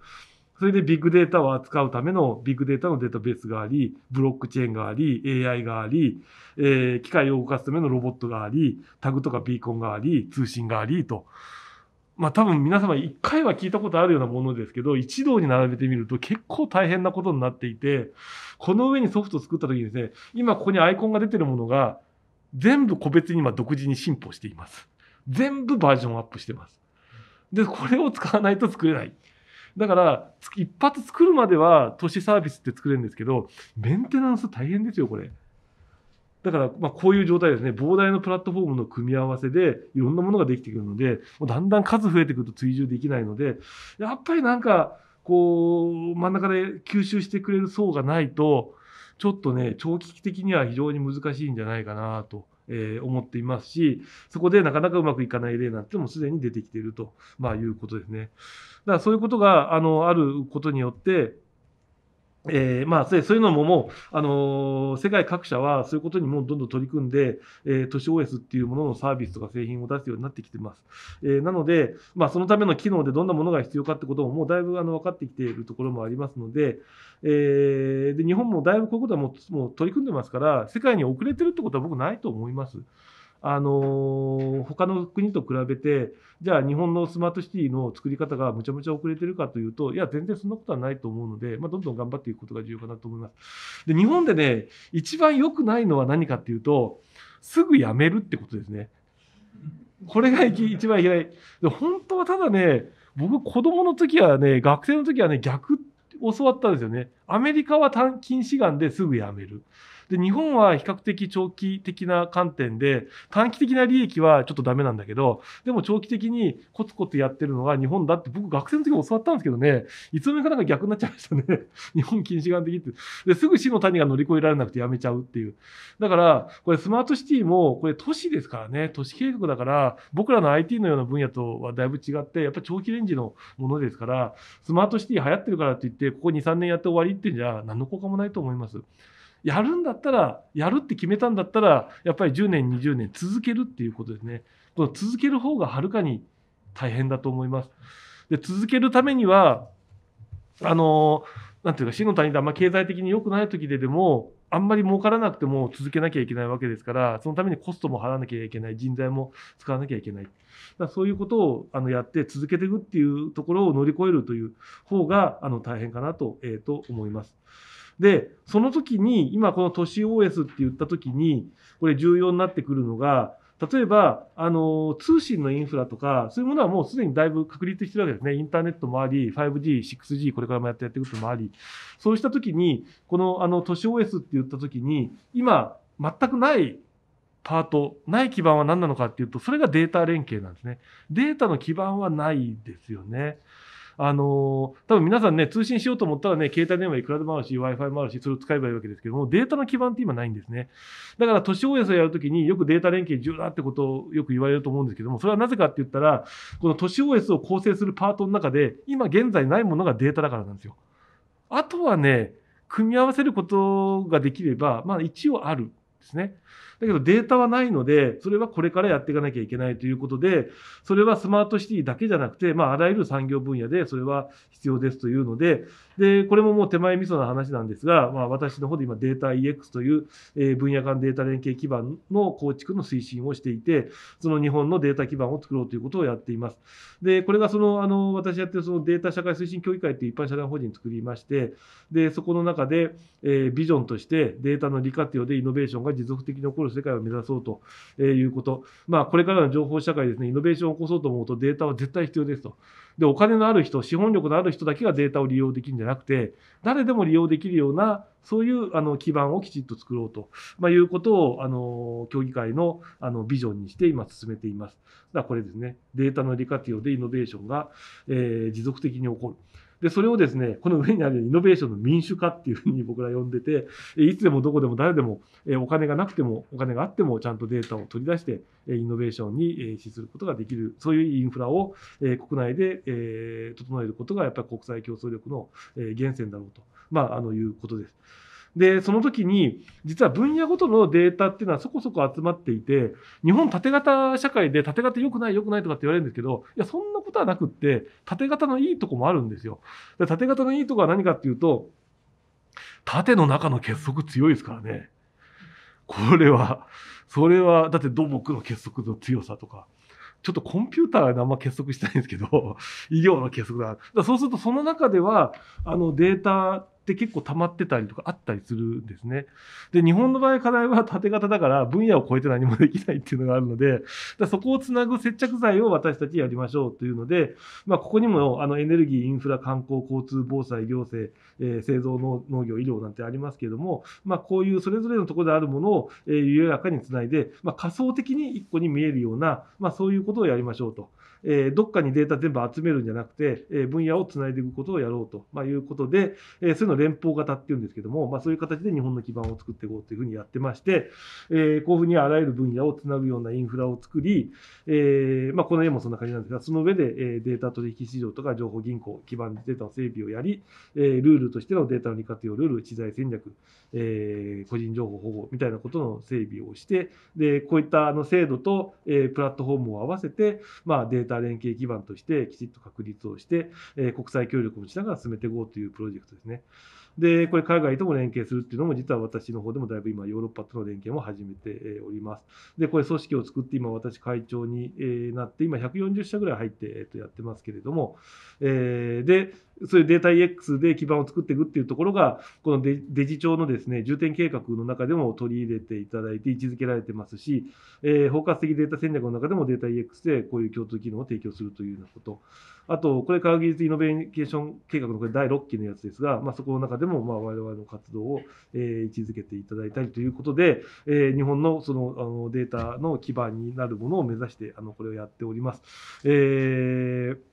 それでビッグデータを扱うためのビッグデータのデータベースがあり、ブロックチェーンがあり、AI があり、えー、機械を動かすためのロボットがあり、タグとかビーコンがあり、通信がありと。まあ多分皆様一回は聞いたことあるようなものですけど、一堂に並べてみると結構大変なことになっていて、この上にソフトを作った時にですね、今ここにアイコンが出てるものが、全部個別に今独自に進歩しています。全部バージョンアップしてます。で、これを使わないと作れない。だから一発作るまでは都市サービスって作れるんですけどメンテナンス大変ですよこれ。だから、まあ、こういう状態ですね。膨大なプラットフォームの組み合わせで、いろんなものができてくるので、もうだんだん数増えてくると追従できないので、やっぱりなんか、こう、真ん中で吸収してくれる層がないと、ちょっとね、長期的には非常に難しいんじゃないかなとえ思っていますし、そこでなかなかうまくいかない例なんてもすでに出てきていると、まあ、いうことですね。だからそういうことがあのあることによって、えー、まあ、そういうのももう、あのー、世界各社はそういうことにもどんどん取り組んで、えー、都市 OS っていうもののサービスとか製品を出すようになってきてます。えー、なので、まあ、そのための機能でどんなものが必要かってことももうだいぶあの分かってきているところもありますので、えー、で日本もだいぶこういうことはもうもう取り組んでますから、世界に遅れてるってことは僕ないと思います。あの他の国と比べてじゃあ日本のスマートシティの作り方がむちゃむちゃ遅れてるかというといや全然そんなことはないと思うので、まあ、どんどん頑張っていくことが重要かなと思います。で日本でね一番良くないのは何かっていうとすぐやめるってことですね。これが一番嫌い。本当はただね僕子供の時はね学生の時はね逆教わったんですよね。アメリカは禁志願ですぐやめる。で日本は比較的長期的な観点で短期的な利益はちょっとダメなんだけどでも長期的にコツコツやってるのが日本だって僕学生の時も教わったんですけどねいつの間にかなんか逆になっちゃいましたね 日本近視眼的ってですぐ死の谷が乗り越えられなくてやめちゃうっていうだからこれスマートシティもこれ都市ですからね都市計画だから僕らの IT のような分野とはだいぶ違ってやっぱり長期レンジのものですからスマートシティ流行ってるからって言ってここ23年やって終わりってうんじゃ何の効果もないと思います。やるんだったらやるって決めたんだったらやっぱり10年20年続けるっていうことですねこの続ける方がはるかに大変だと思いますで続けるためにはあのなんていうか死の谷であんま経済的に良くない時ででもあんまり儲からなくても続けなきゃいけないわけですからそのためにコストも払わなきゃいけない人材も使わなきゃいけないだそういうことをあのやって続けていくっていうところを乗り越えるという方があの大変かなと,、えー、と思います。で、その時に、今この都市 OS って言った時に、これ重要になってくるのが、例えば、あの、通信のインフラとか、そういうものはもうすでにだいぶ確立してるわけですね。インターネットもあり、5G、6G、これからもやってやっていくこともあり、そうした時に、この、あの、都市 OS って言った時に、今、全くないパート、ない基盤は何なのかっていうと、それがデータ連携なんですね。データの基盤はないですよね。あのー、多分皆さんね、通信しようと思ったらね、携帯電話いくらでもあるし、Wi-Fi もあるし、それを使えばいいわけですけども、データの基盤って今ないんですね。だから都市 OS をやるときによくデータ連携重要だってことをよく言われると思うんですけども、それはなぜかって言ったら、この都市 OS を構成するパートの中で、今現在ないものがデータだからなんですよ。あとはね、組み合わせることができれば、まあ一応あるんですね。だけどデータはないので、それはこれからやっていかなきゃいけないということで、それはスマートシティだけじゃなくて、まあ、あらゆる産業分野でそれは必要ですというので、で、これももう手前味噌な話なんですが、まあ、私の方で今データ EX という、え分野間データ連携基盤の構築の推進をしていて、その日本のデータ基盤を作ろうということをやっています。で、これがその、あの、私やってるそのデータ社会推進協議会という一般社団法人作りまして、で、そこの中で、えー、ビジョンとしてデータの利活用でイノベーションが持続的に起こる世界を目指そうということ、まあ、これからの情報社会ですね、イノベーションを起こそうと思うとデータは絶対必要ですと。で、お金のある人、資本力のある人だけがデータを利用できるんじゃなくて、誰でも利用できるような、そういうあの基盤をきちっと作ろうと、まあ、いうことを、あの、協議会のあのビジョンにして今進めています。だこれですね、データの利活用でイノベーションが、えー、持続的に起こる。で、それをですね、この上にあるイノベーションの民主化っていうふうに僕ら呼んでて、いつでもどこでも誰でも、お金がなくても、お金があっても、ちゃんとデータを取り出して、イノベーションに資することができる、そういうインフラを国内で整えることが、やっぱり国際競争力の源泉だろうと、まあ、あのいうことです。で、その時に、実は分野ごとのデータっていうのはそこそこ集まっていて、日本縦型社会で縦型良くない良くないとかって言われるんですけど、いや、そんなことはなくって、縦型のいいとこもあるんですよ。縦型のいいとこは何かっていうと、縦の中の結束強いですからね。これは、それは、だって土木の結束の強さとか。ちょっとコンピューターがあんま結束してないんですけど、医療の結束だ。だそうすると、その中では、あのデータって結構溜まってたりとかあったりするんですね。で、日本の場合課題は縦型だから分野を超えて何もできないっていうのがあるので、だそこをつなぐ接着剤を私たちやりましょうというので、まあ、ここにもあのエネルギー、インフラ、観光、交通、防災、行政、えー、製造農、農業、医療なんてありますけれども、まあ、こういうそれぞれのところであるものを、え緩やかにつないで、まあ、仮想的に一個に見えるような、まあ、そういうことをやりましょうと。えどっかにデータ全部集めるんじゃなくて、え分野をつないでいくことをやろうと、まいうことで、えそういうの連邦型っていうんですけども、まそういう形で日本の基盤を作っていこうというふうにやってまして、えこういうふうにあらゆる分野をつなぐようなインフラを作り、えまこの絵もそんな感じなんですが、その上で、えデータ取引市場とか情報銀行、基盤データの整備をやり、えルールとしてのデータの利活用ルール、知財戦略、え個人情報保護みたいなことの整備をして、でこういったあの制度と、えプラットフォームを合わせて、まあ、データタ連携基盤としてきちっと確立をして、え国際協力もしながら進めていこうというプロジェクトですね。で、これ海外とも連携するっていうのも、実は私の方でもだいぶ今、ヨーロッパとの連携も始めております。で、これ組織を作って、今私会長になって、今140社ぐらい入ってやってますけれども、えで、そういうデータ EX で基盤を作っていくっていうところが、このデジ庁のですね、重点計画の中でも取り入れていただいて位置づけられてますし、えー、包括的データ戦略の中でもデータ EX でこういう共通機能を提供するというようなこと。あと、これ科学技術イノベーション計画のこれ第6期のやつですが、まあ、そこの中でもまあ我々の活動を、え位置づけていただいたりということで、えー、日本のそのあのデータの基盤になるものを目指して、あのこれをやっております。えー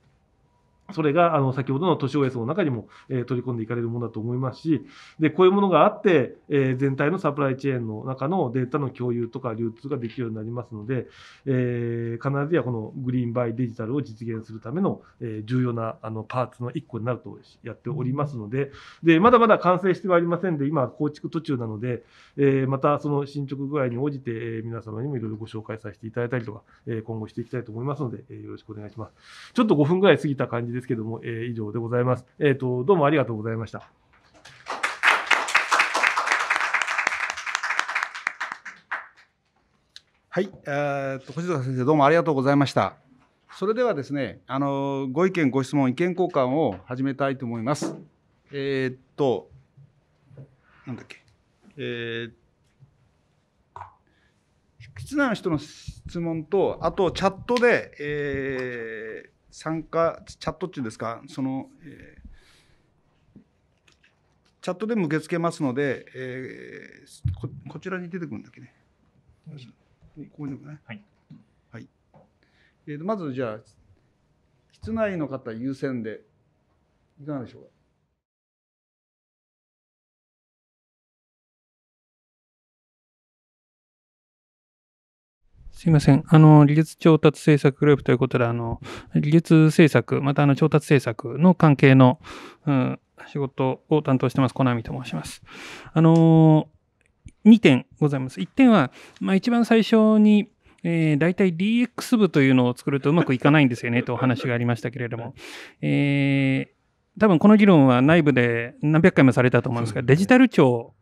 それが、あの、先ほどの都市 OS の中にも、え取り込んでいかれるものだと思いますし、で、こういうものがあって、え全体のサプライチェーンの中のデータの共有とか流通ができるようになりますので、え必ずやこのグリーンバイデジタルを実現するための、え重要な、あの、パーツの一個になるとやっておりますので、で、まだまだ完成してはありませんで、今、構築途中なので、えまたその進捗具合に応じて、え皆様にもいろいろご紹介させていただいたりとか、え今後していきたいと思いますので、えよろしくお願いします。ちょっと5分ぐらい過ぎた感じですですけども、えー、以上でございます。えっ、ー、と、どうもありがとうございました。はい、えーと、と星塚先生どうもありがとうございました。それではですね、あのご意見ご質問意見交換を始めたいと思います。えー、っとなんだっけ、えー、室内の人の質問とあとチャットで、えー参加チャットっていうんですかその、えー、チャットでも受け付けますので、えー、ここちらに出てくるんだっけね。ここにね。はい。はい。えー、まずじゃあ室内の方優先でいかがでしょうか。すいません。あの、技術調達政策グループということで、あの、技術政策、またあの、調達政策の関係の、うん、仕事を担当してます、コナミと申します。あの、2点ございます。1点は、まあ、一番最初に、えー、大体 DX 部というのを作るとうまくいかないんですよねとお話がありましたけれども、えー、多分この議論は内部で何百回もされたと思うんですが、デジタル庁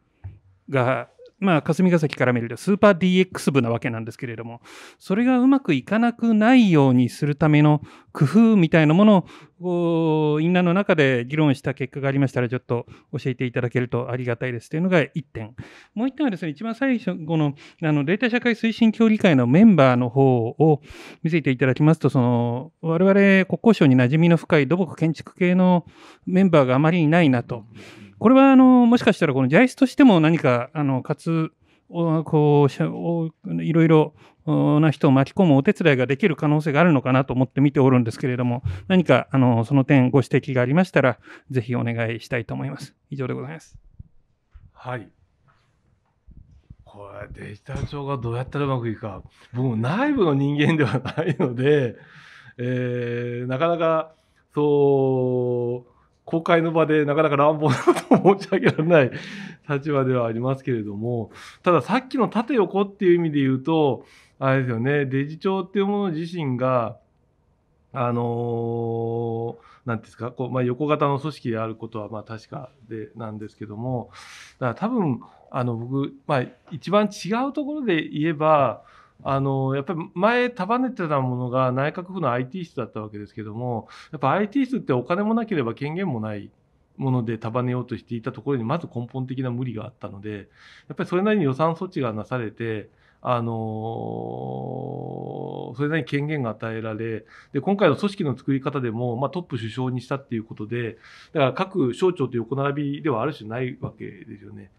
がまあ、霞ヶ崎から見るとスーパー DX 部なわけなんですけれども、それがうまくいかなくないようにするための工夫みたいなものを、インナーの中で議論した結果がありましたら、ちょっと教えていただけるとありがたいですというのが1点。もう1点はですね、一番最初の、あの、データ社会推進協議会のメンバーの方を見せていただきますと、その、我々国交省に馴染みの深い土木建築系のメンバーがあまりいないなと。うんこれはあのもしかしたらこの j i イスとしても何かあの活こういろいろな人を巻き込むお手伝いができる可能性があるのかなと思って見ておるんですけれども、何かあのその点ご指摘がありましたら、ぜひお願いしたいと思います。以上でございます。はい。これデジタル庁がどうやったらうまくいくか、僕も内部の人間ではないので、えー、なかなかそう。公開の場でなかなか乱暴なこと申し上げられない立場ではありますけれども、たださっきの縦横っていう意味で言うと、あれですよね、デジ庁っていうもの自身が、あのー、なんですか、こうまあ、横型の組織であることはまあ確かでなんですけども、だから多分、あの僕、まあ、一番違うところで言えば、あのやっぱり前束ねてたものが内閣府の IT 室だったわけですけどもやっぱ IT 室ってお金もなければ権限もないもので束ねようとしていたところにまず根本的な無理があったのでやっぱりそれなりに予算措置がなされてあのそれなりに権限が与えられで今回の組織の作り方でも、まあ、トップ首相にしたっていうことでだから各省庁と横並びではある種ないわけですよね。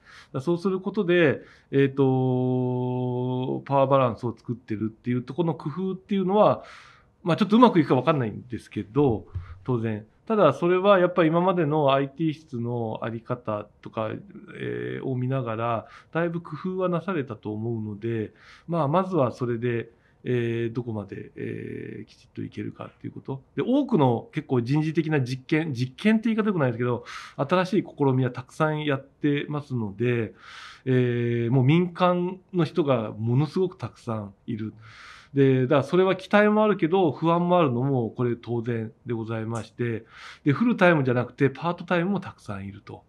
そうすることで、えーと、パワーバランスを作ってるっていうところの工夫っていうのは、まあ、ちょっとうまくいくか分かんないんですけど当然。ただそれはやっぱり今までの IT 室の在り方とか、えー、を見ながらだいぶ工夫はなされたと思うので、まあ、まずはそれで、えー、どこまで、えー、きちっといけるかっていうことで多くの結構人事的な実験実験って言い方よくないですけど新しい試みはたくさんやってますので、えー、もう民間の人がものすごくたくさんいる。うんで、だからそれは期待もあるけど、不安もあるのも、これ当然でございまして、で、フルタイムじゃなくて、パートタイムもたくさんいると。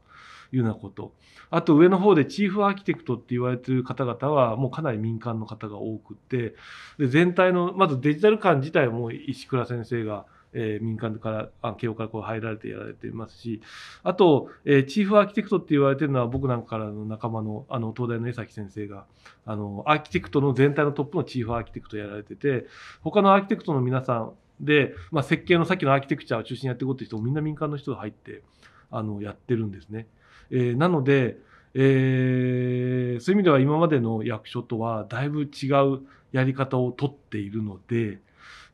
いうようなこと。あと上の方でチーフアーキテクトって言われてる方々はもうかなり民間の方が多くって、で全体の、まずデジタル感自体も石倉先生がえー、民間から、慶応からこう入られてやられていますし、あと、えー、チーフアーキテクトって言われてるのは、僕なんかからの仲間の、あの、東大の江崎先生が、あの、アーキテクトの全体のトップのチーフアーキテクトやられてて、他のアーキテクトの皆さんで、まあ、設計のさっきのアーキテクチャを中心にやっていこうって人もみんな民間の人が入って、あの、やってるんですね。えー、なので、えー、そういう意味では今までの役所とはだいぶ違うやり方をとっているので、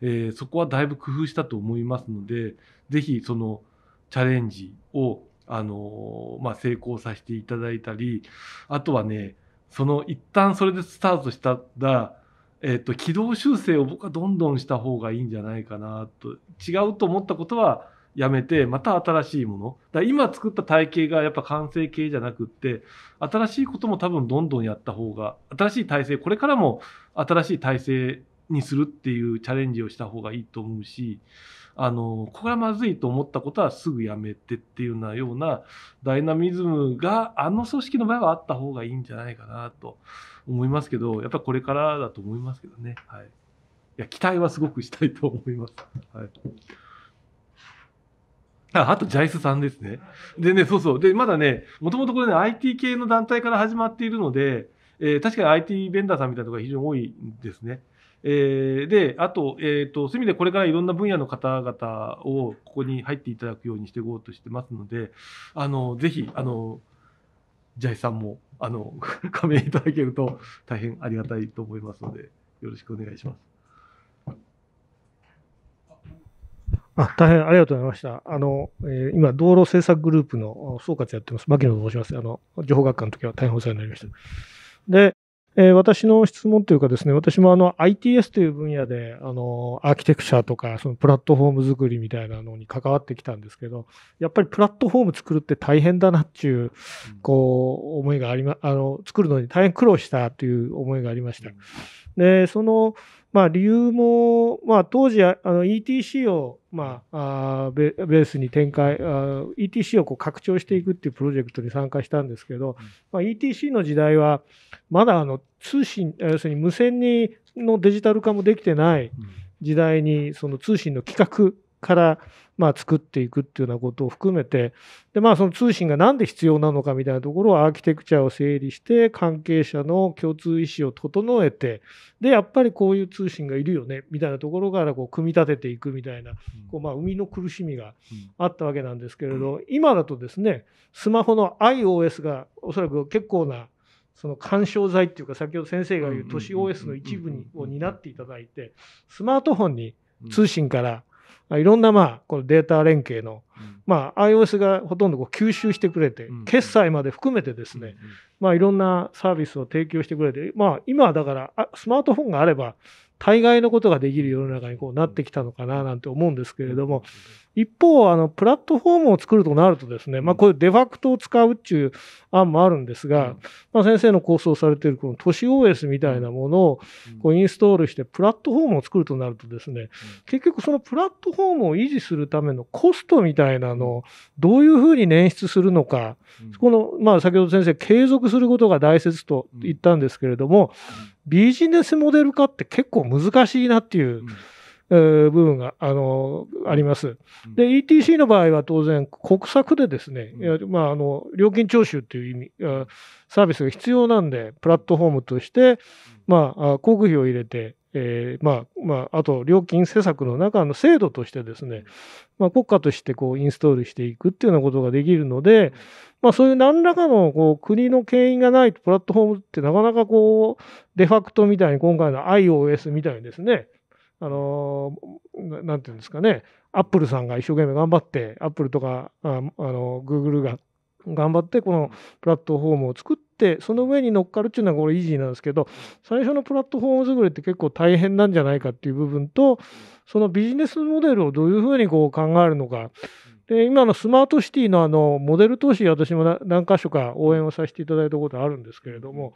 えー、そこはだいぶ工夫したと思いますので、ぜひそのチャレンジを、あのー、まあ、成功させていただいたり、あとはね、その一旦それでスタートしたら、えっ、ー、と、軌道修正を僕はどんどんした方がいいんじゃないかなと、違うと思ったことはやめて、また新しいもの。だ今作った体系がやっぱ完成形じゃなくって、新しいことも多分どんどんやった方が、新しい体制、これからも新しい体制にするっていうチャレンジをした方がいいと思うしあのこれはまずいと思ったことはすぐやめてっていうようなようなダイナミズムがあの組織の場合はあった方がいいんじゃないかなと思いますけどやっぱこれからだと思いますけどね、はい、いや期待はすごくしたいと思います。はいあと、ジャイスさんですね。でね、そうそう。で、まだね、もともとこれね、IT 系の団体から始まっているので、えー、確かに IT ベンダーさんみたいなところが非常に多いんですね。えー、で、あと、えっ、ー、と、そういう意味でこれからいろんな分野の方々をここに入っていただくようにしていこうとしてますので、あの、ぜひ、あの、ジャイさんも、あの、加 盟いただけると大変ありがたいと思いますので、よろしくお願いします。あ大変ありがとうございました。あの、えー、今、道路政策グループの総括やってます。牧野と申します。あの、情報学科の時は大変お世話になりました。で、えー、私の質問というかですね、私もあの ITS という分野で、あの、アーキテクチャとか、そのプラットフォーム作りみたいなのに関わってきたんですけど、やっぱりプラットフォーム作るって大変だなっていう、こう、思いがありま、あの、作るのに大変苦労したという思いがありました。で、その、まあ、理由も、まあ、当時あの ETC を、まあ、あベースに展開あ ETC をこう拡張していくっていうプロジェクトに参加したんですけど、まあ、ETC の時代はまだあの通信要するに無線にのデジタル化もできてない時代にその通信の規格からまあ作っていくっていうようなことを含めてで、まあ、その通信が何で必要なのかみたいなところをアーキテクチャを整理して関係者の共通意思を整えてでやっぱりこういう通信がいるよねみたいなところからこう組み立てていくみたいな、こうまあ生みの苦しみがあったわけなんですけれど、今だとですねスマホの iOS がおそらく結構なその緩衝材っていうか先ほど先生が言う都市 OS の一部を担っていただいてスマートフォンに通信から、うんまあ、いろんな、まあ、このデータ連携の、まあ、iOS がほとんどこう吸収してくれて、決済まで含めてですね、まあ、いろんなサービスを提供してくれて、まあ、今はだからあスマートフォンがあれば大概のことができる世の中にこうなってきたのかななんて思うんですけれども、一方、あの、プラットフォームを作るとなるとですね、まあ、こういうデファクトを使うっていう案もあるんですが、まあ、先生の構想されているこの都市 OS みたいなものをこうインストールして、プラットフォームを作るとなるとですね、結局そのプラットフォームを維持するためのコストみたいなのをどういうふうに捻出するのか、この、まあ、先ほど先生、継続することが大切と言ったんですけれども、ビジネスモデル化って結構難しいなっていう、部分が、あの、あります。で、ETC の場合は当然、国策でですね、うん、まあ、あの、料金徴収という意味、サービスが必要なんで、プラットフォームとして、まあ、費を入れて、えー、まあ、まあ、あと、料金施策の中の制度としてですね、まあ、国家としてこう、インストールしていくっていうようなことができるので、まあ、そういう何らかのこう国の権威がないとプラットフォームってなかなかこうデファクトみたいに今回の iOS みたいにですねあのなんていうんですかねアップルさんが一生懸命頑張ってアップルとかあのグーグルが 頑張ってこのプラットフォームを作ってその上に乗っかるっていうのはこれイージーなんですけど最初のプラットフォーム作りって結構大変なんじゃないかっていう部分とそのビジネスモデルをどういうふうにこう考えるのかで、今のスマートシティのあの、モデル投資、私も何箇所か応援をさせていただいたことあるんですけれども、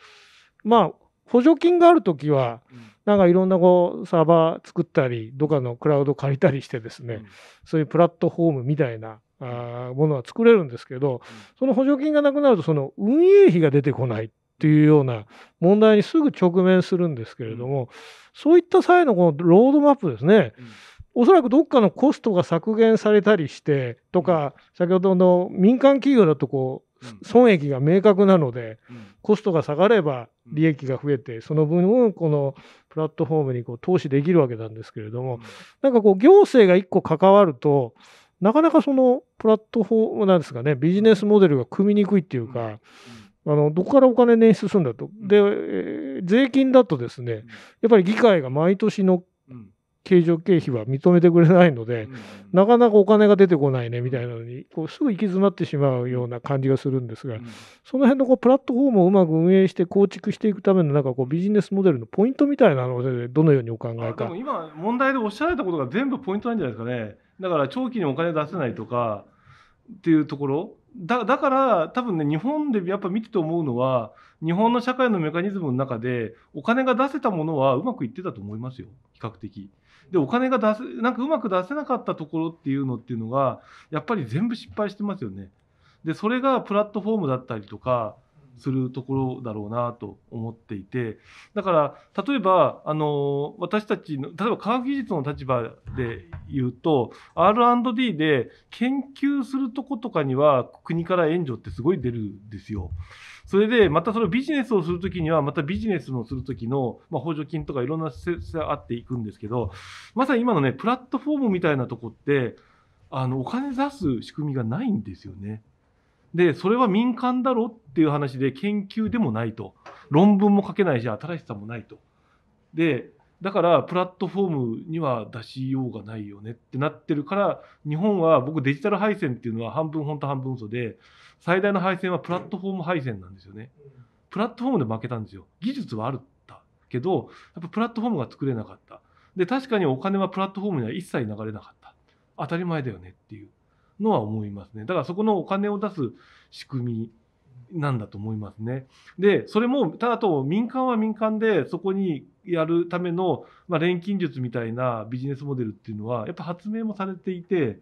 まあ、補助金があるときは、なんかいろんなこうサーバー作ったり、どっかのクラウド借りたりしてですね、そういうプラットフォームみたいなあものは作れるんですけど、その補助金がなくなると、その運営費が出てこないっていうような問題にすぐ直面するんですけれども、そういった際のこのロードマップですね、おそらくどっかのコストが削減されたりしてとか、先ほどの民間企業だとこう、損益が明確なので、コストが下がれば利益が増えて、その分をこのプラットフォームにこう投資できるわけなんですけれども、なんかこう行政が一個関わると、なかなかそのプラットフォームなんですかね、ビジネスモデルが組みにくいっていうか、あのどこからお金捻出するんだと、で、税金だとですね、やっぱり議会が毎年の経常経費は認めてくれないので、うん、なかなかお金が出てこないねみたいなのにこうすぐ行き詰まってしまうような感じがするんですが、うん、その辺のこうプラットフォームをうまく運営して構築していくためのなんかこうビジネスモデルのポイントみたいなのをどのようにお考えか今問題でおっしゃられたことが全部ポイントなんじゃないですかねだから長期にお金出せないとかっていうところだだから多分ね日本でやっぱ見てて思うのは日本の社会のメカニズムの中でお金が出せたものはうまくいってたと思いますよ比較的。でお金が出せなんかうまく出せなかったところっていうのっていうのがやっぱり全部失敗してますよね。でそれがプラットフォームだったりとかするところだろうなと思っていてだから例えばあの私たちの例えば科学技術の立場で言うと R&D で研究するとことかには国から援助ってすごい出るんですよ。それでまたそのビジネスをするときには、またビジネスのするときの、まあ、補助金とかいろんな施設があっていくんですけど、まさに今のね、プラットフォームみたいなとこって、あの、お金出す仕組みがないんですよね。で、それは民間だろっていう話で研究でもないと。論文も書けないし、新しさもないと。で、だからプラットフォームには出しようがないよねってなってるから日本は僕デジタル配線っていうのは半分本当半分嘘で最大の配線はプラットフォーム配線なんですよねプラットフォームで負けたんですよ技術はあるったけどやっぱプラットフォームが作れなかったで確かにお金はプラットフォームには一切流れなかった当たり前だよねっていうのは思いますねだからそこのお金を出す仕組みなんだと思いますねでそれもただと民間は民間でそこにやるための、まあ、錬金術みたいなビジネスモデルっていうのはやっぱ発明もされていて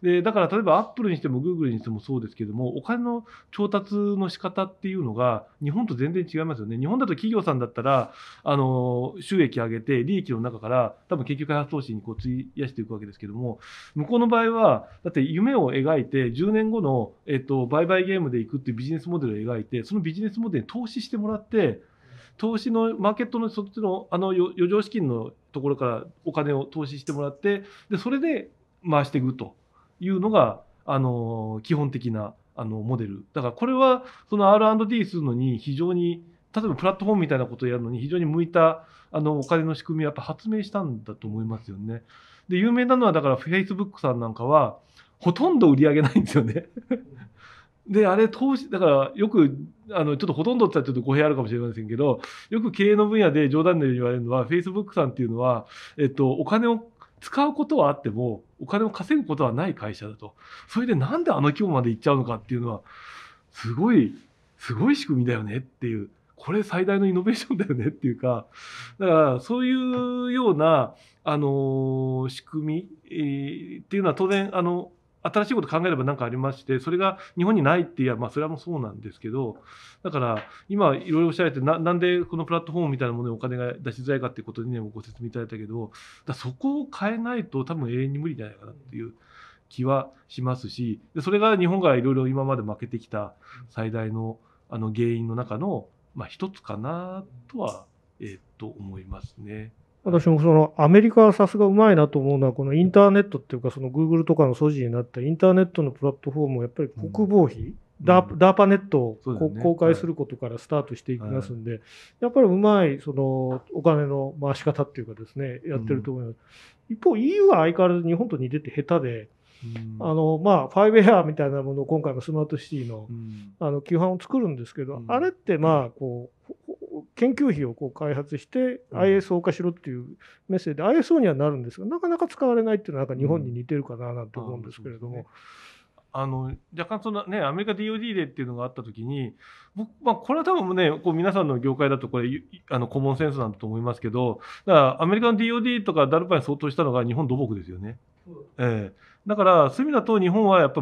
でだから例えばアップルにしてもグーグルにしてもそうですけどもお金の調達の仕方っていうのが日本と全然違いますよね日本だと企業さんだったらあの収益上げて利益の中から多分研究開発投資にこう費やしていくわけですけども向こうの場合はだって夢を描いて10年後の、えっと、売買ゲームでいくっていうビジネスモデルを描いてそのビジネスモデルに投資してもらって投資のマーケットのそっちのあの余剰資金のところからお金を投資してもらってでそれで回していくというのがあの基本的なあのモデルだからこれはその R&D するのに非常に例えばプラットフォームみたいなことをやるのに非常に向いたあのお金の仕組みをやっぱ発明したんだと思いますよね。で有名なのはだから Facebook さんなんかはほとんど売り上げないんですよねで、あれ投資、だからよく、あの、ちょっとほとんどって言ったらちょっと語弊あるかもしれませんけど、よく経営の分野で冗談で言われるのは、フェイスブックさんっていうのは、えっと、お金を使うことはあっても、お金を稼ぐことはない会社だと。それでなんであの規模まで行っちゃうのかっていうのは、すごい、すごい仕組みだよねっていう。これ最大のイノベーションだよねっていうか、だからそういうような、あのー、仕組み、えー、っていうのは当然、あの、新しいこと考えれば何かありまして、それが日本にないっていや、まあ、それはもうそうなんですけど、だから、今、いろいろおっしゃられてな、なんでこのプラットフォームみたいなものにお金が出しづらいかっていうことにね、ご説明いただいたけど、だそこを変えないと、多分永遠に無理じゃないかなっていう気はしますし、それが日本がいろいろ今まで負けてきた最大のあの原因の中の、まあ、一つかなとは、えっと、思いますね。私もそのアメリカはさすがうまいなと思うのはこのインターネットっていうかそのグーグルとかの素地になったインターネットのプラットフォームをやっぱり国防費、うんダーダーパネットを、公開することからスタートしていきますんで、やっぱりうまいそのお金の回し方っていうかですねやってると思います、一方 EU は相変わらず日本と似てて下手で、あのまあ、ファイブエアみたいなものを今回のスマートシティの,、あの規範を作るんですけど、あれってまあこう研究費をこう開発して ISO 化しろっていうメッセージで ISO にはなるんですがなかなか使われないっていうのはなんか日本に似てるかななんて思うんですけれども。あの若干その、ね、アメリカ DOD でっていうのがあったときに僕、まあ、これは多分ねこう皆さんの業界だとこれあのコモンセンスなんだと思いますけどだからアメリカの DOD とかダルパに相当したのが日本土木ですよね。ええー、だからそういう意味だと日本はやっぱ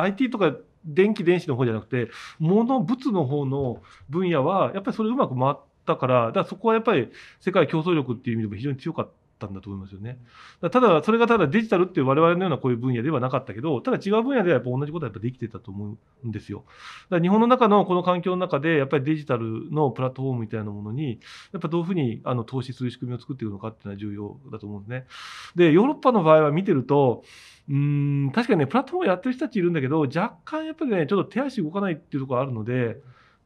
IT とか電気電子の方じゃなくて物物の方の分野はやっぱりそれうまく回ったから、だからそこはやっぱり世界競争力っていう意味でも非常に強かっったんだと思いますよね。だただ、それがただデジタルっていう我々のようなこういう分野ではなかったけど、ただ違う分野ではやっぱ同じことはやっぱできてたと思うんですよ。だから日本の中のこの環境の中で、やっぱりデジタルのプラットフォームみたいなものに、やっぱどういうふうにあの投資する仕組みを作っていくのかっていうのは重要だと思うんですね。で、ヨーロッパの場合は見てると、うん確かにね、プラットフォームやってる人たちいるんだけど、若干やっぱりね、ちょっと手足動かないっていうところあるので、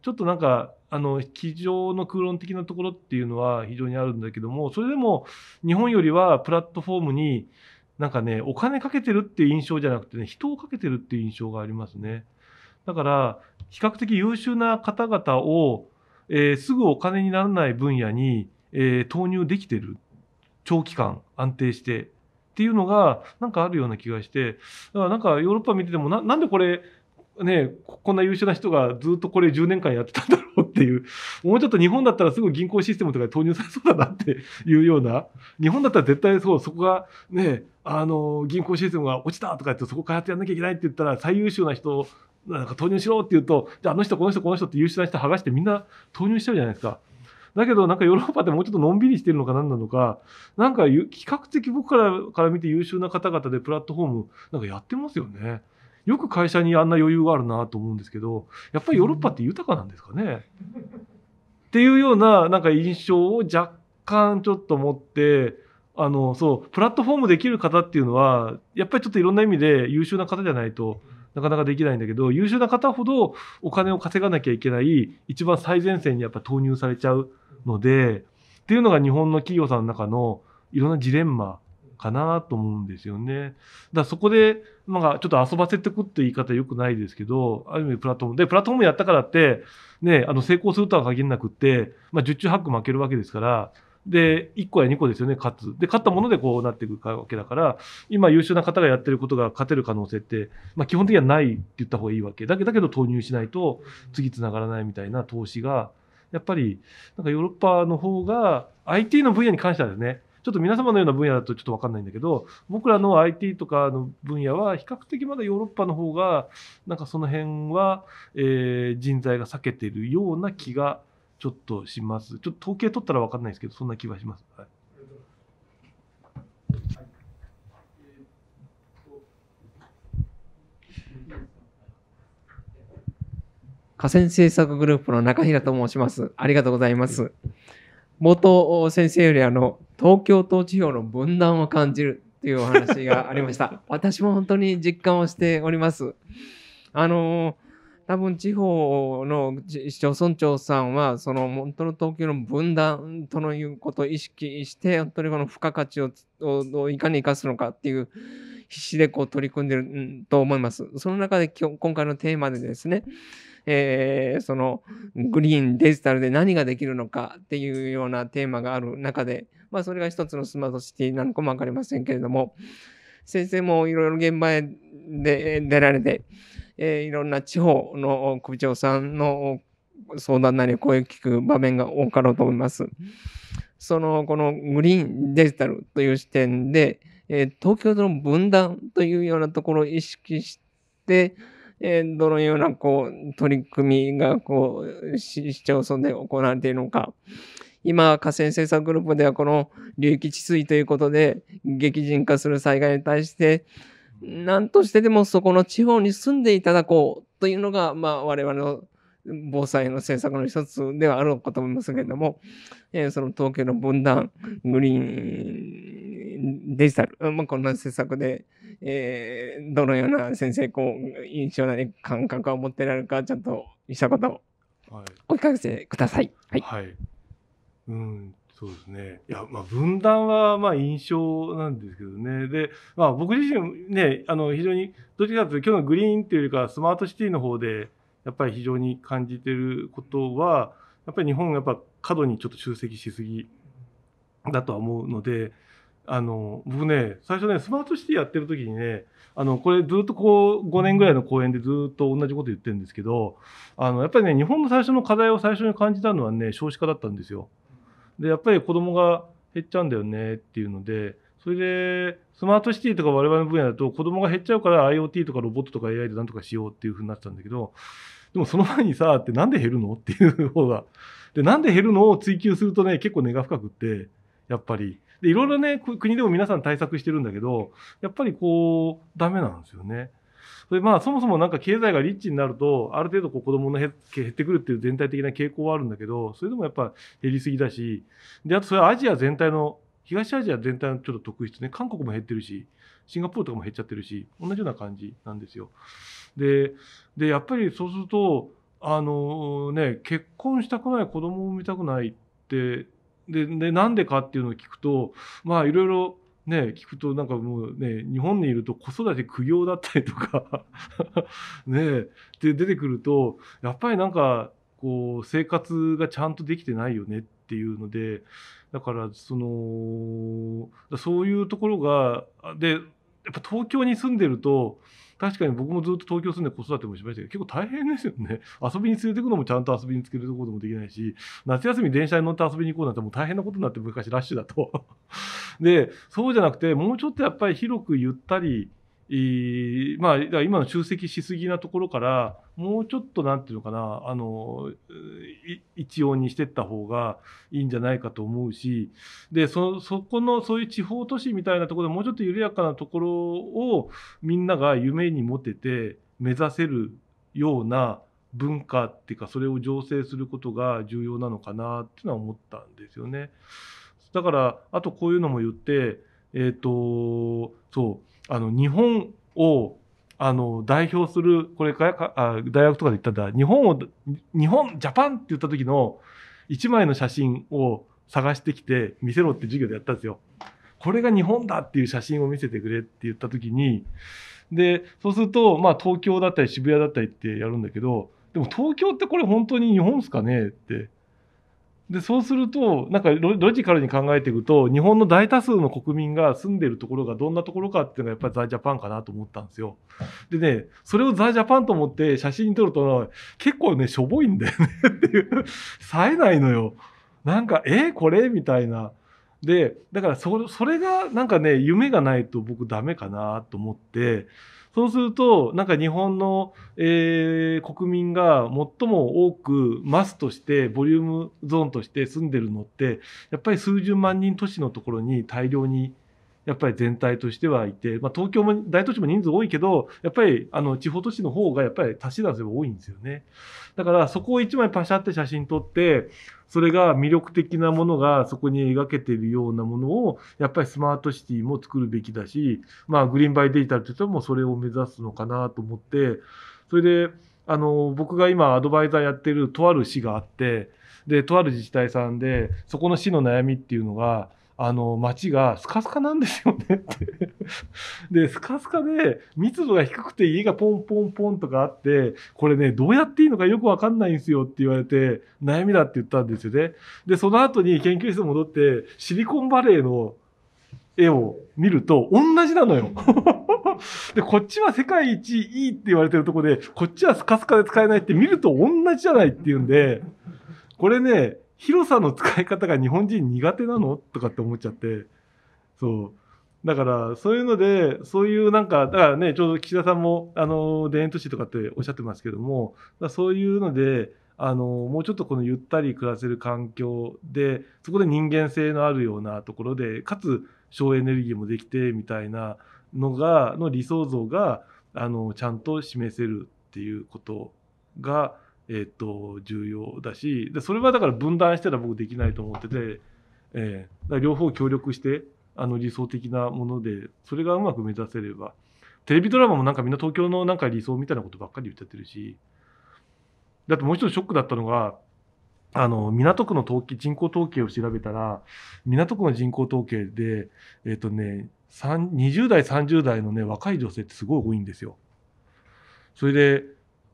ちょっとなんかあの机上の空論的なところっていうのは非常にあるんだけどもそれでも日本よりはプラットフォームになんかねお金かけてるっていう印象じゃなくてね人をかけてるっていう印象がありますねだから比較的優秀な方々を、えー、すぐお金にならない分野に、えー、投入できてる長期間安定してっていうのがなんかあるような気がしてだからなんかヨーロッパ見ててもなんでこれね、こんな優秀な人がずっとこれ10年間やってたんだろうっていう、もうちょっと日本だったらすぐ銀行システムとかに投入されそうだなっていうような、日本だったら絶対そう、そこがね、あの、銀行システムが落ちたとか言って、そこ開発やんなきゃいけないって言ったら、最優秀な人、なんか投入しろって言うと、じゃああの人、この人、この人って優秀な人剥がしてみんな投入しちゃうじゃないですか。だけどなんかヨーロッパってもうちょっとのんびりしてるのか何なのか、なんか比較的僕からから見て優秀な方々でプラットフォームなんかやってますよね。よく会社にあんな余裕があるなと思うんですけど、やっぱりヨーロッパって豊かなんですかね。っていうような、なんか印象を若干ちょっと持って、あの、そう、プラットフォームできる方っていうのは、やっぱりちょっといろんな意味で優秀な方じゃないと、なかなかできないんだけど、優秀な方ほどお金を稼がなきゃいけない、一番最前線にやっぱ投入されちゃうので、っていうのが日本の企業さんの中のいろんなジレンマかなと思うんですよね。だそこで、なんかちょっと遊ばせてくって言い方よくないですけど、ある意味プラットフォーム。で、プラットフォームやったからって、ね、あの成功するとは限らなくって、まあ、10中8九負けるわけですから、で、1個や2個ですよね、勝つ。で、勝ったものでこうなっていくわけだから、今優秀な方がやってることが勝てる可能性って、まあ基本的にはないって言った方がいいわけ。だけだけど投入しないと次つながらないみたいな投資が、やっぱり、なんかヨーロッパの方が IT の分野に関してはですね、ちょっと皆様のような分野だとちょっと分かんないんだけど、僕らの IT とかの分野は、比較的まだヨーロッパの方が、なんかその辺は、えー、人材が避けているような気がちょっとします。ちょっと統計取ったら分かんないですけど、そんな気がします。はい河川政策グループの中平と申します。ありがとうございます。元先生よりあの東京と地方の分断を感じるというお話がありました 私も本当に実感をしておりますあの多分地方の市町村長さんはその本当の東京の分断とのいうことを意識して本当にこの付加価値をいかに生かすのかっていう必死でこう取り組んでると思いますその中で今日今回のテーマでですねえー、そのグリーンデジタルで何ができるのかっていうようなテーマがある中で、まあ、それが一つのスマートシティなのかも分かりませんけれども先生もいろいろ現場へで出られて、えー、いろんな地方の首長さんの相談なり声を聞く場面が多かろうと思います。そのこのグリーンデジタルという視点で、えー、東京の分断というようなところを意識して、えー、どのような、こう、取り組みが、こう、市町村で行われているのか。今、河川政策グループでは、この流域治水ということで、激甚化する災害に対して、何としてでもそこの地方に住んでいただこうというのが、まあ、我々の防災の政策の一つではあろうかと思いますけれども、えー、その東京の分断、グリーン、デジタル、まあ、こんな政策で、えー、どのような先生、こう、印象なり感覚を持ってられるか、ちゃんとしたことをお聞かせください。はい。はい、うんそうですね。いや、まあ、分断は、まあ、印象なんですけどね。で、まあ、僕自身ね、あの、非常に、どっちかというと、今日のグリーンというよりか、スマートシティの方で、やっぱり非常に感じてることはやっぱり日本がやっぱ過度にちょっと集積しすぎだとは思うので。あの僕ね最初ねスマートシティやってる時にねあのこれずっとこう5年ぐらいの講演でずっと同じこと言ってるんですけどあのやっぱりね日本の最初の課題を最初に感じたのはね少子化だったんですよ。でやっぱり子供が減っちゃうんだよねっていうのでそれでスマートシティとか我々の分野だと子供が減っちゃうから IoT とかロボットとか AI でなんとかしようっていうふうになってたんだけどでもその前にさ、ってなんで減るのっていう方が。で、なんで減るのを追求するとね、結構根が深くって、やっぱり。で、いろいろね、国でも皆さん対策してるんだけど、やっぱりこう、ダメなんですよね。それまあ、そもそもなんか経済がリッチになると、ある程度こう子供の減ってくるっていう全体的な傾向はあるんだけど、それでもやっぱ減りすぎだし、で、あとそれはアジア全体の、東アジア全体のちょっと特質ね、韓国も減ってるし、シンガポールとかも減っちゃってるし、同じような感じなんですよ。ででやっぱりそうするとあの、ね、結婚したくない子供を産みたくないってででなんでかっていうのを聞くとまあいろいろ。ね、聞くとなんかもうね日本にいると子育て苦行だったりとか ねで出てくるとやっぱりなんかこう生活がちゃんとできてないよねっていうのでだからそのそういうところがでやっぱ東京に住んでると確かに僕もずっと東京住んで子育てもしましたけど、結構大変ですよね。遊びに連れてくのもちゃんと遊びにつけることもできないし、夏休み電車に乗って遊びに行こうなんてもう大変なことになって昔ラッシュだと。で、そうじゃなくて、もうちょっとやっぱり広くゆったり、まあ、今の集積しすぎなところからもうちょっとなんていうのかなあの一様にしていった方がいいんじゃないかと思うしでそそこのそういう地方都市みたいなところでもうちょっと緩やかなところをみんなが夢に持てて目指せるような文化っていうかそれを醸成することが重要なのかなっていうのは思ったんですよね。だからあとこういうのも言ってえっ、ー、とそうあの日本をあの代表するこれかあ大学とかで言ったんだ日本を日本ジャパンって言った時の1枚の写真を探してきて見せろって授業でやったんですよ。これが日本だっていう写真を見せてくれって言った時にでそうするとまあ東京だったり渋谷だったりってやるんだけどでも東京ってこれ本当に日本ですかねってで、そうすると、なんかロジカルに考えていくと、日本の大多数の国民が住んでいるところがどんなところかっていうのがやっぱりザ・ジャパンかなと思ったんですよ。でね、それをザ・ジャパンと思って写真に撮ると、結構ね、しょぼいんだよねっていう、冴えないのよ。なんか、えー、これみたいな。で、だからそれがなんかね、夢がないと僕ダメかなと思って、そうすると、なんか日本の、えー、国民が最も多くマスとして、ボリュームゾーンとして住んでるのって、やっぱり数十万人都市のところに大量にやっぱり全体としてはいて、まあ、東京も大都市も人数多いけど、やっぱりあの地方都市の方がやっぱり足し算すれば多いんですよね。だからそこを一枚パシャって写真撮って、それが魅力的なものがそこに描けているようなものを、やっぱりスマートシティも作るべきだし、まあ、グリーンバイデジタルとしてもそれを目指すのかなと思って、それで、あの、僕が今アドバイザーやってるとある市があって、で、とある自治体さんで、そこの市の悩みっていうのが、あの街がスカスカなんですよね でスカスカで密度が低くて家がポンポンポンとかあってこれねどうやっていいのかよくわかんないんですよって言われて悩みだって言ったんですよね。でその後に研究室戻ってシリコンバレーの絵を見ると同じなのよ で、こっちは世界一いいって言われてるとこで、こっちはスカスカで使えないって見ると同じじゃないっていうんで、これね、広さの使い方が日本人苦手なのとかって思っちゃって、そう。だから、そういうので、そういうなんか、だからね、ちょうど岸田さんも、あの、田園都市とかっておっしゃってますけども、そういうので、あの、もうちょっとこのゆったり暮らせる環境で、そこで人間性のあるようなところで、かつ省エネルギーもできて、みたいなのが、の理想像が、あの、ちゃんと示せるっていうことが、えー、っと重要だしでそれはだから分断したら僕できないと思ってて、えー、両方協力してあの理想的なものでそれがうまく目指せればテレビドラマもなんかみんな東京のなんか理想みたいなことばっかり言っちゃってるしだってもう一つショックだったのがあの港区の統計人口統計を調べたら港区の人口統計でえっ、ー、とね20代30代のね若い女性ってすごい多いんですよ。それで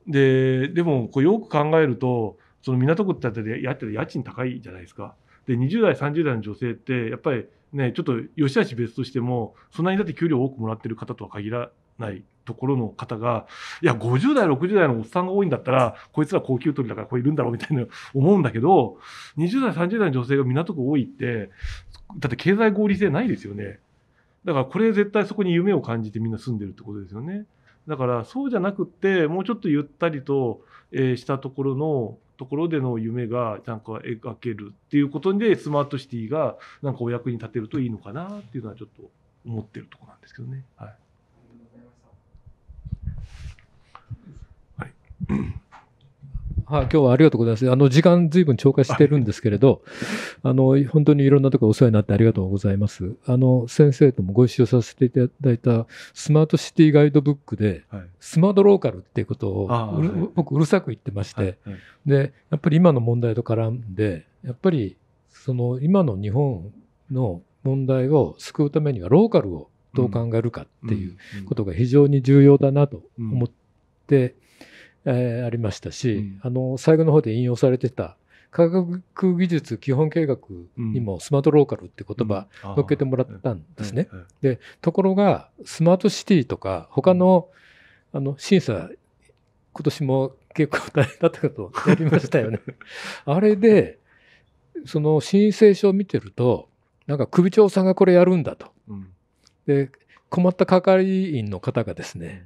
ででもこうよく考えるとその港区ってあやってる家賃高いじゃないですか。で20代30代の女性ってやっぱりねちょっと吉し別としてもそんなにだって給料多くもらってる方とは限らないところの方がいや50代60代のおっさんが多いんだったらこいつら高給取りだからこういるんだろうみたいな思うんだけど20代30代の女性が港区多いってだって経済合理性ないですよねだからこれ絶対そこに夢を感じてみんな住んでるってことですよね。だからそうじゃなくってもうちょっとゆったりと、えー、したところのところでの夢がなんか描けるっていうことでスマートシティがなんかお役に立てるといいのかなっていうのはちょっと思ってるとこなんですけどね。はい、はいはい、今日はありがとうございます。あの、時間ぶん超過してるんですけれど、あの、本当にいろんなところお世話になってありがとうございます。あの、先生ともご一緒させていただいたスマートシティガイドブックで、はい、スマートローカルっていうことを、はい、僕うるさく言ってまして、はい、で、やっぱり今の問題と絡んで、やっぱりその今の日本の問題を救うためにはローカルをどう考えるかっていうことが非常に重要だなと思って、えー、ありましたし、うん、あの最後の方で引用されてた科学技術基本計画にもスマートローカルって言葉のっけてもらったんですね。でところがスマートシティとか他の,、あの審査今年も結構大変だったことやりましたよね。あれでその申請書を見てるとなんか首長さんがこれやるんだと。で困った係員の方がですね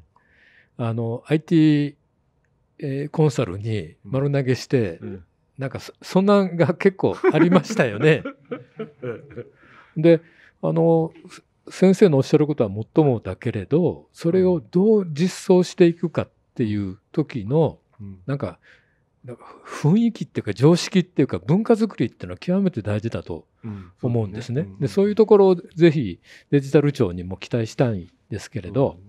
あの IT えー、コンサルに丸投げして、うん、なんかそんなんが結構ありましたよね。であの先生のおっしゃることはもっともだけれどそれをどう実装していくかっていう時の、うん、なんか雰囲気っていうか常識っていうか文化づくりっていうのは極めて大事だと思うんですね。うん、そで、ねそういうところをぜひデジタル庁にも期待したいんですけれど、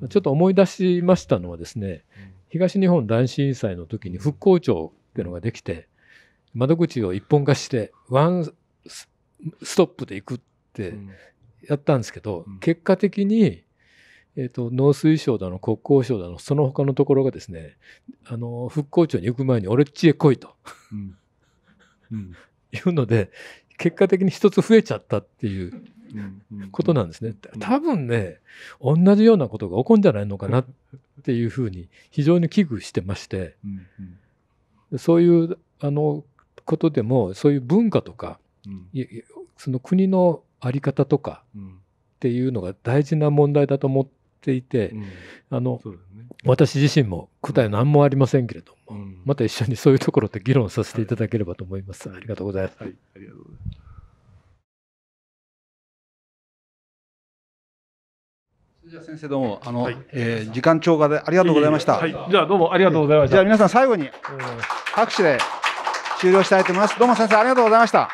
うん、ちょっと思い出しましたのはですね東日本大震災の時に復興庁っていうのができて窓口を一本化してワンストップで行くってやったんですけど、結果的に、えと農水省だの国交省だのその他のところがですねあの復興庁に行く前に俺っちへ来いと、うん、うん、いうので結果的に一つ増えちゃったっていうことなんですね。多分ね同じようなことが起こるんじゃないのかなっていうふうに非常に危惧してましてそういうあのことでもそういう文化とか、その国の在り方とかっていうのが大事な問題だと思っていて、あの私自身も答え何もありませんけれども、また一緒にそういうところで議論させていただければと思います。ありがとうございます、はい、ありがとうございますじゃあ先生どうもあの、はい、えー、時間超過でありがとうございました。いいはい、じゃあどうもありがとうございました。じゃあ皆さん最後に拍手で終了したいと思います。どうも先生ありがとうございました。